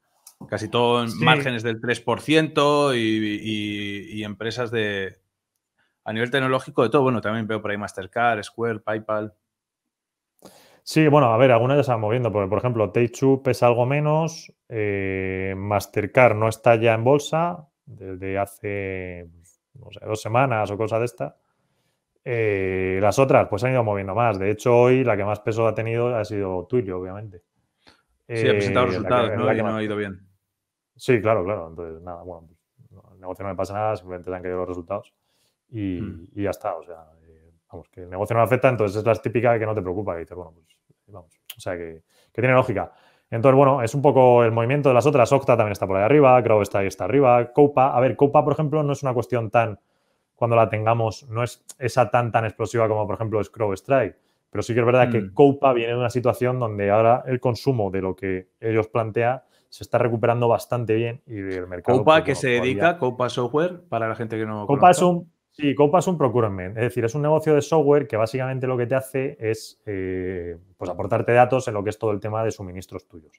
Casi todo en márgenes del 3% y, empresas de. A nivel tecnológico, de todo. Bueno, también veo por ahí Mastercard, Square, PayPal. Sí, bueno, a ver, algunas ya se van moviendo. Porque, por ejemplo, take pesa algo menos. Eh, Mastercard no está ya en bolsa desde hace no sé, dos semanas o cosas de esta. Eh, las otras, pues han ido moviendo más. De hecho, hoy la que más peso ha tenido ha sido Twilio, obviamente. Sí, ha presentado eh, resultados, ¿no? Y no ha ido bien. Sí, claro, claro. Entonces, nada, bueno, pues, el negocio no me pasa nada, simplemente le han querido los resultados y, hmm. ya está. O sea, eh, vamos, que el negocio no afecta, entonces es la típica que no te preocupa, que dices, bueno, pues vamos. O sea, que, que tiene lógica. Entonces, bueno, es un poco el movimiento de las otras. Octa también está por ahí arriba, Crow está ahí, está arriba. Copa, a ver, Copa, por ejemplo, no es una cuestión tan, cuando la tengamos, no es esa tan, tan explosiva como, por ejemplo, es Crow Strike. Pero sí que es verdad que hmm. Copa viene de una situación donde ahora el consumo de lo que ellos plantean se está recuperando bastante bien y el mercado. Copa, pues, que se dedica, Copa Software, para la gente que no. Copa Sí, Copa es un procurement, es decir, es un negocio de software que básicamente lo que te hace es eh, pues aportarte datos en lo que es todo el tema de suministros tuyos,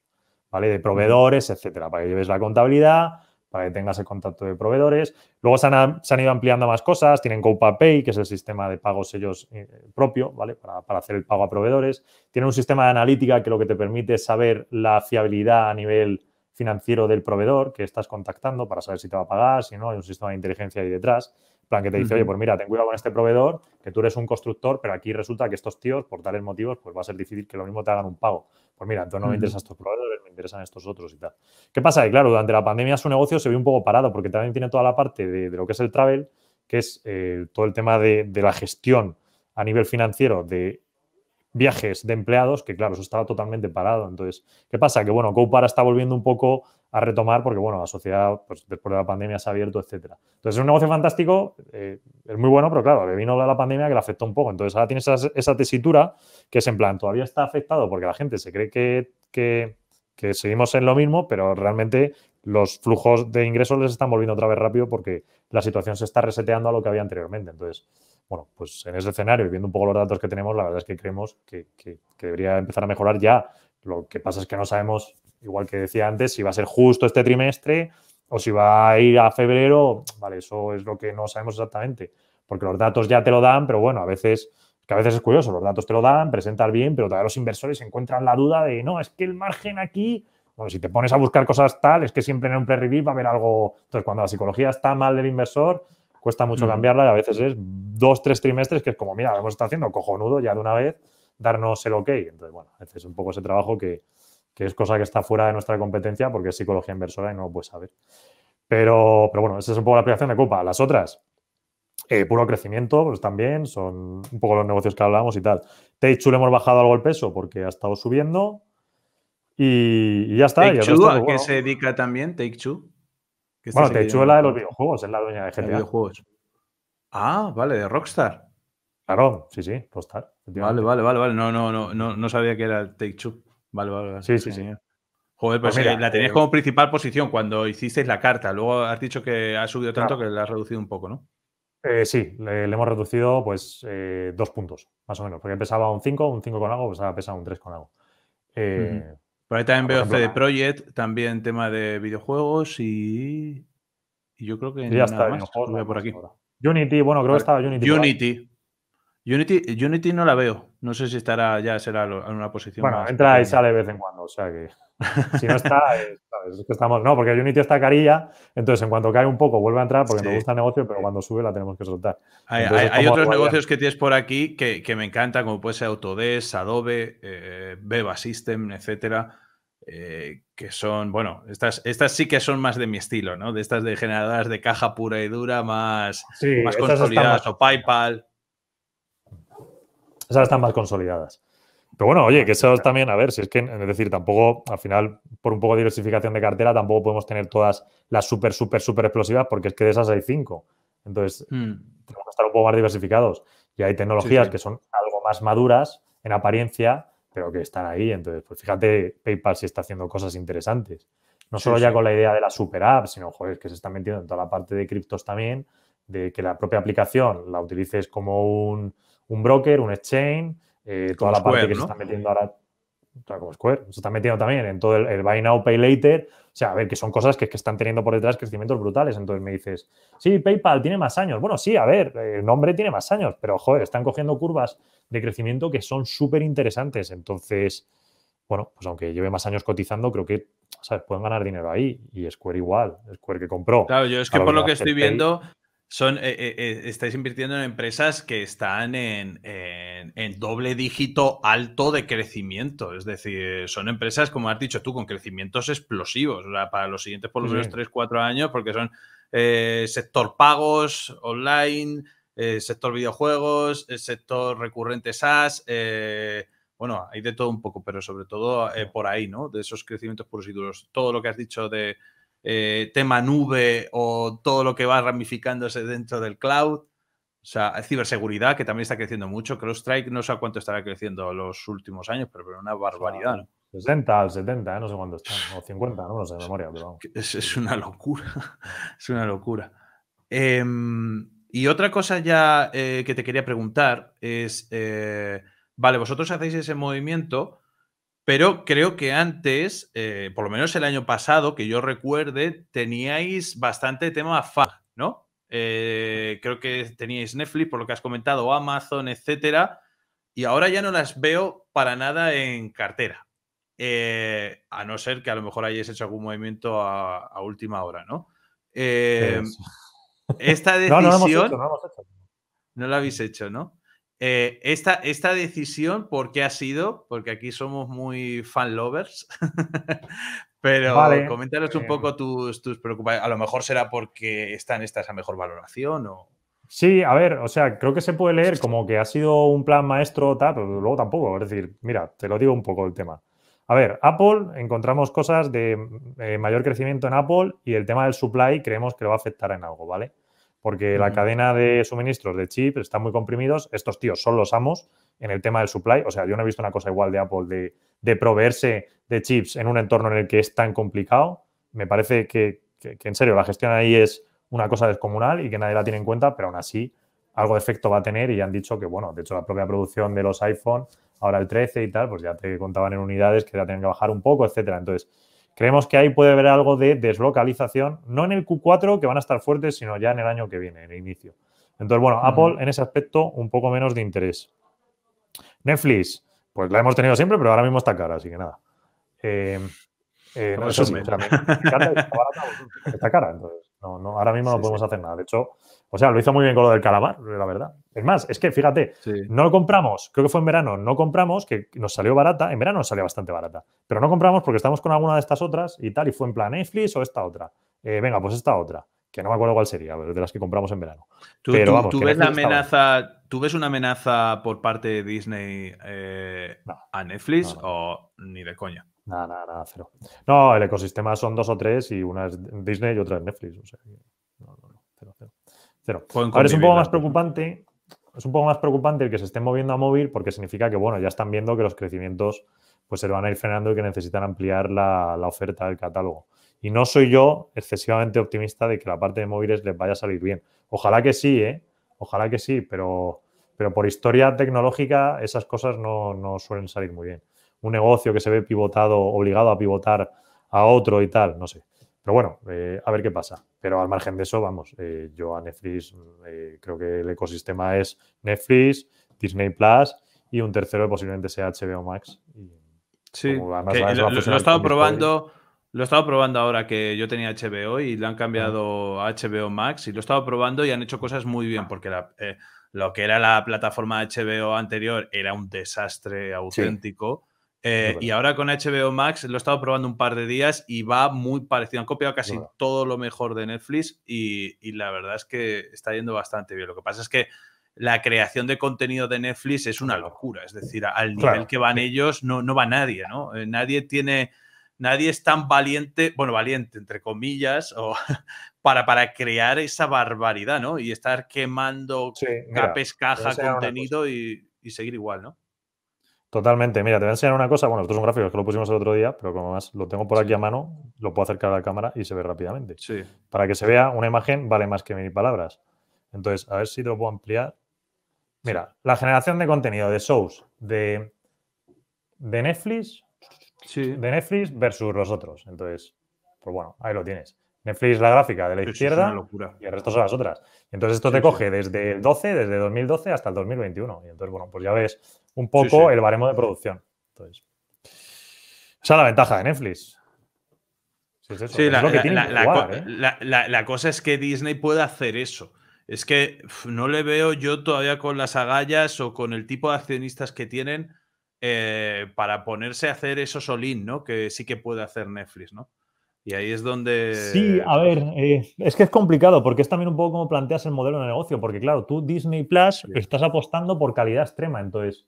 ¿vale? De proveedores, etcétera, para que lleves la contabilidad, para que tengas el contacto de proveedores. Luego se han, ido ampliando más cosas, tienen GoPay, que es el sistema de pagos ellos eh, propio, ¿vale? Para, hacer el pago a proveedores. Tienen un sistema de analítica que lo que te permite es saber la fiabilidad a nivel financiero del proveedor que estás contactando para saber si te va a pagar, si no, hay un sistema de inteligencia ahí detrás. en Plan que te dice, oye, pues mira, ten cuidado con este proveedor, que tú eres un constructor, pero aquí resulta que estos tíos, por tales motivos, pues va a ser difícil que lo mismo te hagan un pago. Pues mira, entonces no me interesan estos proveedores, me interesan estos otros y tal. ¿Qué pasa? Que claro, durante la pandemia su negocio se vio un poco parado porque también tiene toda la parte de, lo que es el travel, que es eh, todo el tema de, la gestión a nivel financiero de viajes de empleados, que claro, eso estaba totalmente parado. Entonces, ¿qué pasa? Que bueno, GoPara está volviendo un poco a retomar porque, bueno, la sociedad pues, después de la pandemia se ha abierto, etcétera. Entonces, es un negocio fantástico, eh, es muy bueno, pero claro, le vino la pandemia que le afectó un poco. Entonces, ahora tienes esa, tesitura que es en plan, todavía está afectado porque la gente se cree que, seguimos en lo mismo, pero realmente los flujos de ingresos les están volviendo otra vez rápido porque la situación se está reseteando a lo que había anteriormente. Entonces, bueno, pues en ese escenario viendo un poco los datos que tenemos, la verdad es que creemos que, debería empezar a mejorar ya. Lo que pasa es que no sabemos igual que decía antes, si va a ser justo este trimestre o si va a ir a febrero, vale, eso es lo que no sabemos exactamente, porque los datos ya te lo dan, pero bueno, a veces, que a veces es curioso, los datos te lo dan, presentas bien, pero todavía los inversores encuentran la duda de, no, es que el margen aquí, bueno, si te pones a buscar cosas tal, es que siempre en un pre review va a haber algo, entonces cuando la psicología está mal del inversor, cuesta mucho mm. cambiarla y a veces es dos, tres trimestres que es como, mira, lo hemos estado haciendo cojonudo ya de una vez, darnos el ok. Entonces, bueno, a es un poco ese trabajo que, que es cosa que está fuera de nuestra competencia porque es psicología inversora y no lo puedes saber. Pero, pero bueno, esa es un poco la aplicación de Copa. Las otras, eh, puro crecimiento, pues también son un poco los negocios que hablábamos y tal. Teichu le hemos bajado algo el peso porque ha estado subiendo y, ya está. Take ¿a qué se dedica también Take Bueno, Teichu es la de los videojuegos, es la dueña de GTA. Ah, vale, de Rockstar. Claro, sí, sí, Rockstar. Vale, vale, vale, vale. No, no, no, no, no sabía que era el Teichu. Vale, vale, Sí, sí, sí. Joder, pues, pues eh, la tenéis eh, como principal posición cuando hicisteis la carta. Luego has dicho que ha subido tanto que la has reducido un poco, ¿no? Eh, sí, le, hemos reducido pues dos puntos, más o menos. Porque empezaba un 5, un 5 con algo, pues ha pesa un 3 con algo. Eh, Por ahí también ah, veo CD Projekt, también tema de videojuegos y, y yo creo que ya está, más, por aquí. Unity, bueno, creo que estaba Unity. Unity, Unity, no la veo. No sé si estará ya será en una posición. Bueno, entra y sale de vez en cuando. O sea que si no está, es, que estamos. No, porque Unity está carilla. Entonces, en cuanto cae un poco, vuelve a entrar porque nos gusta el negocio, pero cuando sube la tenemos que soltar. Hay, otros negocios que tienes por aquí que, me encantan, como puede ser Autodesk, Adobe, eh, Beba System, etcétera. Eh, que son, bueno, estas, estas sí que son más de mi estilo, ¿no? De estas de generadoras de caja pura y dura, más, más consolidadas, o PayPal. Esas están más consolidadas. Pero bueno, oye, que eso también, a ver, si es que, es decir, tampoco, al final, por un poco de diversificación de cartera, tampoco podemos tener todas las súper, súper, súper explosivas, porque es que de esas hay cinco. Entonces, hmm. tenemos que estar un poco más diversificados. Y hay tecnologías que son algo más maduras en apariencia, pero que están ahí. Entonces, pues fíjate, PayPal sí está haciendo cosas interesantes. No solo ya con la idea de la super app, sino, joder, que se están metiendo en toda la parte de criptos también, de que la propia aplicación la utilices como un un broker, un exchange, eh, toda la parte que se está metiendo ahora, como Square, se está metiendo también en todo el, buy now, pay later. O sea, a ver, que son cosas que, que, están teniendo por detrás crecimientos brutales. Entonces me dices, sí, PayPal tiene más años. Bueno, sí, a ver, eh, el nombre tiene más años, pero joder, están cogiendo curvas de crecimiento que son súper interesantes. Entonces, bueno, pues aunque lleve más años cotizando, creo que ¿sabes? pueden ganar dinero ahí. Y Square igual, Square que compró. Claro, yo es que por lo que estoy viendo, son, eh, eh, eh, estáis invirtiendo en empresas que están en, en, doble dígito alto de crecimiento. Es decir, son empresas, como has dicho tú, con crecimientos explosivos para los siguientes, por lo menos, 3, 4 años, porque son sector pagos, online, sector videojuegos, sector recurrente SaaS. bueno, hay de todo un poco, pero sobre todo por ahí, ¿no? De esos crecimientos puros y duros. Todo lo que has dicho de, eh, tema nube o todo lo que va ramificándose dentro del cloud. O sea, ciberseguridad, que también está creciendo mucho. Cross-Strike no sé a cuánto estará creciendo los últimos años, pero una barbaridad. 60 al 70, ¿eh? no sé cuánto está, o 50, no, lo sé de memoria, pero vamos. Es, una locura, es una locura. Em, y otra cosa ya eh, que te quería preguntar es, vale, vosotros hacéis ese movimiento, pero creo que antes, eh, por lo menos el año pasado, que yo recuerde, teníais bastante tema fa, ¿no? Eh, creo que teníais Netflix, por lo que has comentado, Amazon, etcétera, y ahora ya no las veo para nada en cartera. Eh, a no ser que a lo mejor hayáis hecho algún movimiento a, última hora, ¿no? esta decisión. no, la no habéis hecho, ¿no? Eh, esta, esta, decisión, ¿por qué ha sido? Porque aquí somos muy fan lovers, pero vale. coméntanos un eh. poco tus, tus, preocupaciones. A lo mejor será porque está en esta esa mejor valoración o... Sí, a ver, o sea, creo que se puede leer como que ha sido un plan maestro, tal, pero luego tampoco. Es decir, mira, te lo digo un poco el tema. A ver, Apple, encontramos cosas de eh, mayor crecimiento en Apple y el tema del supply creemos que lo va a afectar en algo, ¿vale? porque la cadena de suministros de chip está muy comprimidos. Estos tíos son los amos en el tema del supply. O sea, yo no he visto una cosa igual de Apple de, de proveerse de chips en un entorno en el que es tan complicado. Me parece que, en serio la gestión ahí es una cosa descomunal y que nadie la tiene en cuenta, pero aún así algo de efecto va a tener y han dicho que, bueno, de hecho la propia producción de los iPhone, ahora el 13 y tal, pues ya te contaban en unidades que ya tienen que bajar un poco, etcétera. Entonces, Creemos que ahí puede haber algo de deslocalización, no en el Q4, que van a estar fuertes, sino ya en el año que viene, en el inicio. Entonces, bueno, Apple en ese aspecto un poco menos de interés. Netflix, pues la hemos tenido siempre, pero ahora mismo está cara, así que nada. no, eh, eh, es pues, está, cara, entonces no, no, ahora mismo no podemos hacer nada. De hecho, o sea, lo hizo muy bien con lo del calamar, la verdad. Es más, es que fíjate, no lo compramos, creo que fue en verano, no compramos, que nos salió barata, en verano nos salió bastante barata, pero no compramos porque estamos con alguna de estas otras y tal, y fue en plan Netflix o esta otra. Eh, venga, pues esta otra, que no me acuerdo cuál sería, de las que compramos en verano. Tú, ves una amenaza por parte de Disney eh, a Netflix o ni de coña? nada, nada, cero. No, el ecosistema son dos o tres y una es Disney y otra es Netflix. O sea, Cero. Ahora es un poco más preocupante, es un poco más preocupante el que se estén moviendo a móvil porque significa que, bueno, ya están viendo que los crecimientos pues se van a ir frenando y que necesitan ampliar la, oferta del catálogo. Y no soy yo excesivamente optimista de que la parte de móviles les vaya a salir bien. Ojalá que sí, ¿eh? Ojalá que sí, pero, pero por historia tecnológica esas cosas no, no suelen salir muy bien. Un negocio que se ve pivotado, obligado a pivotar a otro y tal, no sé. Pero bueno, eh, a ver qué pasa. Pero al margen de eso, vamos, eh, yo a Netflix mm, eh, creo que el ecosistema es Netflix, Disney Plus y un tercero posiblemente sea HBO Max. sí, lo, he estado probando. Lo he estado probando ahora que yo tenía HBO y lo han cambiado a HBO Max y lo he estado probando y han hecho cosas muy bien porque lo que era la plataforma HBO anterior era un desastre auténtico. Eh, y ahora con HBO Max lo he estado probando un par de días y va muy parecido. Han copiado casi todo lo mejor de Netflix y, la verdad es que está yendo bastante bien. Lo que pasa es que la creación de contenido de Netflix es una locura. Es decir, al nivel que van ellos no, no va nadie, ¿no? Eh, nadie tiene... Nadie es tan valiente, bueno, valiente entre comillas, o, para, para crear esa barbaridad, ¿no? Y estar quemando capes, contenido y seguir igual, ¿no? Totalmente. Mira, te voy a enseñar una cosa. Bueno, esto es un gráfico que lo pusimos el otro día, pero como más lo tengo por aquí a mano, lo puedo acercar a la cámara y se ve rápidamente. Sí. Para que se vea, una imagen vale más que mil palabras. Entonces, a ver si te lo puedo ampliar. Mira, la generación de contenido de shows de, de Netflix. De Netflix versus los otros. Entonces, pues bueno, ahí lo tienes. Netflix la gráfica de la izquierda y el resto son las otras. Entonces esto te coge desde el 12, desde 2012 hasta el 2021. Y entonces, bueno, pues ya ves un poco el baremo de producción. Entonces, esa es la ventaja de Netflix. Sí, la cosa es que Disney puede hacer eso. Es que no le veo yo todavía con las agallas o con el tipo de accionistas que tienen eh, para ponerse a hacer eso solín, ¿no? Que sí que puede hacer Netflix, ¿no? Y ahí es donde... Sí, a ver, eh, es que es complicado porque es también un poco como planteas el modelo de negocio, porque claro, tú Disney Plus estás apostando por calidad extrema, entonces,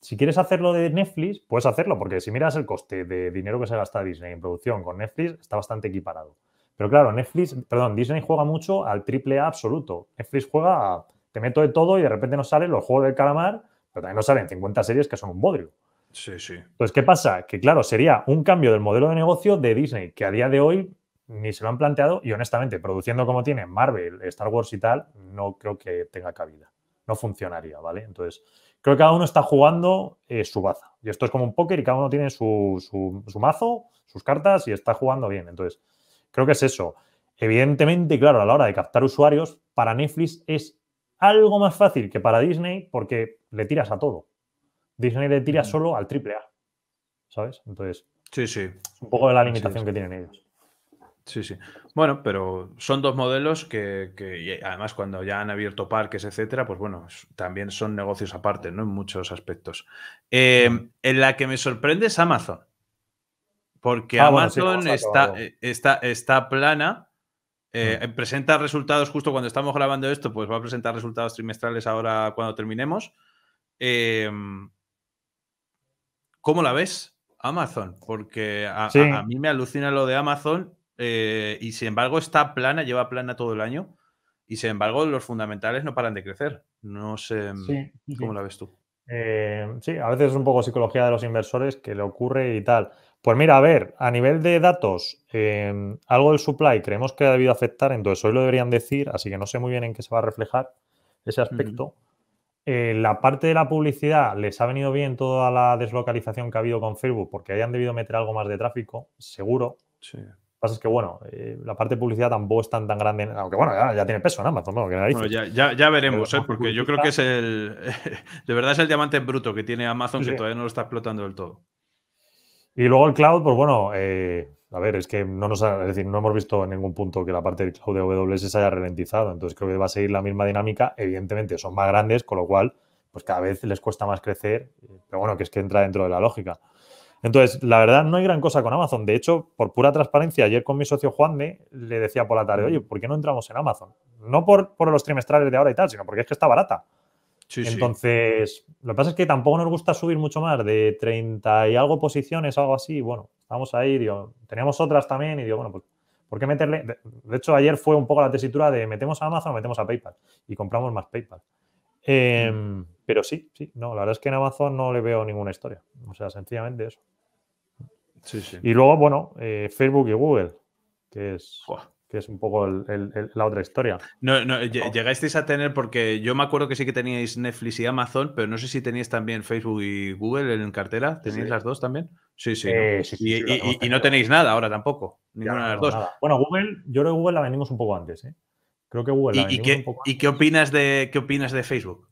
si quieres hacerlo de Netflix, puedes hacerlo, porque si miras el coste de dinero que se gasta Disney en producción con Netflix, está bastante equiparado. Pero claro, Netflix, perdón, Disney juega mucho al triple A absoluto. Netflix juega a, te meto de todo y de repente nos salen los juegos del calamar, pero también nos salen 50 series que son un bodrio. Sí, sí. Entonces, pues, ¿qué pasa? Que claro, sería un cambio del modelo de negocio de Disney, que a día de hoy ni se lo han planteado y honestamente, produciendo como tiene Marvel, Star Wars y tal, no creo que tenga cabida. No funcionaría, ¿vale? Entonces, creo que cada uno está jugando eh, su baza. Y esto es como un póker y cada uno tiene su, mazo, sus cartas y está jugando bien. Entonces, creo que es eso. Evidentemente, claro, a la hora de captar usuarios, para Netflix es algo más fácil que para Disney porque le tiras a todo. Disney le tira mm. solo al triple A. ¿Sabes? Entonces, sí, sí. Es un poco de la limitación que tienen ellos. Sí, sí. Bueno, pero son dos modelos que, además cuando ya han abierto parques, etcétera, pues bueno, también son negocios aparte, ¿no? En muchos aspectos. Em, en la que me sorprende es Amazon. Porque ah, Amazon está, eh, está, está, plana. Eh, mm. Presenta resultados justo cuando estamos grabando esto, pues va a presentar resultados trimestrales ahora cuando terminemos. Eh, ¿Cómo la ves? Amazon, porque a, mí me alucina lo de Amazon eh, y sin embargo está plana, lleva plana todo el año y sin embargo los fundamentales no paran de crecer. No sé mm, cómo la ves tú. Eh, sí, a veces es un poco psicología de los inversores que le ocurre y tal. Pues mira, a ver, a nivel de datos, em, algo del supply creemos que ha debido afectar, entonces hoy lo deberían decir, así que no sé muy bien en qué se va a reflejar ese aspecto. Eh, la parte de la publicidad les ha venido bien toda la deslocalización que ha habido con Facebook porque hayan debido meter algo más de tráfico, seguro. Sí. pasa es que, bueno, eh, la parte de publicidad tampoco es tan, tan grande, aunque bueno, ya, tiene peso en Amazon, ¿no? ya, veremos, ¿eh? porque yo creo que es el. de verdad es el diamante bruto que tiene Amazon que todavía no lo está explotando del todo. Y luego el cloud, pues bueno, eh, a ver, es que no nos decir, no hemos visto en ningún punto que la parte del cloud de AWS se haya ralentizado, entonces creo que va a seguir la misma dinámica, evidentemente son más grandes, con lo cual pues cada vez les cuesta más crecer, eh, pero bueno, que es que entra dentro de la lógica. Entonces, la verdad, no hay gran cosa con Amazon. De hecho, por pura transparencia, ayer con mi socio Juan de, le decía por la tarde, oye, ¿por qué no entramos en Amazon? No por, por los trimestrales de ahora y tal, sino porque es que está barata. Entonces, lo que pasa es que tampoco nos gusta subir mucho más, de 30 y algo posiciones, algo así. Bueno, vamos ahí, digo, teníamos otras también y digo, bueno, pues, ¿por qué meterle? De, hecho, ayer fue un poco la tesitura de metemos a Amazon metemos a PayPal y compramos más PayPal. Em, mm. pero sí, sí, no, la verdad es que en Amazon no le veo ninguna historia. O sea, sencillamente eso. Sí, sí. Y luego, bueno, eh, Facebook y Google, que es que es un poco la otra historia. No, llegasteis a tener, porque yo me acuerdo que sí que teníais Netflix y Amazon, pero no sé si teníais también Facebook y Google en cartera. ¿Tenéis las dos también? Sí, sí. Eh, y, no tenéis nada ahora tampoco, ninguna de las dos. Bueno, Google, yo creo que Google la venimos un poco antes. ¿eh? Creo que Google ¿Y, qué, un poco ¿Y qué opinas de, qué opinas de Facebook?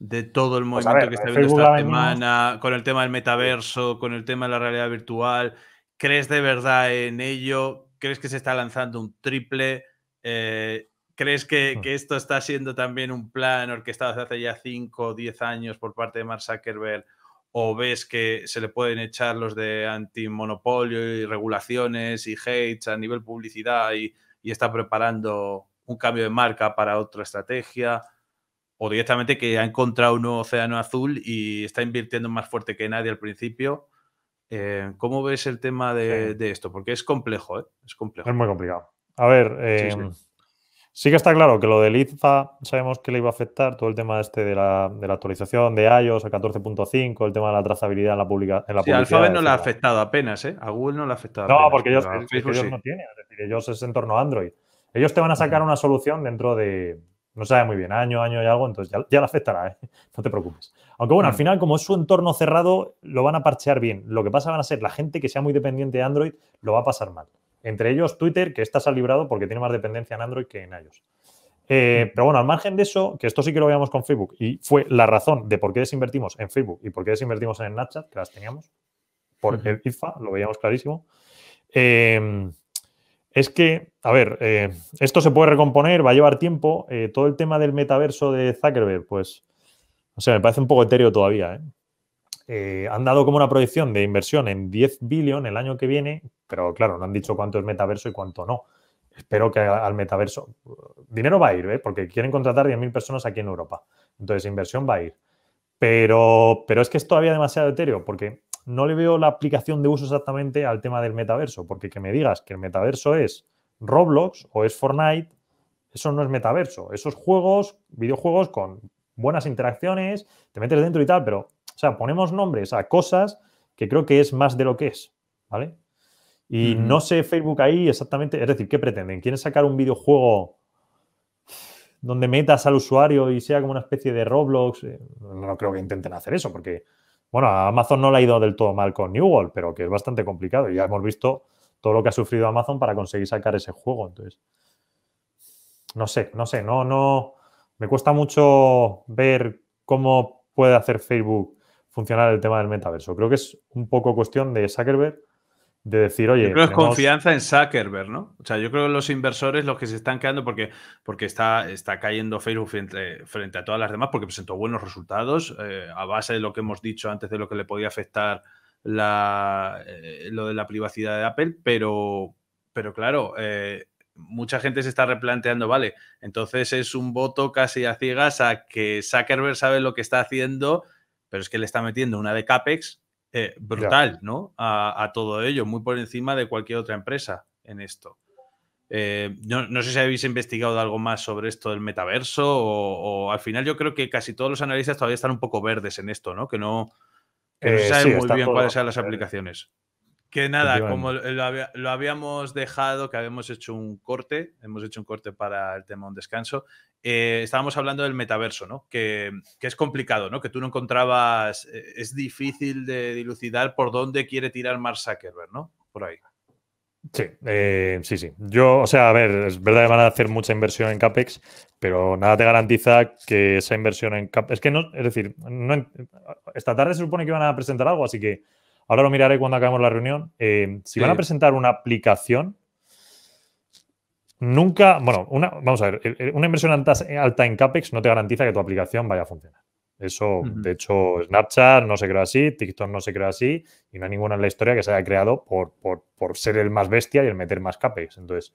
de todo el pues movimiento que está viendo esta semana, con el tema del metaverso, con el tema de la realidad virtual. ¿Crees de verdad en ello? ¿Crees que se está lanzando un triple? Eh, ¿Crees mm. que, esto está siendo también un plan orquestado hace ya 5 o 10 años por parte de Mark Zuckerberg? ¿O ves que se le pueden echar los de antimonopolio y regulaciones y hates a nivel publicidad y, y está preparando un cambio de marca para otra estrategia? ¿O directamente que ha encontrado un nuevo océano azul y está invirtiendo más fuerte que nadie al principio? Eh, ¿Cómo ves el tema de, esto? Porque es complejo, ¿eh? Es complejo. Es muy complicado. A ver, sí, eh, que está claro que lo del IFA sabemos que le iba a afectar todo el tema este de la, de la actualización de iOS a 14.5, el tema de la trazabilidad en la, pública. sí, Alphabet no le ha afectado apenas, ¿eh? A Google no le ha afectado. No, porque ellos, ellos no tienen, es decir, ellos es entorno Android. Ellos te van a sacar una solución dentro de, no sabe muy bien, año, año y algo, entonces ya, la le afectará, ¿eh? no te preocupes. Aunque bueno, al mm. final, como es su entorno cerrado, lo van a parchear bien. Lo que pasa van a ser la gente que sea muy dependiente de Android, lo va a pasar mal. Entre ellos Twitter, que está se librado porque tiene más dependencia en Android que en iOS. Eh, mm. pero bueno, al margen de eso, que esto sí que lo veíamos con Facebook y fue la razón de por qué desinvertimos en Facebook y por qué desinvertimos en Snapchat, que las teníamos, por el IFA, lo veíamos clarísimo. Eh, es que, a ver, eh, esto se puede recomponer, va a llevar tiempo. Eh, todo el tema del metaverso de Zuckerberg, pues, o sea, me parece un poco etéreo todavía. ¿eh? han dado como una proyección de inversión en 10 billones el año que viene, pero claro, no han dicho cuánto es metaverso y cuánto no. Espero que al metaverso. Dinero va a ir, ¿eh? porque quieren contratar 10.000 personas aquí en Europa. Entonces, inversión va a ir. Pero, pero es que es todavía demasiado etéreo, porque no le veo la aplicación de uso exactamente al tema del metaverso, porque que me digas que el metaverso es Roblox o es Fortnite, eso no es metaverso. Esos juegos, videojuegos con buenas interacciones, te metes dentro y tal, pero, o sea, ponemos nombres a cosas que creo que es más de lo que es, ¿vale? Y no sé Facebook ahí exactamente, es decir, ¿qué pretenden? ¿Quieren sacar un videojuego donde metas al usuario y sea como una especie de Roblox? Eh, no creo que intenten hacer eso, porque bueno, a Amazon no le ha ido del todo mal con New World, pero que es bastante complicado. Ya hemos visto todo lo que ha sufrido Amazon para conseguir sacar ese juego. Entonces, no sé, no sé, no, no. Me cuesta mucho ver cómo puede hacer Facebook funcionar el tema del metaverso. Creo que es un poco cuestión de Zuckerberg de decir, oye. Yo creo que es confianza en Zuckerberg, ¿no? O sea, yo creo que los inversores, los que se están quedando, porque, porque está, está cayendo Facebook frente, frente a todas las demás, porque presentó buenos resultados, eh, a base de lo que hemos dicho antes de lo que le podía afectar la, eh, lo de la privacidad de Apple, pero, pero claro, eh, mucha gente se está replanteando, vale, entonces es un voto casi a ciegas a que Zuckerberg sabe lo que está haciendo, pero es que le está metiendo una de CAPEX eh, brutal, ¿no? A, todo ello, muy por encima de cualquier otra empresa en esto. Eh, no, sé si habéis investigado algo más sobre esto del metaverso o, al final yo creo que casi todos los analistas todavía están un poco verdes en esto, ¿no? Que no, eh, saben muy bien cuáles sean las aplicaciones. Que nada, como lo, habíamos dejado, que habíamos hecho un corte, hemos hecho un corte para el tema un descanso, eh, estábamos hablando del metaverso, ¿no? Que, es complicado, ¿no? Que tú no encontrabas, eh, es difícil de dilucidar por dónde quiere tirar Mark Zuckerberg, ¿no? Por ahí. Sí, eh, sí, sí. Yo, o sea, a ver, es verdad que van a hacer mucha inversión en CAPEX, pero nada te garantiza que esa inversión en CAPEX. Es que no, es decir, esta tarde se supone que van a presentar algo, así que Ahora lo miraré cuando acabemos la reunión. Eh, si van a presentar una aplicación, nunca, bueno, vamos a ver, una inversión eh, alta, en CAPEX no te garantiza que tu aplicación vaya a funcionar. Eso, de hecho, Snapchat no se creó así, TikTok no se creó así, y no hay ninguna en la historia que se haya creado por, ser el más bestia y el meter más CAPEX. Entonces,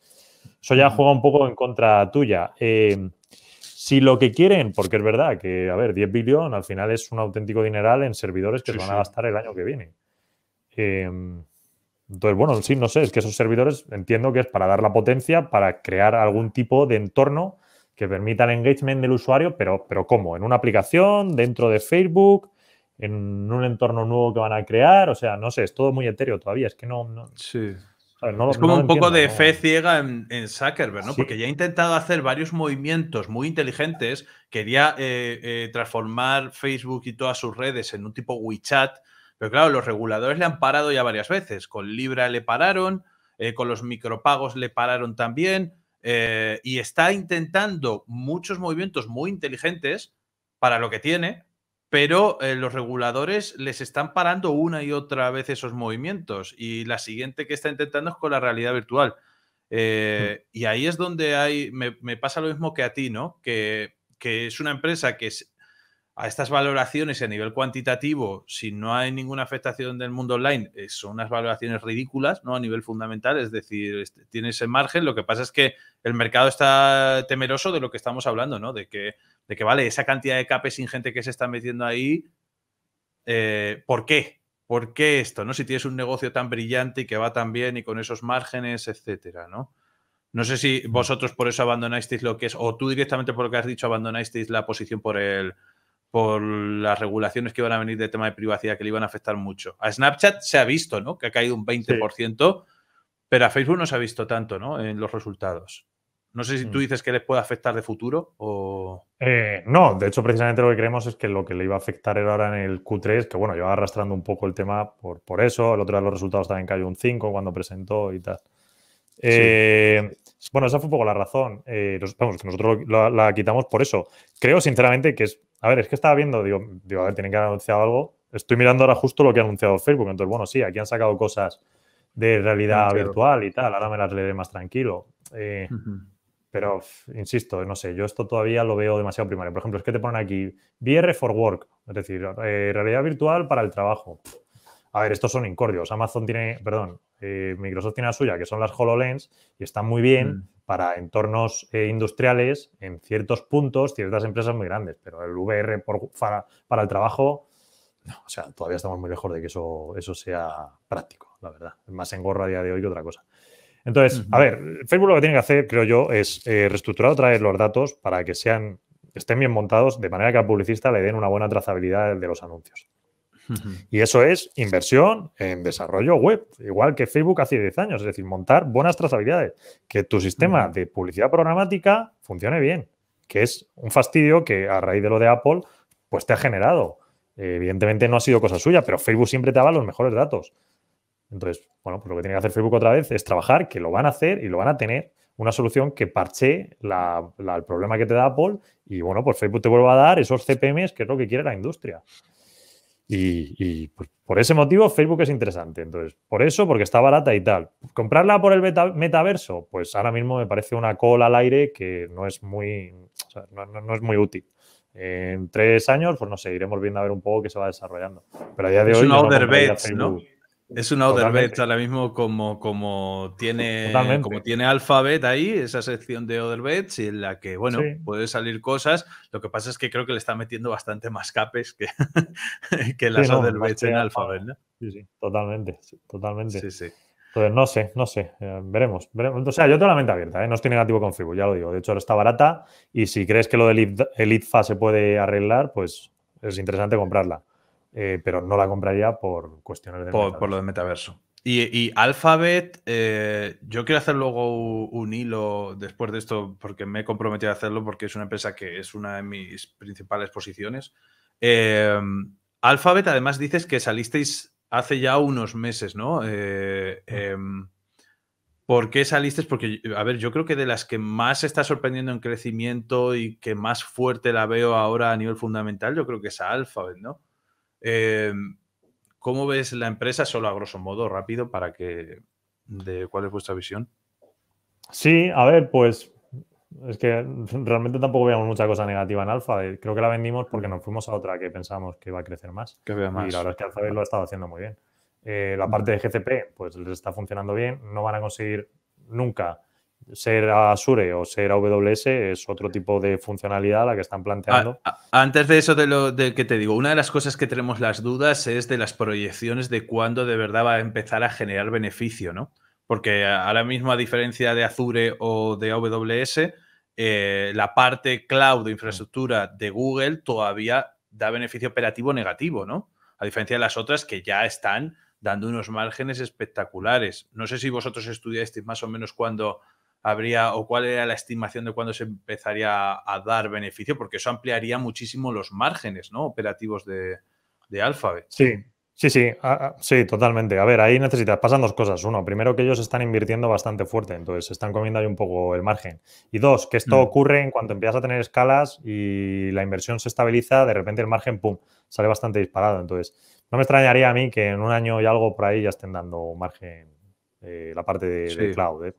eso ya juega un poco en contra tuya. Eh, si lo que quieren, porque es verdad que, a ver, 10 billón al final es un auténtico dineral en servidores que van a gastar el año que viene. Em, entonces, bueno, sí, no sé, es que esos servidores entiendo que es para dar la potencia, para crear algún tipo de entorno que permita el engagement del usuario, pero, pero ¿cómo? ¿En una aplicación? ¿Dentro de Facebook? ¿En un entorno nuevo que van a crear? O sea, no sé, es todo muy etéreo todavía, es que no... sí. es como un poco de fe ciega en, Zuckerberg, ¿no? Porque ya ha intentado hacer varios movimientos muy inteligentes. Quería eh, eh, transformar Facebook y todas sus redes en un tipo WeChat, pero claro, los reguladores le han parado ya varias veces. Con Libra le pararon, eh, con los micropagos le pararon también. Eh, y está intentando muchos movimientos muy inteligentes para lo que tiene, pero eh, los reguladores les están parando una y otra vez esos movimientos. Y la siguiente que está intentando es con la realidad virtual. Mm. y ahí es donde hay, me, pasa lo mismo que a ti, ¿no? Que, que es una empresa que es, a estas valoraciones a nivel cuantitativo, si no hay ninguna afectación del mundo online, eh, son unas valoraciones ridículas, ¿no? A nivel fundamental, es decir, tiene ese margen. Lo que pasa es que el mercado está temeroso de lo que estamos hablando, ¿no? De que, de que vale, esa cantidad de capes ingente que se está metiendo ahí, eh, ¿por qué? ¿Por qué esto? ¿No? Si tienes un negocio tan brillante y que va tan bien y con esos márgenes, etcétera, ¿no? No sé si vosotros por eso abandonáis lo que es, o tú directamente por lo que has dicho, abandonasteis la posición por el, por las regulaciones que iban a venir de tema de privacidad que le iban a afectar mucho. A Snapchat se ha visto, ¿no? Que ha caído un 20%, pero a Facebook no se ha visto tanto, ¿no? En los resultados. No sé si tú mm. dices que les puede afectar de futuro o... Eh, no, de hecho precisamente lo que creemos es que lo que le iba a afectar era ahora en el Q3, que bueno, yo arrastrando un poco el tema por, por eso, el otro de los resultados también cayó un 5 cuando presentó y tal. Eh, bueno, esa fue un poco la razón. Eh, nosotros la, quitamos por eso. Creo sinceramente que es a ver, es que estaba viendo, digo, a ver, tienen que haber anunciado algo. Estoy mirando ahora justo lo que ha anunciado Facebook. Entonces, bueno, sí, aquí han sacado cosas de realidad ah, virtual y tal. Ahora me las leeré más tranquilo. Eh, pero, insisto, no sé, yo esto todavía lo veo demasiado primario. Por ejemplo, es que te ponen aquí VR for Work, es decir, eh, realidad virtual para el trabajo. A ver, estos son incordios. Amazon tiene, perdón, eh, Microsoft tiene la suya, que son las HoloLens, y están muy bien mm. para entornos eh, industriales en ciertos puntos, ciertas empresas muy grandes, pero el VR para, el trabajo, o sea, todavía estamos muy lejos de que eso, eso sea práctico, la verdad. más engorro a día de hoy que otra cosa. Entonces, a ver, Facebook lo que tiene que hacer, creo yo, es eh, reestructurar otra vez los datos para que sean, estén bien montados, de manera que al publicista le den una buena trazabilidad de los anuncios. Y eso es inversión en desarrollo web, igual que Facebook hace 10 años, es decir, montar buenas trazabilidades, que tu sistema de publicidad programática funcione bien, que es un fastidio que a raíz de lo de Apple, pues te ha generado. evidentemente no ha sido cosa suya, pero Facebook siempre te da los mejores datos. Entonces, bueno, pues lo que tiene que hacer Facebook otra vez es trabajar, que lo van a hacer y lo van a tener una solución que parche el problema que te da Apple y bueno, pues Facebook te vuelva a dar esos CPMs que es lo que quiere la industria. Y, por, ese motivo Facebook es interesante. Entonces, por eso, porque está barata y tal. ¿Comprarla por el metaverso? Pues ahora mismo me parece una cola al aire que no es muy, no, es muy útil. En tres años, pues no sé, iremos viendo a ver un poco qué se va desarrollando. Pero a día de hoy. Es una outer ahora mismo como, como tiene como tiene Alphabet ahí, esa sección de other y en la que, bueno, puede salir cosas. Lo que pasa es que creo que le está metiendo bastante más capes que, que las sí, en Alphabet, ¿no? Sí, sí, totalmente, totalmente. Sí, sí. Entonces, no sé, no sé, eh, veremos, O sea, yo tengo la mente abierta, ¿eh? no estoy negativo con Fibu, ya lo digo. De hecho, ahora está barata y si crees que lo del Elite, se puede arreglar, pues es interesante comprarla. Eh, pero no la compraría por cuestiones de. Por, lo de metaverso. Y, Alphabet, eh, yo quiero hacer luego un, hilo después de esto, porque me he comprometido a hacerlo, porque es una empresa que es una de mis principales posiciones. Em, Alphabet, además, dices que salisteis hace ya unos meses, ¿no? Eh, em, ¿Por qué salisteis? Porque, a ver, yo creo que de las que más está sorprendiendo en crecimiento y que más fuerte la veo ahora a nivel fundamental, yo creo que es Alphabet, ¿no? Em, ¿Cómo ves la empresa, solo a grosso modo, rápido, para que de cuál es vuestra visión? Sí, a ver, pues es que realmente tampoco veíamos mucha cosa negativa en Alfa. Eh, creo que la vendimos porque nos fuimos a otra que pensamos que iba a crecer más. Que vea más. Y la verdad es que Alfa lo ha estado haciendo muy bien. Eh, la mm. parte de GCP, pues les está funcionando bien. No van a conseguir nunca ser Azure o ser AWS es otro tipo de funcionalidad la que están planteando. antes de eso de lo que te digo, una de las cosas que tenemos las dudas es de las proyecciones de cuándo de verdad va a empezar a generar beneficio, ¿no? Porque ahora mismo, a diferencia de Azure o de AWS, eh, la parte cloud de infraestructura de Google todavía da beneficio operativo negativo, ¿no? A diferencia de las otras que ya están dando unos márgenes espectaculares. No sé si vosotros estudiasteis más o menos cuando habría o cuál era la estimación de cuándo se empezaría a dar beneficio, porque eso ampliaría muchísimo los márgenes ¿no? operativos de, de Alphabet. Sí, sí, sí, sí, totalmente. A ver, ahí necesitas, pasan dos cosas. Uno, primero que ellos están invirtiendo bastante fuerte, entonces se están comiendo ahí un poco el margen. Y dos, que esto mm. ocurre en cuanto empiezas a tener escalas y la inversión se estabiliza, de repente el margen, ¡pum!, sale bastante disparado. Entonces, no me extrañaría a mí que en un año y algo por ahí ya estén dando margen eh, la parte de, cloud. ¿eh?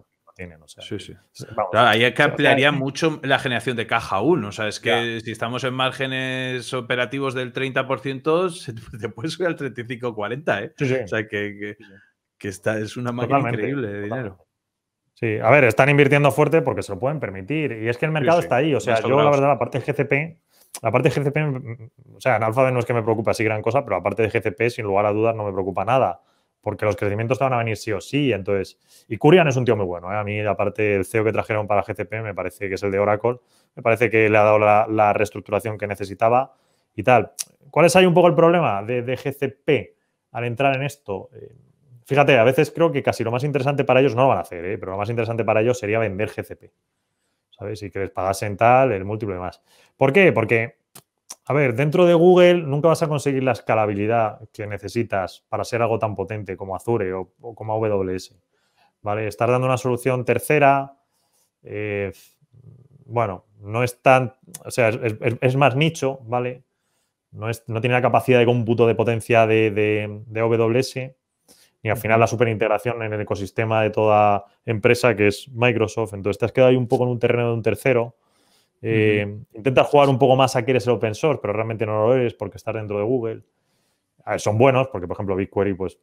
sí, sí. ahí es que ampliaría mucho la generación de caja aún. O sea, es que si estamos en márgenes operativos del 30%, después puedes subir al 35 40, ¿eh? O sea, que, que, es una máquina increíble de dinero. Sí, a ver, están invirtiendo fuerte porque se lo pueden permitir. Y es que el mercado está ahí. O sea, yo la verdad, la de GCP, la parte de GCP, o sea, en Alphabet no es que me preocupe así gran cosa, pero aparte de GCP, sin lugar a dudas, no me preocupa nada porque los crecimientos te van a venir sí o sí. Entonces, y Curian es un tío muy bueno. ¿eh? A mí, aparte, el CEO que trajeron para GCP me parece que es el de Oracle. Me parece que le ha dado la, reestructuración que necesitaba y tal. ¿Cuál es ahí un poco el problema de, GCP al entrar en esto? Eh, fíjate, a veces creo que casi lo más interesante para ellos no lo van a hacer, ¿eh? pero lo más interesante para ellos sería vender GCP. ¿Sabes? Y que les pagasen tal, el múltiplo y demás. ¿Por qué? Porque a ver, dentro de Google nunca vas a conseguir la escalabilidad que necesitas para ser algo tan potente como Azure o, como AWS. ¿Vale? Estar dando una solución tercera, eh, bueno, no es tan, o sea, es, más nicho, ¿vale? No, tiene la capacidad de cómputo de potencia de, de AWS y al final la superintegración en el ecosistema de toda empresa que es Microsoft. Entonces te has quedado ahí un poco en un terreno de un tercero eh, intenta jugar un poco más a que eres el open source, pero realmente no lo eres porque estás dentro de Google. Ah, son buenos, porque por ejemplo BigQuery, pues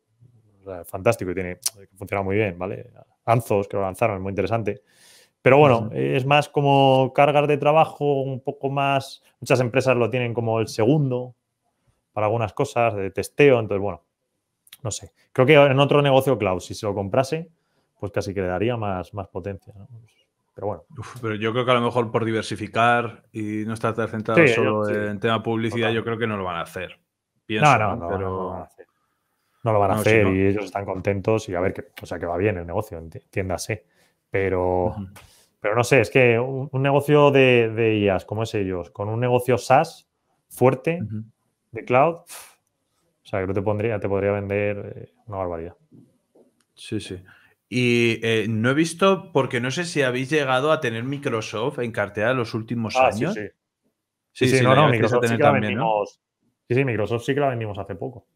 fantástico y tiene, funciona muy bien, ¿vale? Anzos que lo lanzaron, es muy interesante. Pero bueno, es más como cargas de trabajo, un poco más. Muchas empresas lo tienen como el segundo para algunas cosas, de testeo. Entonces, bueno, no sé. Creo que en otro negocio cloud, si se lo comprase, pues casi que le daría más, más potencia. Pero bueno. pero yo creo que a lo mejor por diversificar y no estar tan centrado solo en tema publicidad, yo creo que no lo van a hacer. no, no, no, lo van a hacer. y ellos están contentos y a ver, que, o sea, que va bien el negocio, entiéndase. Pero, pero no sé, es que un, negocio de, de, IAS, como es ellos, con un negocio SaaS fuerte de cloud, o sea, creo que te, pondría, te podría vender eh, una barbaridad. Sí, sí. Y eh, no he visto, porque no sé si habéis llegado a tener Microsoft en cartera los últimos ah, años. Sí, sí. Sí, sí, Microsoft sí que la vendimos. hace poco.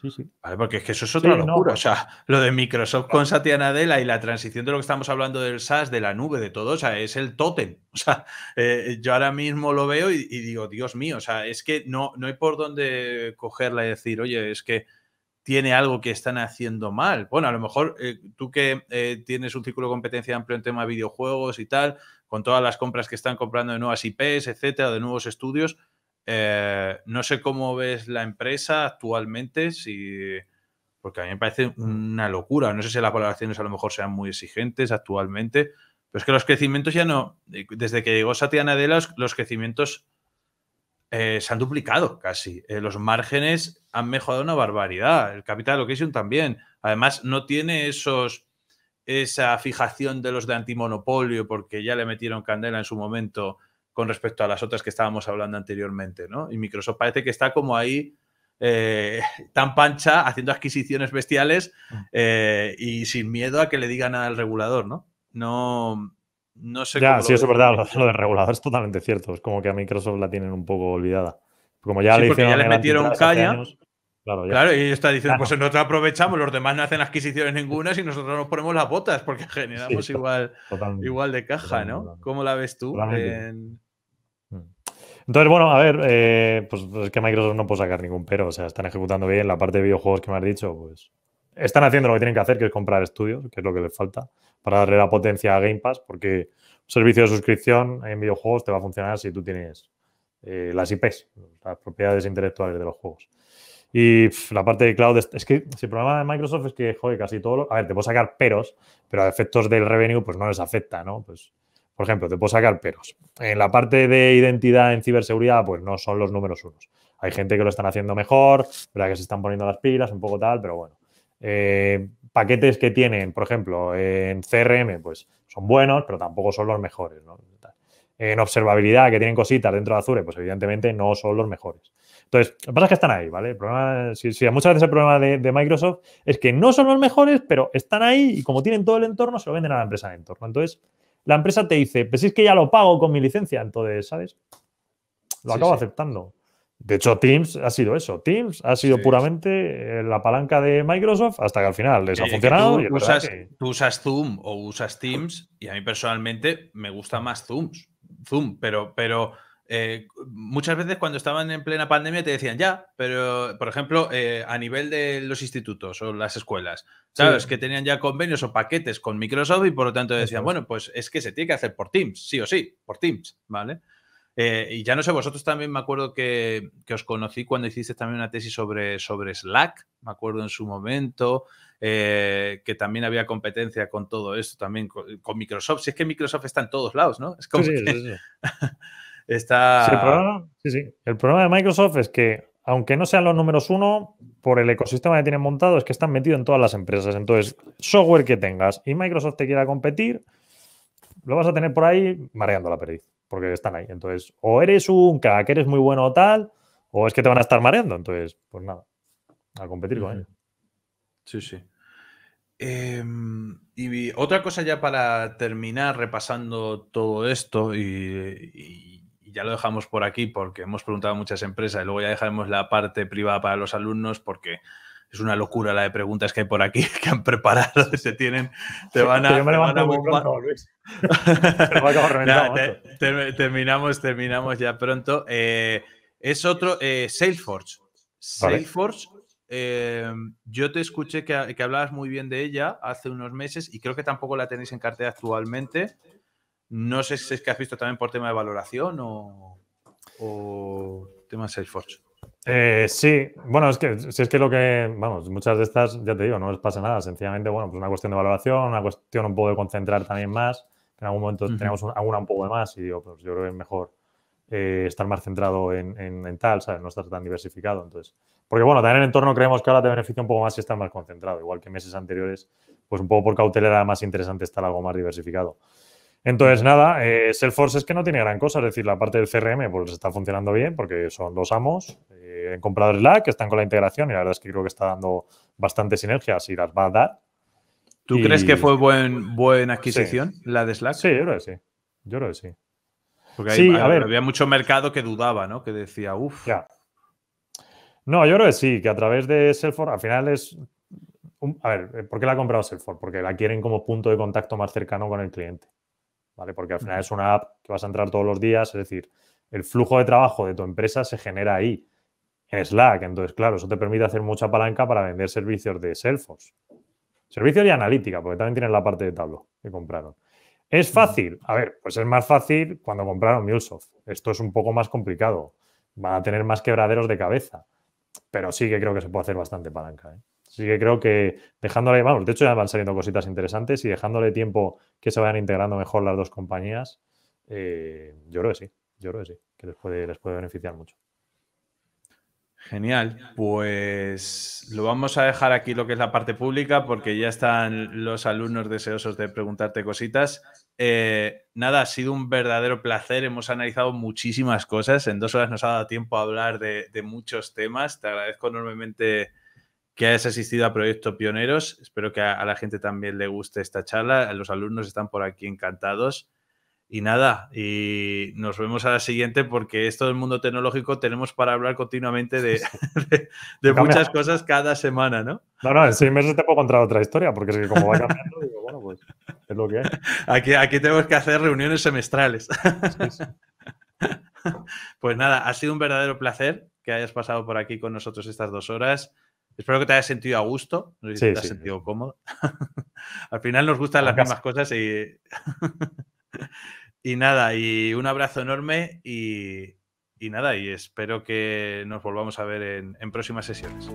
Sí, sí. porque es que eso es otra locura. O pues sea, lo de Microsoft con Satya Nadella y la transición de lo que estamos hablando del SaaS, de la nube, de todo, o sea, es el tótem. O sea, eh, yo ahora mismo lo veo y, digo, Dios mío, o sea, es que no, no hay por dónde cogerla y decir, oye, es que tiene algo que están haciendo mal. Bueno, a lo mejor eh, tú que eh, tienes un círculo de competencia amplio en tema de videojuegos y tal, con todas las compras que están comprando de nuevas IPs, etcétera, de nuevos estudios, eh, no sé cómo ves la empresa actualmente, si, porque a mí me parece una locura. No sé si las colaboraciones a lo mejor sean muy exigentes actualmente, pero es que los crecimientos ya no, desde que llegó Satya Nadella, los crecimientos eh, se han duplicado casi. Eh, los márgenes han mejorado una barbaridad. El capital Location también. Además, no tiene esos, esa fijación de los de antimonopolio porque ya le metieron candela en su momento con respecto a las otras que estábamos hablando anteriormente, ¿no? Y Microsoft parece que está como ahí eh, tan pancha haciendo adquisiciones bestiales mm. y sin miedo a que le digan al regulador, ¿no? No, no sé ya, sí, eso es verdad. Lo, del regulador es totalmente cierto. Es como que a Microsoft la tienen un poco olvidada. Como ya le Ya metieron caña. claro, ya. claro, y está diciendo: Pues nosotros aprovechamos, los demás no hacen adquisiciones ninguna y nosotros nos ponemos las botas porque generamos igual, igual de caja, ¿no? ¿Cómo la ves tú? Mm. Entonces, bueno, a ver, eh, pues es que Microsoft no puede sacar ningún pero. O sea, están ejecutando bien la parte de videojuegos que me has dicho, pues están haciendo lo que tienen que hacer, que es comprar estudios, que es lo que les falta para darle la potencia a Game Pass, porque un servicio de suscripción en videojuegos te va a funcionar si tú tienes eh, las IPs, las propiedades intelectuales de los juegos. Y la parte de cloud, es, que si el problema de Microsoft es que, joder, casi todo A ver, te puedo sacar peros, pero a efectos del revenue, pues no les afecta, ¿no? Pues, por ejemplo, te puedo sacar peros. En la parte de identidad en ciberseguridad, pues no son los números unos. Hay gente que lo están haciendo mejor, ¿verdad? Que se están poniendo las pilas, un poco tal, pero bueno. Eh, paquetes que tienen, por ejemplo, en CRM, pues son buenos, pero tampoco son los mejores. En observabilidad, que tienen cositas dentro de Azure, pues evidentemente no son los mejores. Entonces, lo que pasa es que están ahí, ¿vale? si, muchas veces el problema de, Microsoft es que no son los mejores, pero están ahí y como tienen todo el entorno, se lo venden a la empresa de entorno. Entonces, la empresa te dice, pues es que ya lo pago con mi licencia, entonces, ¿sabes? Lo acabo aceptando. De hecho, Teams ha sido eso. Teams ha sido puramente eh, la palanca de Microsoft hasta que al final les ha funcionado. tú, usas, Zoom o usas Teams y a mí personalmente me gusta más Zooms, Zoom, pero, pero eh, muchas veces cuando estaban en plena pandemia te decían ya, pero por ejemplo, eh, a nivel de los institutos o las escuelas, ¿sabes? Que tenían ya convenios o paquetes con Microsoft y por lo tanto decían, bueno, pues es que se tiene que hacer por Teams, sí o sí, por Teams, ¿vale? Eh, y ya no sé, vosotros también me acuerdo que, os conocí cuando hiciste también una tesis sobre, sobre Slack, me acuerdo en su momento, eh, que también había competencia con todo esto, también con, Microsoft. Si es que Microsoft está en todos lados, ¿no? Es sí, sí, sí, está... el, problema, el problema de Microsoft es que, aunque no sean los números uno, por el ecosistema que tienen montado, es que están metidos en todas las empresas. Entonces, software que tengas y Microsoft te quiera competir, lo vas a tener por ahí mareando la pérdida porque están ahí. Entonces, o eres un crack, eres muy bueno o tal, o es que te van a estar mareando. Entonces, pues nada, a competir con ellos. Sí, sí. Em, y otra cosa ya para terminar repasando todo esto y, y, ya lo dejamos por aquí porque hemos preguntado a muchas empresas y luego ya dejaremos la parte privada para los alumnos porque es una locura la de preguntas que hay por aquí que han preparado, se tienen, te van a... Terminamos, terminamos ya pronto. Eh, es otro, eh, Salesforce. Salesforce, eh, yo te escuché que, hablabas muy bien de ella hace unos meses y creo que tampoco la tenéis en cartera actualmente. No sé si es que has visto también por tema de valoración o, o tema Salesforce. Eh, sí, bueno, es que si es que lo que, vamos, muchas de estas, ya te digo, no les pasa nada, sencillamente, bueno, pues una cuestión de valoración, una cuestión un poco de concentrar también más, que en algún momento tenemos alguna un poco de más y digo, pues yo creo que es mejor eh, estar más centrado en, tal, ¿sabes? No estar tan diversificado, entonces. Porque bueno, también el entorno creemos que ahora te beneficia un poco más si estás más concentrado, igual que meses anteriores, pues un poco por cautela era más interesante estar algo más diversificado. Entonces, nada, eh, Salesforce es que no tiene gran cosa, es decir, la parte del CRM pues está funcionando bien porque son los amos, eh, compradores comprado Slack, están con la integración y la verdad es que creo que está dando bastantes sinergias y las va a dar. ¿Tú crees que fue buen, buena adquisición la de Slack? Sí, yo creo que sí. Yo creo sí. Porque había mucho mercado que dudaba, ¿no? Que decía, uff. No, yo creo que sí, que a través de Salesforce, al final es. a ver, eh, ¿por qué la ha comprado Salesforce? Porque la quieren como punto de contacto más cercano con el cliente. ¿Vale? Porque al final es una app que vas a entrar todos los días, es decir, el flujo de trabajo de tu empresa se genera ahí. Slack. Entonces, claro, eso te permite hacer mucha palanca para vender servicios de Salesforce. Servicios de analítica, porque también tienen la parte de tablo que compraron. ¿Es fácil? A ver, pues es más fácil cuando compraron MuleSoft. Esto es un poco más complicado. Van a tener más quebraderos de cabeza. Pero sí que creo que se puede hacer bastante palanca. ¿eh? Sí que creo que dejándole, vamos, de hecho ya van saliendo cositas interesantes y dejándole tiempo que se vayan integrando mejor las dos compañías, eh, yo creo que sí, yo creo que sí, que les puede, les puede beneficiar mucho. Genial, pues lo vamos a dejar aquí lo que es la parte pública porque ya están los alumnos deseosos de preguntarte cositas. Eh, nada, ha sido un verdadero placer, hemos analizado muchísimas cosas, en dos horas nos ha dado tiempo a hablar de, muchos temas, te agradezco enormemente que hayas asistido a Proyecto Pioneros, espero que a la gente también le guste esta charla, los alumnos están por aquí encantados. Y nada, y nos vemos a la siguiente porque esto del mundo tecnológico tenemos para hablar continuamente de, de, muchas cosas cada semana, ¿no? No, no, en seis meses te puedo contar otra historia porque es que como va cambiando, digo, bueno, pues es lo que es. Aquí, aquí tenemos que hacer reuniones semestrales. Pues nada, ha sido un verdadero placer que hayas pasado por aquí con nosotros estas dos horas. Espero que te hayas sentido a gusto, no te has sentido cómodo. Al final nos gustan las mismas cosas y... Y nada, y un abrazo enorme y, nada, y espero que nos volvamos a ver en, en próximas sesiones.